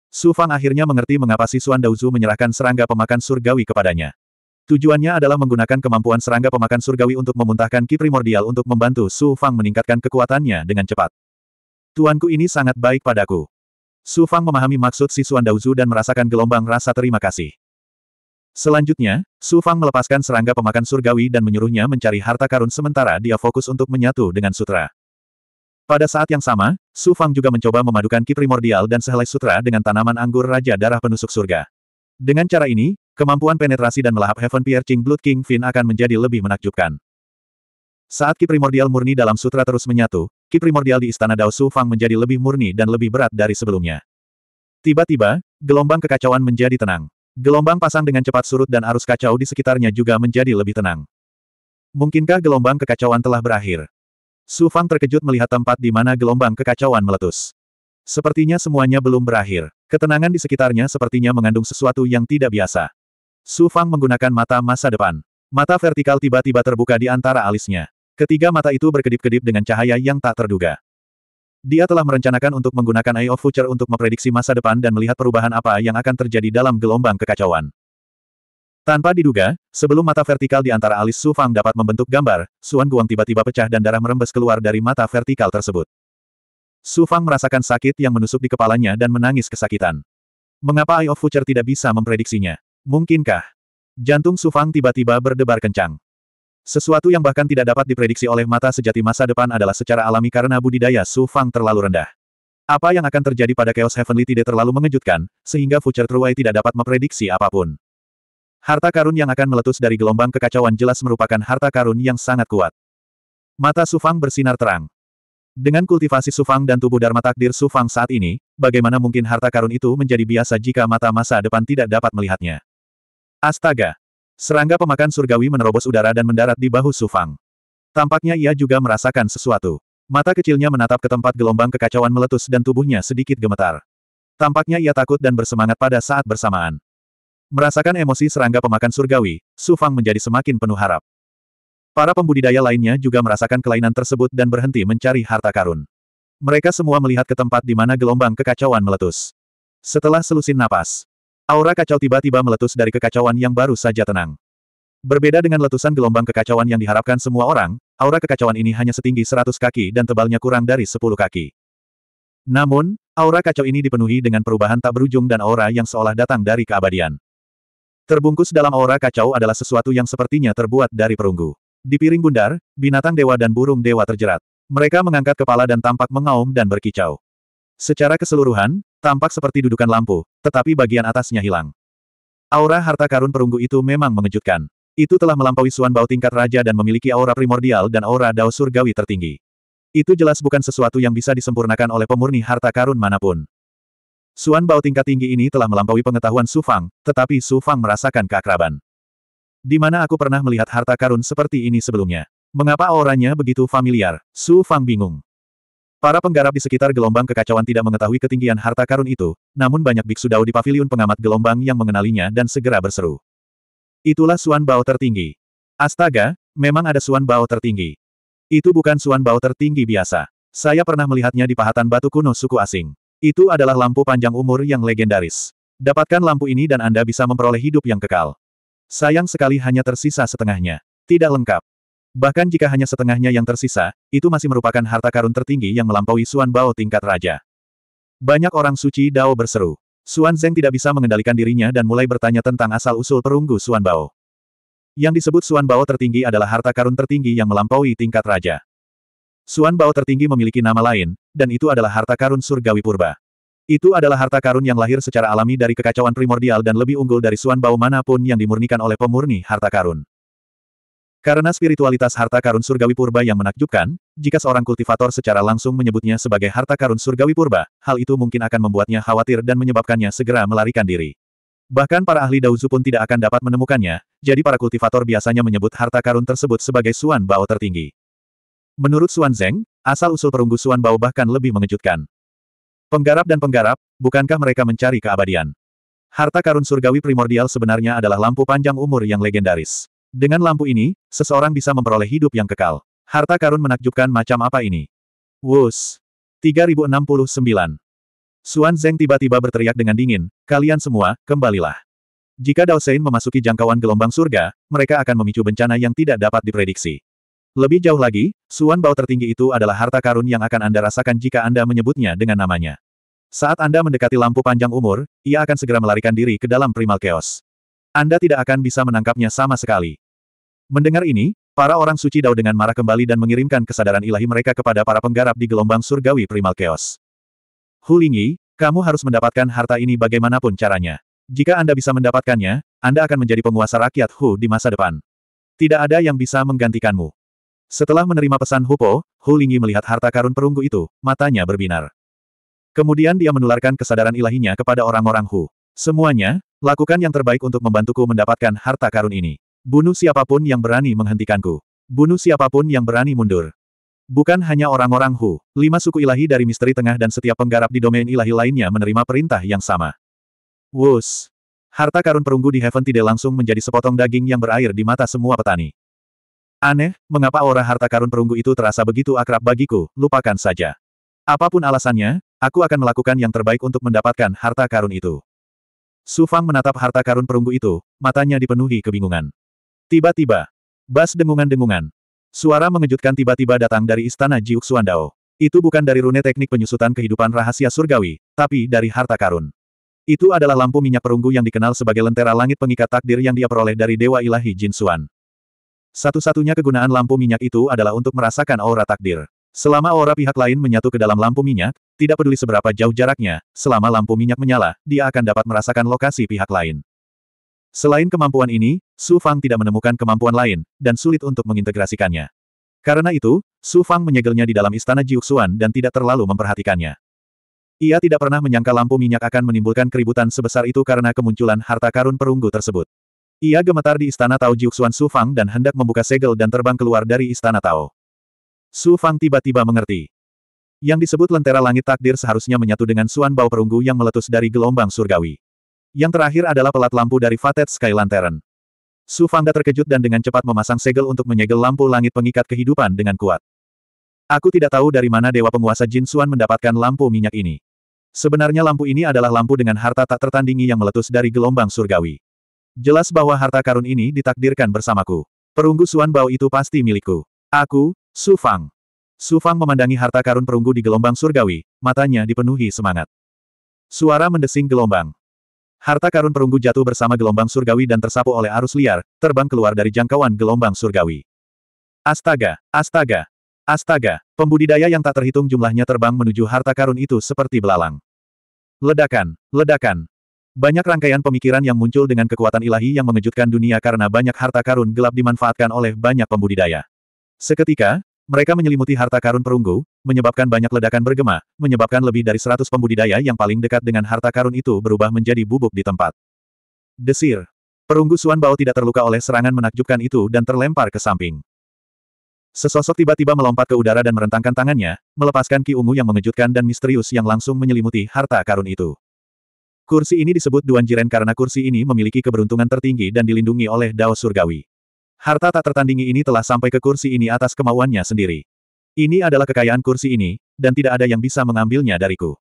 Su Fang akhirnya mengerti mengapa Sisuan Daozu menyerahkan serangga pemakan surgawi kepadanya. Tujuannya adalah menggunakan kemampuan serangga pemakan surgawi untuk memuntahkan ki primordial untuk membantu Su Fang meningkatkan kekuatannya dengan cepat. Tuanku ini sangat baik padaku. Su Fang memahami maksud Sisuan Daozu dan merasakan gelombang rasa terima kasih. Selanjutnya, Su Fang melepaskan serangga pemakan surgawi dan menyuruhnya mencari harta karun sementara dia fokus untuk menyatu dengan sutra. Pada saat yang sama, Su Fang juga mencoba memadukan ki primordial dan sehelai sutra dengan tanaman anggur Raja Darah Penusuk Surga. Dengan cara ini, kemampuan penetrasi dan melahap Heaven Piercing Blood King Fin akan menjadi lebih menakjubkan. Saat ki primordial murni dalam sutra terus menyatu, ki primordial di Istana Dao Su Fang menjadi lebih murni dan lebih berat dari sebelumnya. Tiba-tiba, gelombang kekacauan menjadi tenang. Gelombang pasang dengan cepat surut dan arus kacau di sekitarnya juga menjadi lebih tenang. Mungkinkah gelombang kekacauan telah berakhir? Su Fang terkejut melihat tempat di mana gelombang kekacauan meletus. Sepertinya semuanya belum berakhir. Ketenangan di sekitarnya sepertinya mengandung sesuatu yang tidak biasa. Su Fang menggunakan mata masa depan. Mata vertikal tiba-tiba terbuka di antara alisnya. Ketiga mata itu berkedip-kedip dengan cahaya yang tak terduga. Dia telah merencanakan untuk menggunakan Eye of Future untuk memprediksi masa depan dan melihat perubahan apa yang akan terjadi dalam gelombang kekacauan. Tanpa diduga, sebelum mata vertikal di antara alis Su Fang dapat membentuk gambar, Suan Guang tiba-tiba pecah dan darah merembes keluar dari mata vertikal tersebut. Su Fang merasakan sakit yang menusuk di kepalanya dan menangis kesakitan. Mengapa Eye of Future tidak bisa memprediksinya? Mungkinkah? Jantung Su Fang tiba-tiba berdebar kencang. Sesuatu yang bahkan tidak dapat diprediksi oleh mata sejati masa depan adalah secara alami karena budidaya Su Fang terlalu rendah. Apa yang akan terjadi pada Chaos Heavenly tidak terlalu mengejutkan, sehingga Future Truwai tidak dapat memprediksi apapun. Harta karun yang akan meletus dari gelombang kekacauan jelas merupakan harta karun yang sangat kuat. Mata Sufang bersinar terang. Dengan kultivasi Sufang dan tubuh Dharma Takdir Sufang saat ini, bagaimana mungkin harta karun itu menjadi biasa jika mata masa depan tidak dapat melihatnya? Astaga! Serangga pemakan surgawi menerobos udara dan mendarat di bahu Sufang. Tampaknya ia juga merasakan sesuatu. Mata kecilnya menatap ke tempat gelombang kekacauan meletus dan tubuhnya sedikit gemetar. Tampaknya ia takut dan bersemangat pada saat bersamaan. Merasakan emosi serangga pemakan surgawi, Su Fang menjadi semakin penuh harap. Para pembudidaya lainnya juga merasakan kelainan tersebut dan berhenti mencari harta karun. Mereka semua melihat ke tempat di mana gelombang kekacauan meletus. Setelah selusin napas, aura kacau tiba-tiba meletus dari kekacauan yang baru saja tenang. Berbeda dengan letusan gelombang kekacauan yang diharapkan semua orang, aura kekacauan ini hanya setinggi 100 kaki dan tebalnya kurang dari 10 kaki. Namun, aura kacau ini dipenuhi dengan perubahan tak berujung dan aura yang seolah datang dari keabadian. Terbungkus dalam aura kacau adalah sesuatu yang sepertinya terbuat dari perunggu. Di piring bundar, binatang dewa dan burung dewa terjerat. Mereka mengangkat kepala dan tampak mengaum dan berkicau. Secara keseluruhan, tampak seperti dudukan lampu, tetapi bagian atasnya hilang. Aura harta karun perunggu itu memang mengejutkan. Itu telah melampaui Suan bau tingkat raja dan memiliki aura primordial dan aura dao surgawi tertinggi. Itu jelas bukan sesuatu yang bisa disempurnakan oleh pemurni harta karun manapun. Suan Bao tingkat tinggi ini telah melampaui pengetahuan Su Fang, tetapi Su Fang merasakan keakraban. Di mana aku pernah melihat harta karun seperti ini sebelumnya. Mengapa auranya begitu familiar? Su Fang bingung. Para penggarap di sekitar gelombang kekacauan tidak mengetahui ketinggian harta karun itu, namun banyak biksu dao di paviliun pengamat gelombang yang mengenalinya dan segera berseru. Itulah Suan Bao tertinggi. Astaga, memang ada Suan Bao tertinggi. Itu bukan Suan Bao tertinggi biasa. Saya pernah melihatnya di pahatan batu kuno suku asing. Itu adalah lampu panjang umur yang legendaris. Dapatkan lampu ini dan Anda bisa memperoleh hidup yang kekal. Sayang sekali hanya tersisa setengahnya. Tidak lengkap. Bahkan jika hanya setengahnya yang tersisa, itu masih merupakan harta karun tertinggi yang melampaui Suan Bao tingkat raja. Banyak orang suci Dao berseru. Suan Zeng tidak bisa mengendalikan dirinya dan mulai bertanya tentang asal-usul perunggu Suan Bao. Yang disebut Suan Bao tertinggi adalah harta karun tertinggi yang melampaui tingkat raja. Suan Bao tertinggi memiliki nama lain, dan itu adalah harta karun surgawi purba. Itu adalah harta karun yang lahir secara alami dari kekacauan primordial dan lebih unggul dari Suan Bao manapun yang dimurnikan oleh pemurni harta karun. Karena spiritualitas harta karun surgawi purba yang menakjubkan, jika seorang kultivator secara langsung menyebutnya sebagai harta karun surgawi purba, hal itu mungkin akan membuatnya khawatir dan menyebabkannya segera melarikan diri. Bahkan para ahli Dauzu pun tidak akan dapat menemukannya, jadi para kultivator biasanya menyebut harta karun tersebut sebagai Suan Bao tertinggi. Menurut Xuan Zeng, asal-usul perunggu Suan Bao bahkan lebih mengejutkan. Penggarap dan penggarap, bukankah mereka mencari keabadian? Harta karun surgawi primordial sebenarnya adalah lampu panjang umur yang legendaris. Dengan lampu ini, seseorang bisa memperoleh hidup yang kekal. Harta karun menakjubkan macam apa ini? Wus! 3069. Xuan Zeng tiba-tiba berteriak dengan dingin, kalian semua, kembalilah. Jika Dao Sein memasuki jangkauan gelombang surga, mereka akan memicu bencana yang tidak dapat diprediksi. Lebih jauh lagi, suan Bao tertinggi itu adalah harta karun yang akan Anda rasakan jika Anda menyebutnya dengan namanya. Saat Anda mendekati lampu panjang umur, ia akan segera melarikan diri ke dalam primal chaos. Anda tidak akan bisa menangkapnya sama sekali. Mendengar ini, para orang suci Dao dengan marah kembali dan mengirimkan kesadaran ilahi mereka kepada para penggarap di gelombang surgawi primal chaos. Hulingi, kamu harus mendapatkan harta ini bagaimanapun caranya. Jika Anda bisa mendapatkannya, Anda akan menjadi penguasa rakyat Hu di masa depan. Tidak ada yang bisa menggantikanmu. Setelah menerima pesan Hupo, Hu Lingyi melihat harta karun perunggu itu, matanya berbinar. Kemudian dia menularkan kesadaran ilahinya kepada orang-orang Hu. Semuanya, lakukan yang terbaik untuk membantuku mendapatkan harta karun ini. Bunuh siapapun yang berani menghentikanku. Bunuh siapapun yang berani mundur. Bukan hanya orang-orang Hu, lima suku ilahi dari misteri tengah dan setiap penggarap di domain ilahi lainnya menerima perintah yang sama. Wus! Harta karun perunggu di Heaven Tide langsung menjadi sepotong daging yang berair di mata semua petani. Aneh, mengapa orang harta karun perunggu itu terasa begitu akrab bagiku, lupakan saja. Apapun alasannya, aku akan melakukan yang terbaik untuk mendapatkan harta karun itu. Su Fang menatap harta karun perunggu itu, matanya dipenuhi kebingungan. Tiba-tiba, bas dengungan-dengungan. Suara mengejutkan tiba-tiba datang dari istana Jiuk Suandao. Itu bukan dari rune teknik penyusutan kehidupan rahasia surgawi, tapi dari harta karun. Itu adalah lampu minyak perunggu yang dikenal sebagai lentera langit pengikat takdir yang dia peroleh dari Dewa Ilahi Jin Suan. Satu-satunya kegunaan lampu minyak itu adalah untuk merasakan aura takdir. Selama aura pihak lain menyatu ke dalam lampu minyak, tidak peduli seberapa jauh jaraknya, selama lampu minyak menyala, dia akan dapat merasakan lokasi pihak lain. Selain kemampuan ini, Su Fang tidak menemukan kemampuan lain, dan sulit untuk mengintegrasikannya. Karena itu, Su Fang menyegelnya di dalam istana Jiuxuan dan tidak terlalu memperhatikannya. Ia tidak pernah menyangka lampu minyak akan menimbulkan keributan sebesar itu karena kemunculan harta karun perunggu tersebut. Ia gemetar di istana Tao Jiuxuan Su Fang dan hendak membuka segel dan terbang keluar dari istana Tao. Su Fang tiba-tiba mengerti. Yang disebut lentera langit takdir seharusnya menyatu dengan suan bau perunggu yang meletus dari gelombang surgawi. Yang terakhir adalah pelat lampu dari Fatet Sky Lantern. Su Fangda terkejut dan dengan cepat memasang segel untuk menyegel lampu langit pengikat kehidupan dengan kuat. Aku tidak tahu dari mana dewa penguasa Jin Suan mendapatkan lampu minyak ini. Sebenarnya lampu ini adalah lampu dengan harta tak tertandingi yang meletus dari gelombang surgawi. Jelas bahwa harta karun ini ditakdirkan bersamaku. Perunggu Suan Bao itu pasti milikku. Aku, Su Fang. Su Fang memandangi harta karun perunggu di gelombang surgawi, matanya dipenuhi semangat. Suara mendesing gelombang. Harta karun perunggu jatuh bersama gelombang surgawi dan tersapu oleh arus liar, terbang keluar dari jangkauan gelombang surgawi. Astaga, astaga, astaga, pembudidaya yang tak terhitung jumlahnya terbang menuju harta karun itu seperti belalang. Ledakan, ledakan, banyak rangkaian pemikiran yang muncul dengan kekuatan ilahi yang mengejutkan dunia karena banyak harta karun gelap dimanfaatkan oleh banyak pembudidaya. Seketika, mereka menyelimuti harta karun perunggu, menyebabkan banyak ledakan bergema, menyebabkan lebih dari seratus pembudidaya yang paling dekat dengan harta karun itu berubah menjadi bubuk di tempat. Desir. Perunggu Suan Bao tidak terluka oleh serangan menakjubkan itu dan terlempar ke samping. Sesosok tiba-tiba melompat ke udara dan merentangkan tangannya, melepaskan ki ungu yang mengejutkan dan misterius yang langsung menyelimuti harta karun itu. Kursi ini disebut Duan Jiren karena kursi ini memiliki keberuntungan tertinggi dan dilindungi oleh Dao Surgawi. Harta tak tertandingi ini telah sampai ke kursi ini atas kemauannya sendiri. Ini adalah kekayaan kursi ini, dan tidak ada yang bisa mengambilnya dariku.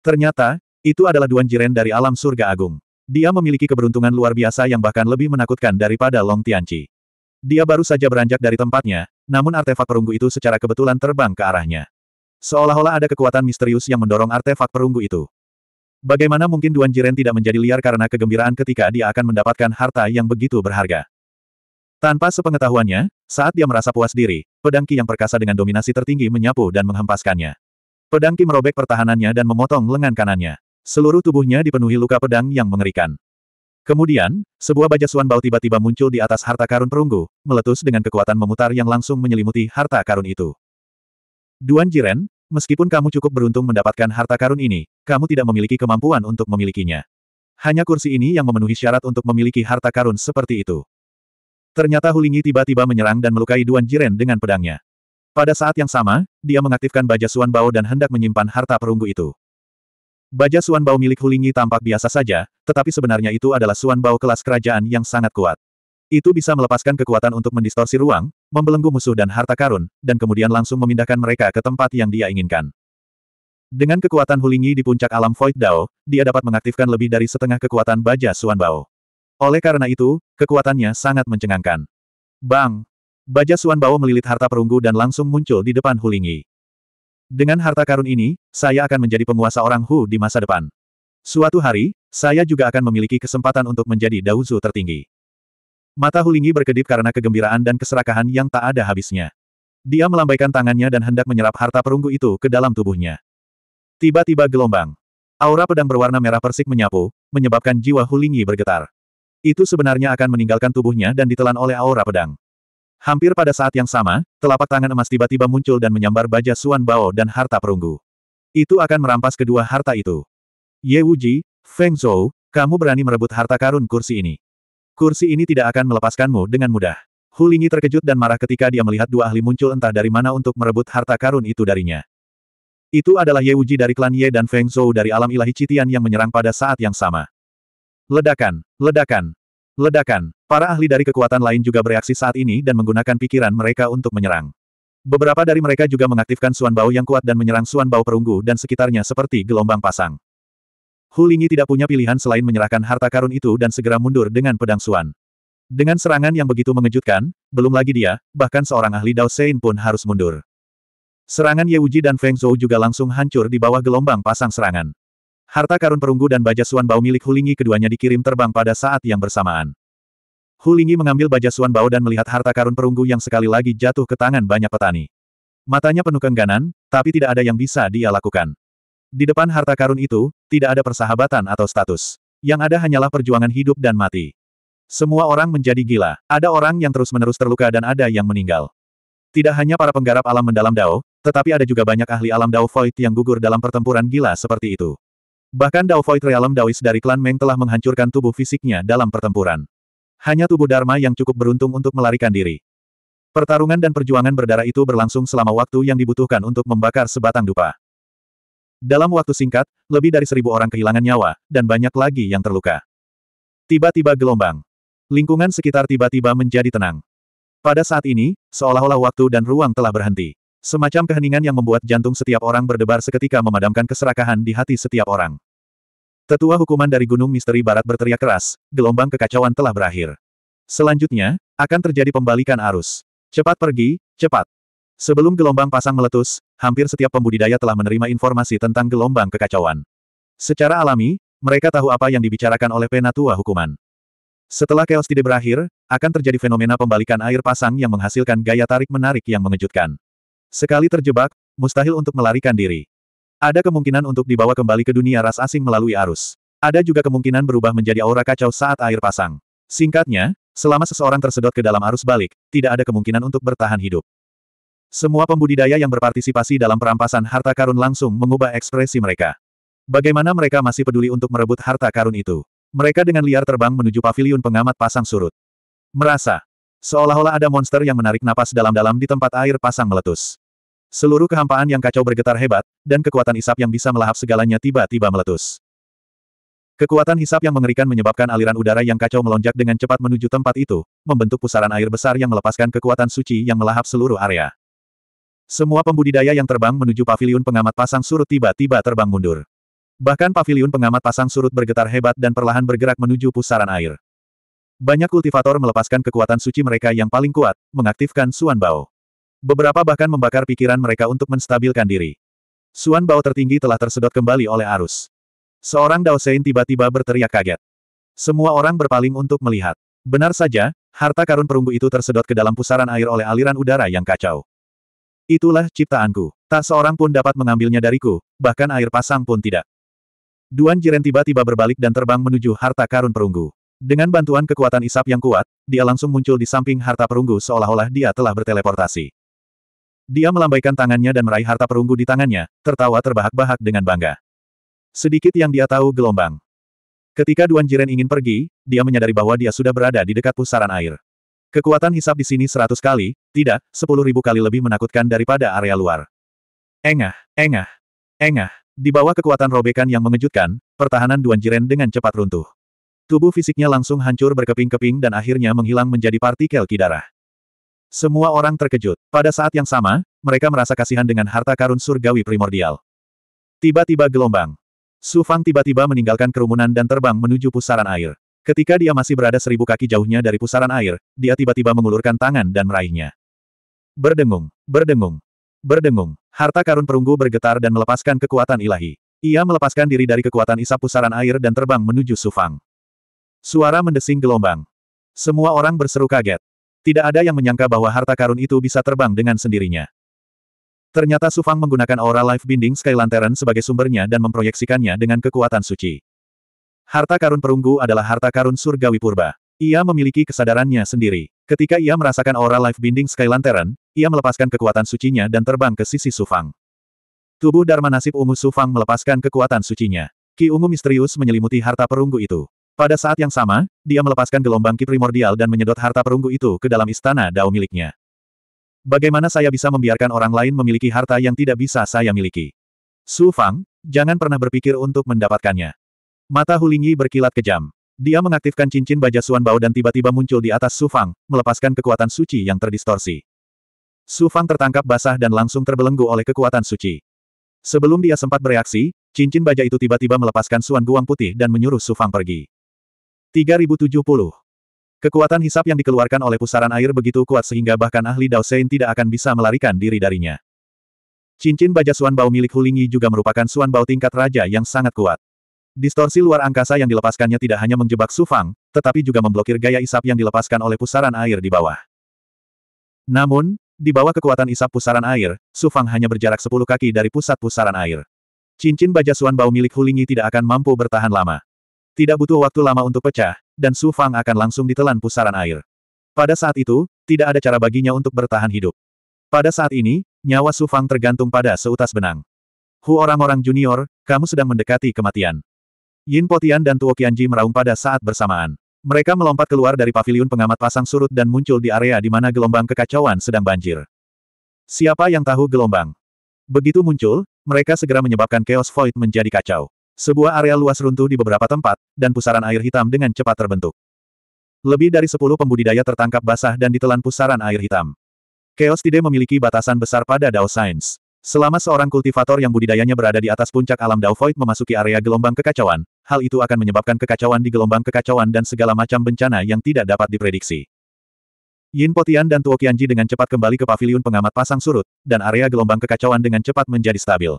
Ternyata, itu adalah Duan Jiren dari alam surga agung. Dia memiliki keberuntungan luar biasa yang bahkan lebih menakutkan daripada Long Tianqi. Dia baru saja beranjak dari tempatnya, namun artefak perunggu itu secara kebetulan terbang ke arahnya. Seolah-olah ada kekuatan misterius yang mendorong artefak perunggu itu. Bagaimana mungkin Duan Jiren tidak menjadi liar karena kegembiraan ketika dia akan mendapatkan harta yang begitu berharga? Tanpa sepengetahuannya, saat dia merasa puas diri, pedangki yang perkasa dengan dominasi tertinggi menyapu dan menghempaskannya. Pedangki merobek pertahanannya dan memotong lengan kanannya. Seluruh tubuhnya dipenuhi luka pedang yang mengerikan. Kemudian, sebuah baja Suan bau tiba-tiba muncul di atas harta karun perunggu, meletus dengan kekuatan memutar yang langsung menyelimuti harta karun itu. Duan Jiren, meskipun kamu cukup beruntung mendapatkan harta karun ini, kamu tidak memiliki kemampuan untuk memilikinya. Hanya kursi ini yang memenuhi syarat untuk memiliki harta karun seperti itu. Ternyata Hulingi tiba-tiba menyerang dan melukai Duan Jiren dengan pedangnya. Pada saat yang sama, dia mengaktifkan baja Suan Bao dan hendak menyimpan harta perunggu itu. Baja Suan Bao milik Hulingi tampak biasa saja, tetapi sebenarnya itu adalah Suan Bao kelas kerajaan yang sangat kuat. Itu bisa melepaskan kekuatan untuk mendistorsi ruang, membelenggu musuh dan harta karun, dan kemudian langsung memindahkan mereka ke tempat yang dia inginkan. Dengan kekuatan Hulingi di puncak alam Void Dao, dia dapat mengaktifkan lebih dari setengah kekuatan baja Suan Bao. Oleh karena itu, kekuatannya sangat mencengangkan. Bang! Baja Suan Bao melilit harta perunggu dan langsung muncul di depan Hulingi. Dengan harta karun ini, saya akan menjadi penguasa orang Hu di masa depan. Suatu hari, saya juga akan memiliki kesempatan untuk menjadi Daozu tertinggi. Mata Hulingi berkedip karena kegembiraan dan keserakahan yang tak ada habisnya. Dia melambaikan tangannya dan hendak menyerap harta perunggu itu ke dalam tubuhnya. Tiba-tiba gelombang. Aura pedang berwarna merah persik menyapu, menyebabkan jiwa Hulingi bergetar. Itu sebenarnya akan meninggalkan tubuhnya dan ditelan oleh aura pedang. Hampir pada saat yang sama, telapak tangan emas tiba-tiba muncul dan menyambar baja Suan Bao dan harta perunggu. Itu akan merampas kedua harta itu. Ye Wuji, Feng Zhou, kamu berani merebut harta karun kursi ini. Kursi ini tidak akan melepaskanmu dengan mudah. Hulingi terkejut dan marah ketika dia melihat dua ahli muncul entah dari mana untuk merebut harta karun itu darinya. Itu adalah Ye Wuji dari klan Ye dan Feng Zhou dari alam ilahi Citian yang menyerang pada saat yang sama. Ledakan, ledakan, ledakan. Para ahli dari kekuatan lain juga bereaksi saat ini dan menggunakan pikiran mereka untuk menyerang. Beberapa dari mereka juga mengaktifkan Suan bau yang kuat dan menyerang Suan bau perunggu dan sekitarnya seperti gelombang pasang. Hu Lingyi tidak punya pilihan selain menyerahkan harta karun itu dan segera mundur dengan pedang Suan. Dengan serangan yang begitu mengejutkan, belum lagi dia, bahkan seorang ahli Dao Sein pun harus mundur. Serangan Ye Wuji dan Feng Zhou juga langsung hancur di bawah gelombang pasang serangan. Harta karun perunggu dan baja Suan bau milik Hulingi keduanya dikirim terbang pada saat yang bersamaan. Hulingi mengambil baja Suan bau dan melihat harta karun perunggu yang sekali lagi jatuh ke tangan banyak petani. Matanya penuh kengganan, tapi tidak ada yang bisa dia lakukan. Di depan harta karun itu, tidak ada persahabatan atau status. Yang ada hanyalah perjuangan hidup dan mati. Semua orang menjadi gila. Ada orang yang terus-menerus terluka dan ada yang meninggal. Tidak hanya para penggarap alam mendalam Dao, tetapi ada juga banyak ahli alam Dao Void yang gugur dalam pertempuran gila seperti itu. Bahkan Dao Void Realm Daois dari klan Meng telah menghancurkan tubuh fisiknya dalam pertempuran. Hanya tubuh Dharma yang cukup beruntung untuk melarikan diri. Pertarungan dan perjuangan berdarah itu berlangsung selama waktu yang dibutuhkan untuk membakar sebatang dupa. Dalam waktu singkat, lebih dari seribu orang kehilangan nyawa, dan banyak lagi yang terluka. Tiba-tiba gelombang. Lingkungan sekitar tiba-tiba menjadi tenang. Pada saat ini, seolah-olah waktu dan ruang telah berhenti. Semacam keheningan yang membuat jantung setiap orang berdebar seketika memadamkan keserakahan di hati setiap orang. Tetua hukuman dari Gunung Misteri Barat berteriak keras, gelombang kekacauan telah berakhir. Selanjutnya, akan terjadi pembalikan arus. Cepat pergi, cepat. Sebelum gelombang pasang meletus, hampir setiap pembudidaya telah menerima informasi tentang gelombang kekacauan. Secara alami, mereka tahu apa yang dibicarakan oleh penatua hukuman. Setelah chaos tidak berakhir, akan terjadi fenomena pembalikan air pasang yang menghasilkan gaya tarik-menarik yang mengejutkan. Sekali terjebak, mustahil untuk melarikan diri. Ada kemungkinan untuk dibawa kembali ke dunia ras asing melalui arus. Ada juga kemungkinan berubah menjadi aura kacau saat air pasang. Singkatnya, selama seseorang tersedot ke dalam arus balik, tidak ada kemungkinan untuk bertahan hidup. Semua pembudidaya yang berpartisipasi dalam perampasan harta karun langsung mengubah ekspresi mereka. Bagaimana mereka masih peduli untuk merebut harta karun itu? Mereka dengan liar terbang menuju paviliun pengamat pasang surut. Merasa. Seolah-olah ada monster yang menarik napas dalam-dalam di tempat air pasang meletus. Seluruh kehampaan yang kacau bergetar hebat, dan kekuatan isap yang bisa melahap segalanya tiba-tiba meletus. Kekuatan hisap yang mengerikan menyebabkan aliran udara yang kacau melonjak dengan cepat menuju tempat itu, membentuk pusaran air besar yang melepaskan kekuatan suci yang melahap seluruh area. Semua pembudidaya yang terbang menuju paviliun pengamat pasang surut tiba-tiba terbang mundur. Bahkan paviliun pengamat pasang surut bergetar hebat dan perlahan bergerak menuju pusaran air. Banyak kultivator melepaskan kekuatan suci mereka yang paling kuat, mengaktifkan Suan Bao. Beberapa bahkan membakar pikiran mereka untuk menstabilkan diri. Suan Bao tertinggi telah tersedot kembali oleh arus. Seorang Dao Sein tiba-tiba berteriak kaget. Semua orang berpaling untuk melihat. Benar saja, harta karun perunggu itu tersedot ke dalam pusaran air oleh aliran udara yang kacau. Itulah ciptaanku. Tak seorang pun dapat mengambilnya dariku, bahkan air pasang pun tidak. Duan Jiren tiba-tiba berbalik dan terbang menuju harta karun perunggu. Dengan bantuan kekuatan isap yang kuat, dia langsung muncul di samping harta perunggu seolah-olah dia telah berteleportasi. Dia melambaikan tangannya dan meraih harta perunggu di tangannya, tertawa terbahak-bahak dengan bangga. Sedikit yang dia tahu gelombang. Ketika Duan Jiren ingin pergi, dia menyadari bahwa dia sudah berada di dekat pusaran air. Kekuatan hisap di sini seratus kali, tidak, sepuluh ribu kali lebih menakutkan daripada area luar. Engah, engah, engah. Di bawah kekuatan robekan yang mengejutkan, pertahanan Duan Jiren dengan cepat runtuh. Tubuh fisiknya langsung hancur berkeping-keping dan akhirnya menghilang menjadi partikel kidara. Semua orang terkejut. Pada saat yang sama, mereka merasa kasihan dengan harta karun surgawi primordial. Tiba-tiba gelombang. Su Fang tiba-tiba meninggalkan kerumunan dan terbang menuju pusaran air. Ketika dia masih berada seribu kaki jauhnya dari pusaran air, dia tiba-tiba mengulurkan tangan dan meraihnya. Berdengung, berdengung, berdengung. Harta karun perunggu bergetar dan melepaskan kekuatan ilahi. Ia melepaskan diri dari kekuatan isap pusaran air dan terbang menuju Su Fang. Suara mendesing gelombang. Semua orang berseru kaget. Tidak ada yang menyangka bahwa harta karun itu bisa terbang dengan sendirinya. Ternyata Sufang menggunakan aura life binding Sky Lantern sebagai sumbernya dan memproyeksikannya dengan kekuatan suci. Harta karun perunggu adalah harta karun surgawi purba. Ia memiliki kesadarannya sendiri. Ketika ia merasakan aura life binding Sky Lantern, ia melepaskan kekuatan sucinya dan terbang ke sisi Sufang. Tubuh Dharma Nasib Ungu Sufang melepaskan kekuatan sucinya. Ki Ungu misterius menyelimuti harta perunggu itu. Pada saat yang sama, dia melepaskan gelombang ki primordial dan menyedot harta perunggu itu ke dalam istana dao miliknya. Bagaimana saya bisa membiarkan orang lain memiliki harta yang tidak bisa saya miliki? Su Fang, jangan pernah berpikir untuk mendapatkannya. Mata Hulingi berkilat kejam. Dia mengaktifkan cincin baja Suan Bao dan tiba-tiba muncul di atas Su Fang, melepaskan kekuatan suci yang terdistorsi. Su Fang tertangkap basah dan langsung terbelenggu oleh kekuatan suci. Sebelum dia sempat bereaksi, cincin baja itu tiba-tiba melepaskan Suan Guang Putih dan menyuruh Su Fang pergi. 3070. Kekuatan hisap yang dikeluarkan oleh pusaran air begitu kuat sehingga bahkan ahli Dao Sein tidak akan bisa melarikan diri darinya. Cincin baja Suan Bao milik Hulingi juga merupakan Suan Bao tingkat raja yang sangat kuat. Distorsi luar angkasa yang dilepaskannya tidak hanya menjebak Sufang, tetapi juga memblokir gaya isap yang dilepaskan oleh pusaran air di bawah. Namun, di bawah kekuatan isap pusaran air, Sufang hanya berjarak 10 kaki dari pusat pusaran air. Cincin baja Suan Bao milik Hulingi tidak akan mampu bertahan lama. Tidak butuh waktu lama untuk pecah, dan Su Fang akan langsung ditelan pusaran air. Pada saat itu, tidak ada cara baginya untuk bertahan hidup. Pada saat ini, nyawa Su Fang tergantung pada seutas benang. Hu orang-orang junior, kamu sedang mendekati kematian. Yin Potian dan Tuo Qianji meraung pada saat bersamaan. Mereka melompat keluar dari paviliun pengamat pasang surut dan muncul di area di mana gelombang kekacauan sedang banjir. Siapa yang tahu gelombang? Begitu muncul, mereka segera menyebabkan chaos void menjadi kacau. Sebuah area luas runtuh di beberapa tempat, dan pusaran air hitam dengan cepat terbentuk. Lebih dari sepuluh pembudidaya tertangkap basah dan ditelan pusaran air hitam. Chaos tidak memiliki batasan besar pada Dao Science. Selama seorang kultivator yang budidayanya berada di atas puncak alam Dao Void memasuki area gelombang kekacauan, hal itu akan menyebabkan kekacauan di gelombang kekacauan dan segala macam bencana yang tidak dapat diprediksi. Yin Potian dan Tuo Qianji dengan cepat kembali ke paviliun pengamat pasang surut, dan area gelombang kekacauan dengan cepat menjadi stabil.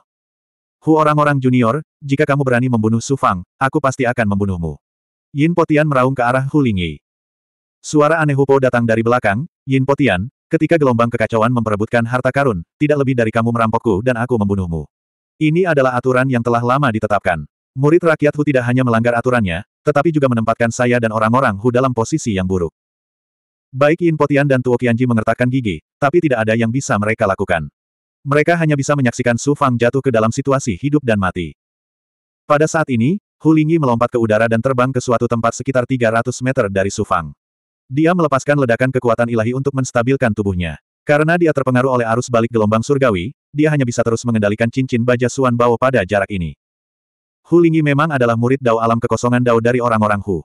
Hu orang-orang junior, jika kamu berani membunuh Su Fang, aku pasti akan membunuhmu. Yin Potian meraung ke arah Hu Lingyi. Suara aneh Hu Po datang dari belakang, Yin Potian, ketika gelombang kekacauan memperebutkan harta karun, tidak lebih dari kamu merampokku dan aku membunuhmu. Ini adalah aturan yang telah lama ditetapkan. Murid rakyat Hu tidak hanya melanggar aturannya, tetapi juga menempatkan saya dan orang-orang Hu dalam posisi yang buruk. Baik Yin Potian dan Tuo Qianji mengertakkan gigi, tapi tidak ada yang bisa mereka lakukan. Mereka hanya bisa menyaksikan Su Fang jatuh ke dalam situasi hidup dan mati. Pada saat ini, Hu Lingyi melompat ke udara dan terbang ke suatu tempat sekitar 300 meter dari Su Fang. Dia melepaskan ledakan kekuatan ilahi untuk menstabilkan tubuhnya. Karena dia terpengaruh oleh arus balik gelombang surgawi, dia hanya bisa terus mengendalikan cincin baja Suan Bao pada jarak ini. Hu Lingyi memang adalah murid Dao Alam Kekosongan Dao dari orang-orang Hu.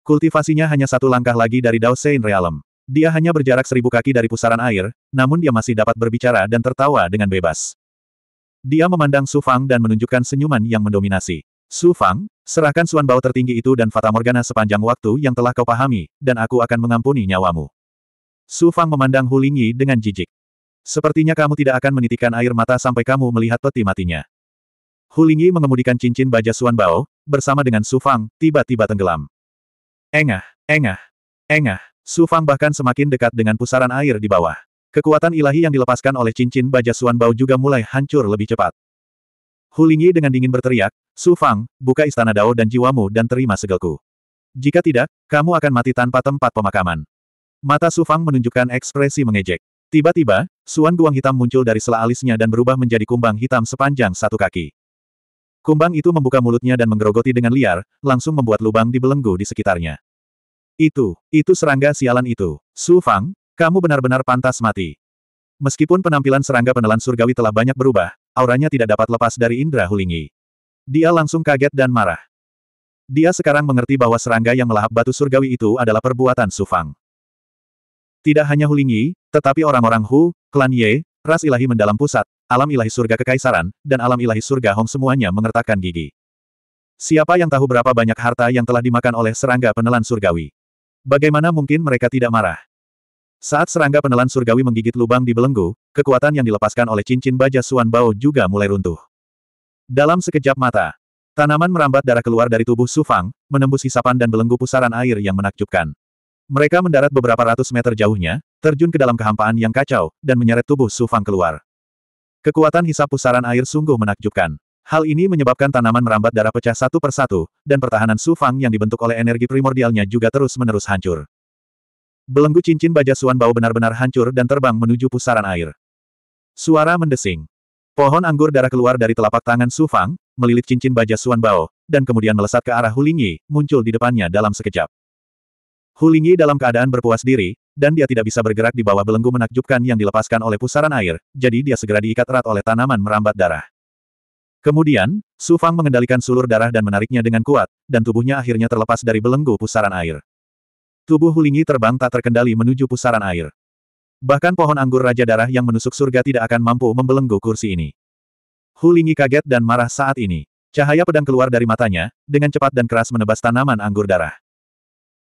Kultivasinya hanya satu langkah lagi dari Dao Sein Realm. Dia hanya berjarak seribu kaki dari pusaran air, namun dia masih dapat berbicara dan tertawa dengan bebas. Dia memandang Su Fang dan menunjukkan senyuman yang mendominasi. Su Fang, serahkan Suan Bao tertinggi itu dan Fata Morgana sepanjang waktu yang telah kau pahami, dan aku akan mengampuni nyawamu. Su Fang memandang Lingyi dengan jijik. Sepertinya kamu tidak akan menitikkan air mata sampai kamu melihat peti matinya. Lingyi mengemudikan cincin baja Suan Bao, bersama dengan Su Fang, tiba-tiba tenggelam. Engah, engah, engah. Su Fang bahkan semakin dekat dengan pusaran air di bawah. Kekuatan ilahi yang dilepaskan oleh cincin baja Suan Bao juga mulai hancur lebih cepat. Hu Lingyi dengan dingin berteriak, Su Fang, buka istana Dao dan jiwamu dan terima segelku. Jika tidak, kamu akan mati tanpa tempat pemakaman. Mata Su Fang menunjukkan ekspresi mengejek. Tiba-tiba, Suan Guang hitam muncul dari sela alisnya dan berubah menjadi kumbang hitam sepanjang satu kaki. Kumbang itu membuka mulutnya dan menggerogoti dengan liar, langsung membuat lubang di belenggu di sekitarnya. Itu, itu serangga sialan itu. Su Fang, kamu benar-benar pantas mati. Meskipun penampilan serangga penelan surgawi telah banyak berubah, auranya tidak dapat lepas dari Indra hulingi. Dia langsung kaget dan marah. Dia sekarang mengerti bahwa serangga yang melahap batu surgawi itu adalah perbuatan Su Fang. Tidak hanya Hulingi, tetapi orang-orang Hu, klan Ye, ras ilahi mendalam pusat, alam ilahi surga kekaisaran, dan alam ilahi surga Hong semuanya mengertakkan gigi. Siapa yang tahu berapa banyak harta yang telah dimakan oleh serangga penelan surgawi? Bagaimana mungkin mereka tidak marah? Saat serangga penelan surgawi menggigit lubang di belenggu, kekuatan yang dilepaskan oleh cincin baja Suan Bao juga mulai runtuh. Dalam sekejap mata, tanaman merambat darah keluar dari tubuh Sufang, menembus hisapan dan belenggu pusaran air yang menakjubkan. Mereka mendarat beberapa ratus meter jauhnya, terjun ke dalam kehampaan yang kacau, dan menyeret tubuh Sufang keluar. Kekuatan hisap pusaran air sungguh menakjubkan. Hal ini menyebabkan tanaman merambat darah pecah satu persatu, dan pertahanan Su Fang yang dibentuk oleh energi primordialnya juga terus-menerus hancur. Belenggu cincin baja Suan Bao benar-benar hancur dan terbang menuju pusaran air. Suara mendesing. Pohon anggur darah keluar dari telapak tangan Su Fang, melilit cincin baja Suan Bao, dan kemudian melesat ke arah Hulingi, muncul di depannya dalam sekejap. Hulingi dalam keadaan berpuas diri, dan dia tidak bisa bergerak di bawah belenggu menakjubkan yang dilepaskan oleh pusaran air, jadi dia segera diikat erat oleh tanaman merambat darah. Kemudian, Su Fang mengendalikan sulur darah dan menariknya dengan kuat, dan tubuhnya akhirnya terlepas dari belenggu pusaran air. Tubuh Hulingi terbang tak terkendali menuju pusaran air. Bahkan pohon anggur Raja Darah yang menusuk surga tidak akan mampu membelenggu kursi ini. Hulingi kaget dan marah saat ini. Cahaya pedang keluar dari matanya, dengan cepat dan keras menebas tanaman anggur darah.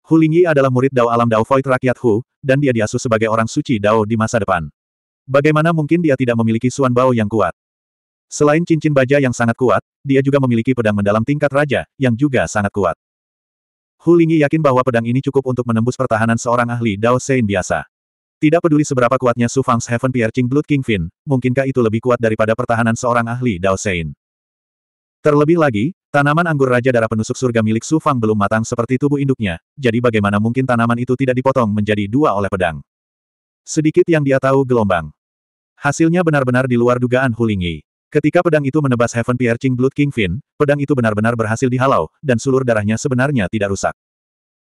Hulingi adalah murid Dao Alam Dao Void Rakyat Hu, dan dia diasuh sebagai orang suci Dao di masa depan. Bagaimana mungkin dia tidak memiliki Suan Bao yang kuat? Selain cincin baja yang sangat kuat, dia juga memiliki pedang mendalam tingkat raja, yang juga sangat kuat. Hu Lingyi yakin bahwa pedang ini cukup untuk menembus pertahanan seorang ahli Dao Sein biasa. Tidak peduli seberapa kuatnya Su Fang's Heaven Piercing Blood Fin, mungkinkah itu lebih kuat daripada pertahanan seorang ahli Dao Sein? Terlebih lagi, tanaman anggur Raja Darah Penusuk Surga milik Su Fang belum matang seperti tubuh induknya, jadi bagaimana mungkin tanaman itu tidak dipotong menjadi dua oleh pedang? Sedikit yang dia tahu gelombang. Hasilnya benar-benar di luar dugaan Hu Lingyi. Ketika pedang itu menebas Heaven Piercing Blood Kingfin, pedang itu benar-benar berhasil dihalau, dan sulur darahnya sebenarnya tidak rusak.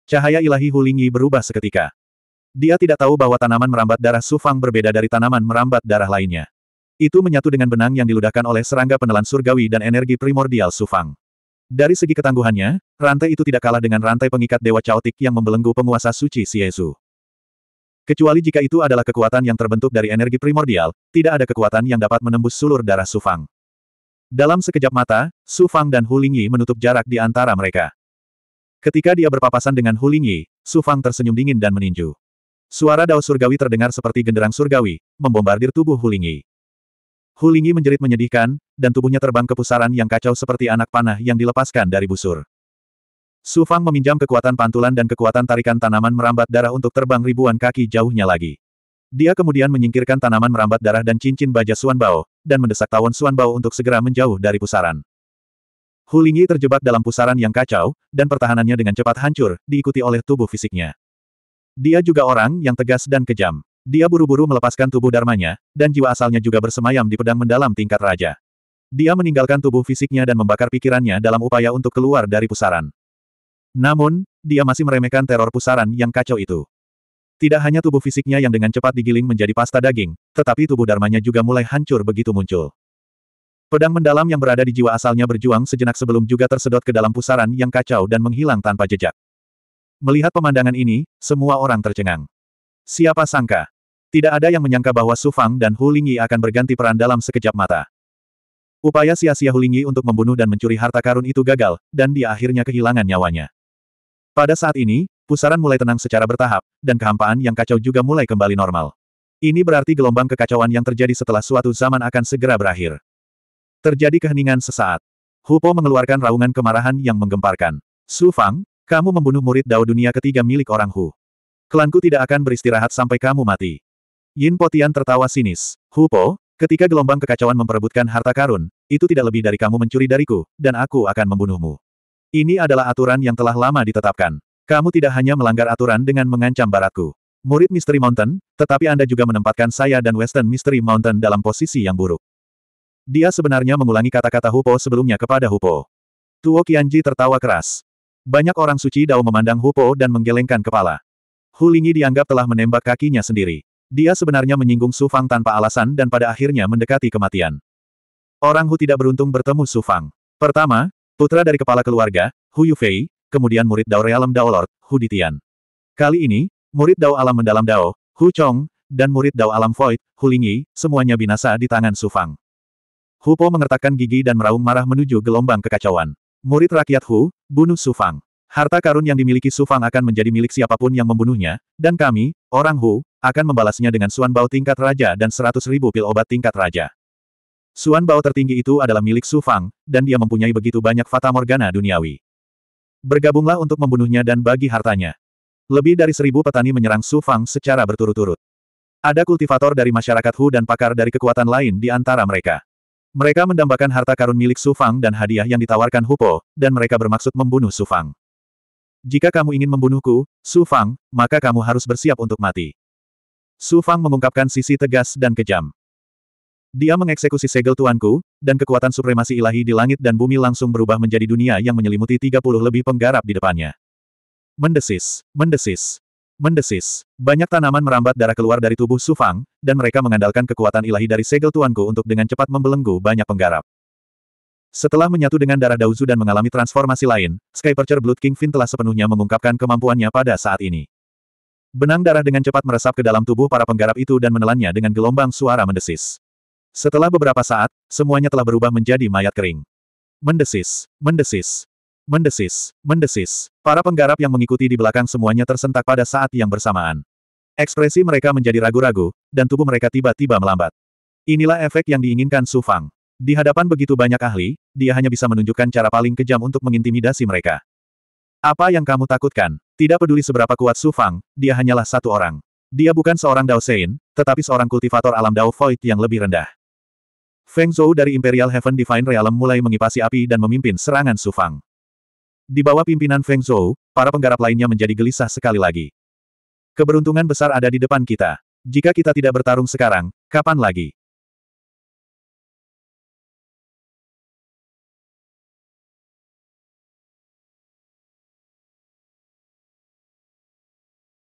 Cahaya ilahi Hulingi berubah seketika. Dia tidak tahu bahwa tanaman merambat darah Sufang berbeda dari tanaman merambat darah lainnya. Itu menyatu dengan benang yang diludahkan oleh serangga penelan surgawi dan energi primordial Sufang. Dari segi ketangguhannya, rantai itu tidak kalah dengan rantai pengikat Dewa Chaotic yang membelenggu penguasa suci Siezu. Kecuali jika itu adalah kekuatan yang terbentuk dari energi primordial, tidak ada kekuatan yang dapat menembus sulur darah Su Fang. Dalam sekejap mata, Su Fang dan Hu Lingyi menutup jarak di antara mereka. Ketika dia berpapasan dengan Hu Lingyi, Su Fang tersenyum dingin dan meninju. Suara dao surgawi terdengar seperti genderang surgawi, membombardir tubuh Hu Lingyi. Hu Lingyi menjerit menyedihkan, dan tubuhnya terbang ke pusaran yang kacau seperti anak panah yang dilepaskan dari busur. Su Fang meminjam kekuatan pantulan dan kekuatan tarikan tanaman merambat darah untuk terbang ribuan kaki jauhnya lagi. Dia kemudian menyingkirkan tanaman merambat darah dan cincin baja Suan Bao, dan mendesak tawon Suan Bao untuk segera menjauh dari pusaran. Hu Lingyi terjebak dalam pusaran yang kacau, dan pertahanannya dengan cepat hancur, diikuti oleh tubuh fisiknya. Dia juga orang yang tegas dan kejam. Dia buru-buru melepaskan tubuh dharmanya, dan jiwa asalnya juga bersemayam di pedang mendalam tingkat raja. Dia meninggalkan tubuh fisiknya dan membakar pikirannya dalam upaya untuk keluar dari pusaran. Namun, dia masih meremehkan teror pusaran yang kacau itu. Tidak hanya tubuh fisiknya yang dengan cepat digiling menjadi pasta daging, tetapi tubuh dharmanya juga mulai hancur begitu muncul. Pedang mendalam yang berada di jiwa asalnya berjuang sejenak sebelum juga tersedot ke dalam pusaran yang kacau dan menghilang tanpa jejak. Melihat pemandangan ini, semua orang tercengang. Siapa sangka? Tidak ada yang menyangka bahwa Su Fang dan Hu Lingyi akan berganti peran dalam sekejap mata. Upaya sia-sia Hu Lingyi untuk membunuh dan mencuri harta karun itu gagal, dan dia akhirnya kehilangan nyawanya. Pada saat ini, pusaran mulai tenang secara bertahap, dan kehampaan yang kacau juga mulai kembali normal. Ini berarti gelombang kekacauan yang terjadi setelah suatu zaman akan segera berakhir. Terjadi keheningan sesaat. Hupo mengeluarkan raungan kemarahan yang menggemparkan. Su Fang, kamu membunuh murid Dao dunia ketiga milik orang Hu. Klanku tidak akan beristirahat sampai kamu mati. Yin Potian tertawa sinis. Hupo, ketika gelombang kekacauan memperebutkan harta karun, itu tidak lebih dari kamu mencuri dariku, dan aku akan membunuhmu. Ini adalah aturan yang telah lama ditetapkan. Kamu tidak hanya melanggar aturan dengan mengancam baratku. Murid Mystery Mountain, tetapi Anda juga menempatkan saya dan Western Mystery Mountain dalam posisi yang buruk. Dia sebenarnya mengulangi kata-kata Hupo sebelumnya kepada Hupo. Tuo Qianji tertawa keras. Banyak orang suci Dao memandang Hupo dan menggelengkan kepala. Hu Lingyi dianggap telah menembak kakinya sendiri. Dia sebenarnya menyinggung Su Fang tanpa alasan dan pada akhirnya mendekati kematian. Orang Hu tidak beruntung bertemu Su Fang. Pertama, Putra dari kepala keluarga, Hu Yufei, kemudian murid Dao Realem Dao Lord, Hu Ditian. Kali ini, murid Dao Alam Mendalam Dao, Hu Chong, dan murid Dao Alam Void, Hu Lingyi, semuanya binasa di tangan Su Fang. Hu Po mengertakkan gigi dan meraung marah menuju gelombang kekacauan. Murid rakyat Hu, bunuh Su Fang. Harta karun yang dimiliki Su Fang akan menjadi milik siapapun yang membunuhnya, dan kami, orang Hu, akan membalasnya dengan Suan Bao tingkat raja dan seratus ribu pil obat tingkat raja. Suan Bao tertinggi itu adalah milik Su Fang, dan dia mempunyai begitu banyak fata morgana duniawi. Bergabunglah untuk membunuhnya dan bagi hartanya. Lebih dari seribu petani menyerang Su Fang secara berturut-turut. Ada kultivator dari masyarakat Hu dan pakar dari kekuatan lain di antara mereka. Mereka mendambakan harta karun milik Su Fang dan hadiah yang ditawarkan Hu Po, dan mereka bermaksud membunuh Su Fang. Jika kamu ingin membunuhku, Su Fang, maka kamu harus bersiap untuk mati. Su Fang mengungkapkan sisi tegas dan kejam. Dia mengeksekusi segel tuanku, dan kekuatan supremasi ilahi di langit dan bumi langsung berubah menjadi dunia yang menyelimuti 30 lebih penggarap di depannya. Mendesis, mendesis, mendesis. Banyak tanaman merambat darah keluar dari tubuh Sufang, dan mereka mengandalkan kekuatan ilahi dari segel tuanku untuk dengan cepat membelenggu banyak penggarap. Setelah menyatu dengan darah Dauzu dan mengalami transformasi lain, Skypercher Blood King Fin telah sepenuhnya mengungkapkan kemampuannya pada saat ini. Benang darah dengan cepat meresap ke dalam tubuh para penggarap itu dan menelannya dengan gelombang suara mendesis. Setelah beberapa saat, semuanya telah berubah menjadi mayat kering. Mendesis, mendesis, mendesis, mendesis. Para penggarap yang mengikuti di belakang semuanya tersentak pada saat yang bersamaan. Ekspresi mereka menjadi ragu-ragu, dan tubuh mereka tiba-tiba melambat. Inilah efek yang diinginkan Su Fang. Di hadapan begitu banyak ahli, dia hanya bisa menunjukkan cara paling kejam untuk mengintimidasi mereka. Apa yang kamu takutkan? Tidak peduli seberapa kuat Su Fang, dia hanyalah satu orang. Dia bukan seorang Dao Sein, tetapi seorang kultivator alam Dao Void yang lebih rendah. Feng Zhou dari Imperial Heaven Divine Realm mulai mengipasi api dan memimpin serangan Su Fang. Di bawah pimpinan Feng Zhou, para penggarap lainnya menjadi gelisah sekali lagi. Keberuntungan besar ada di depan kita. Jika kita tidak bertarung sekarang, kapan lagi?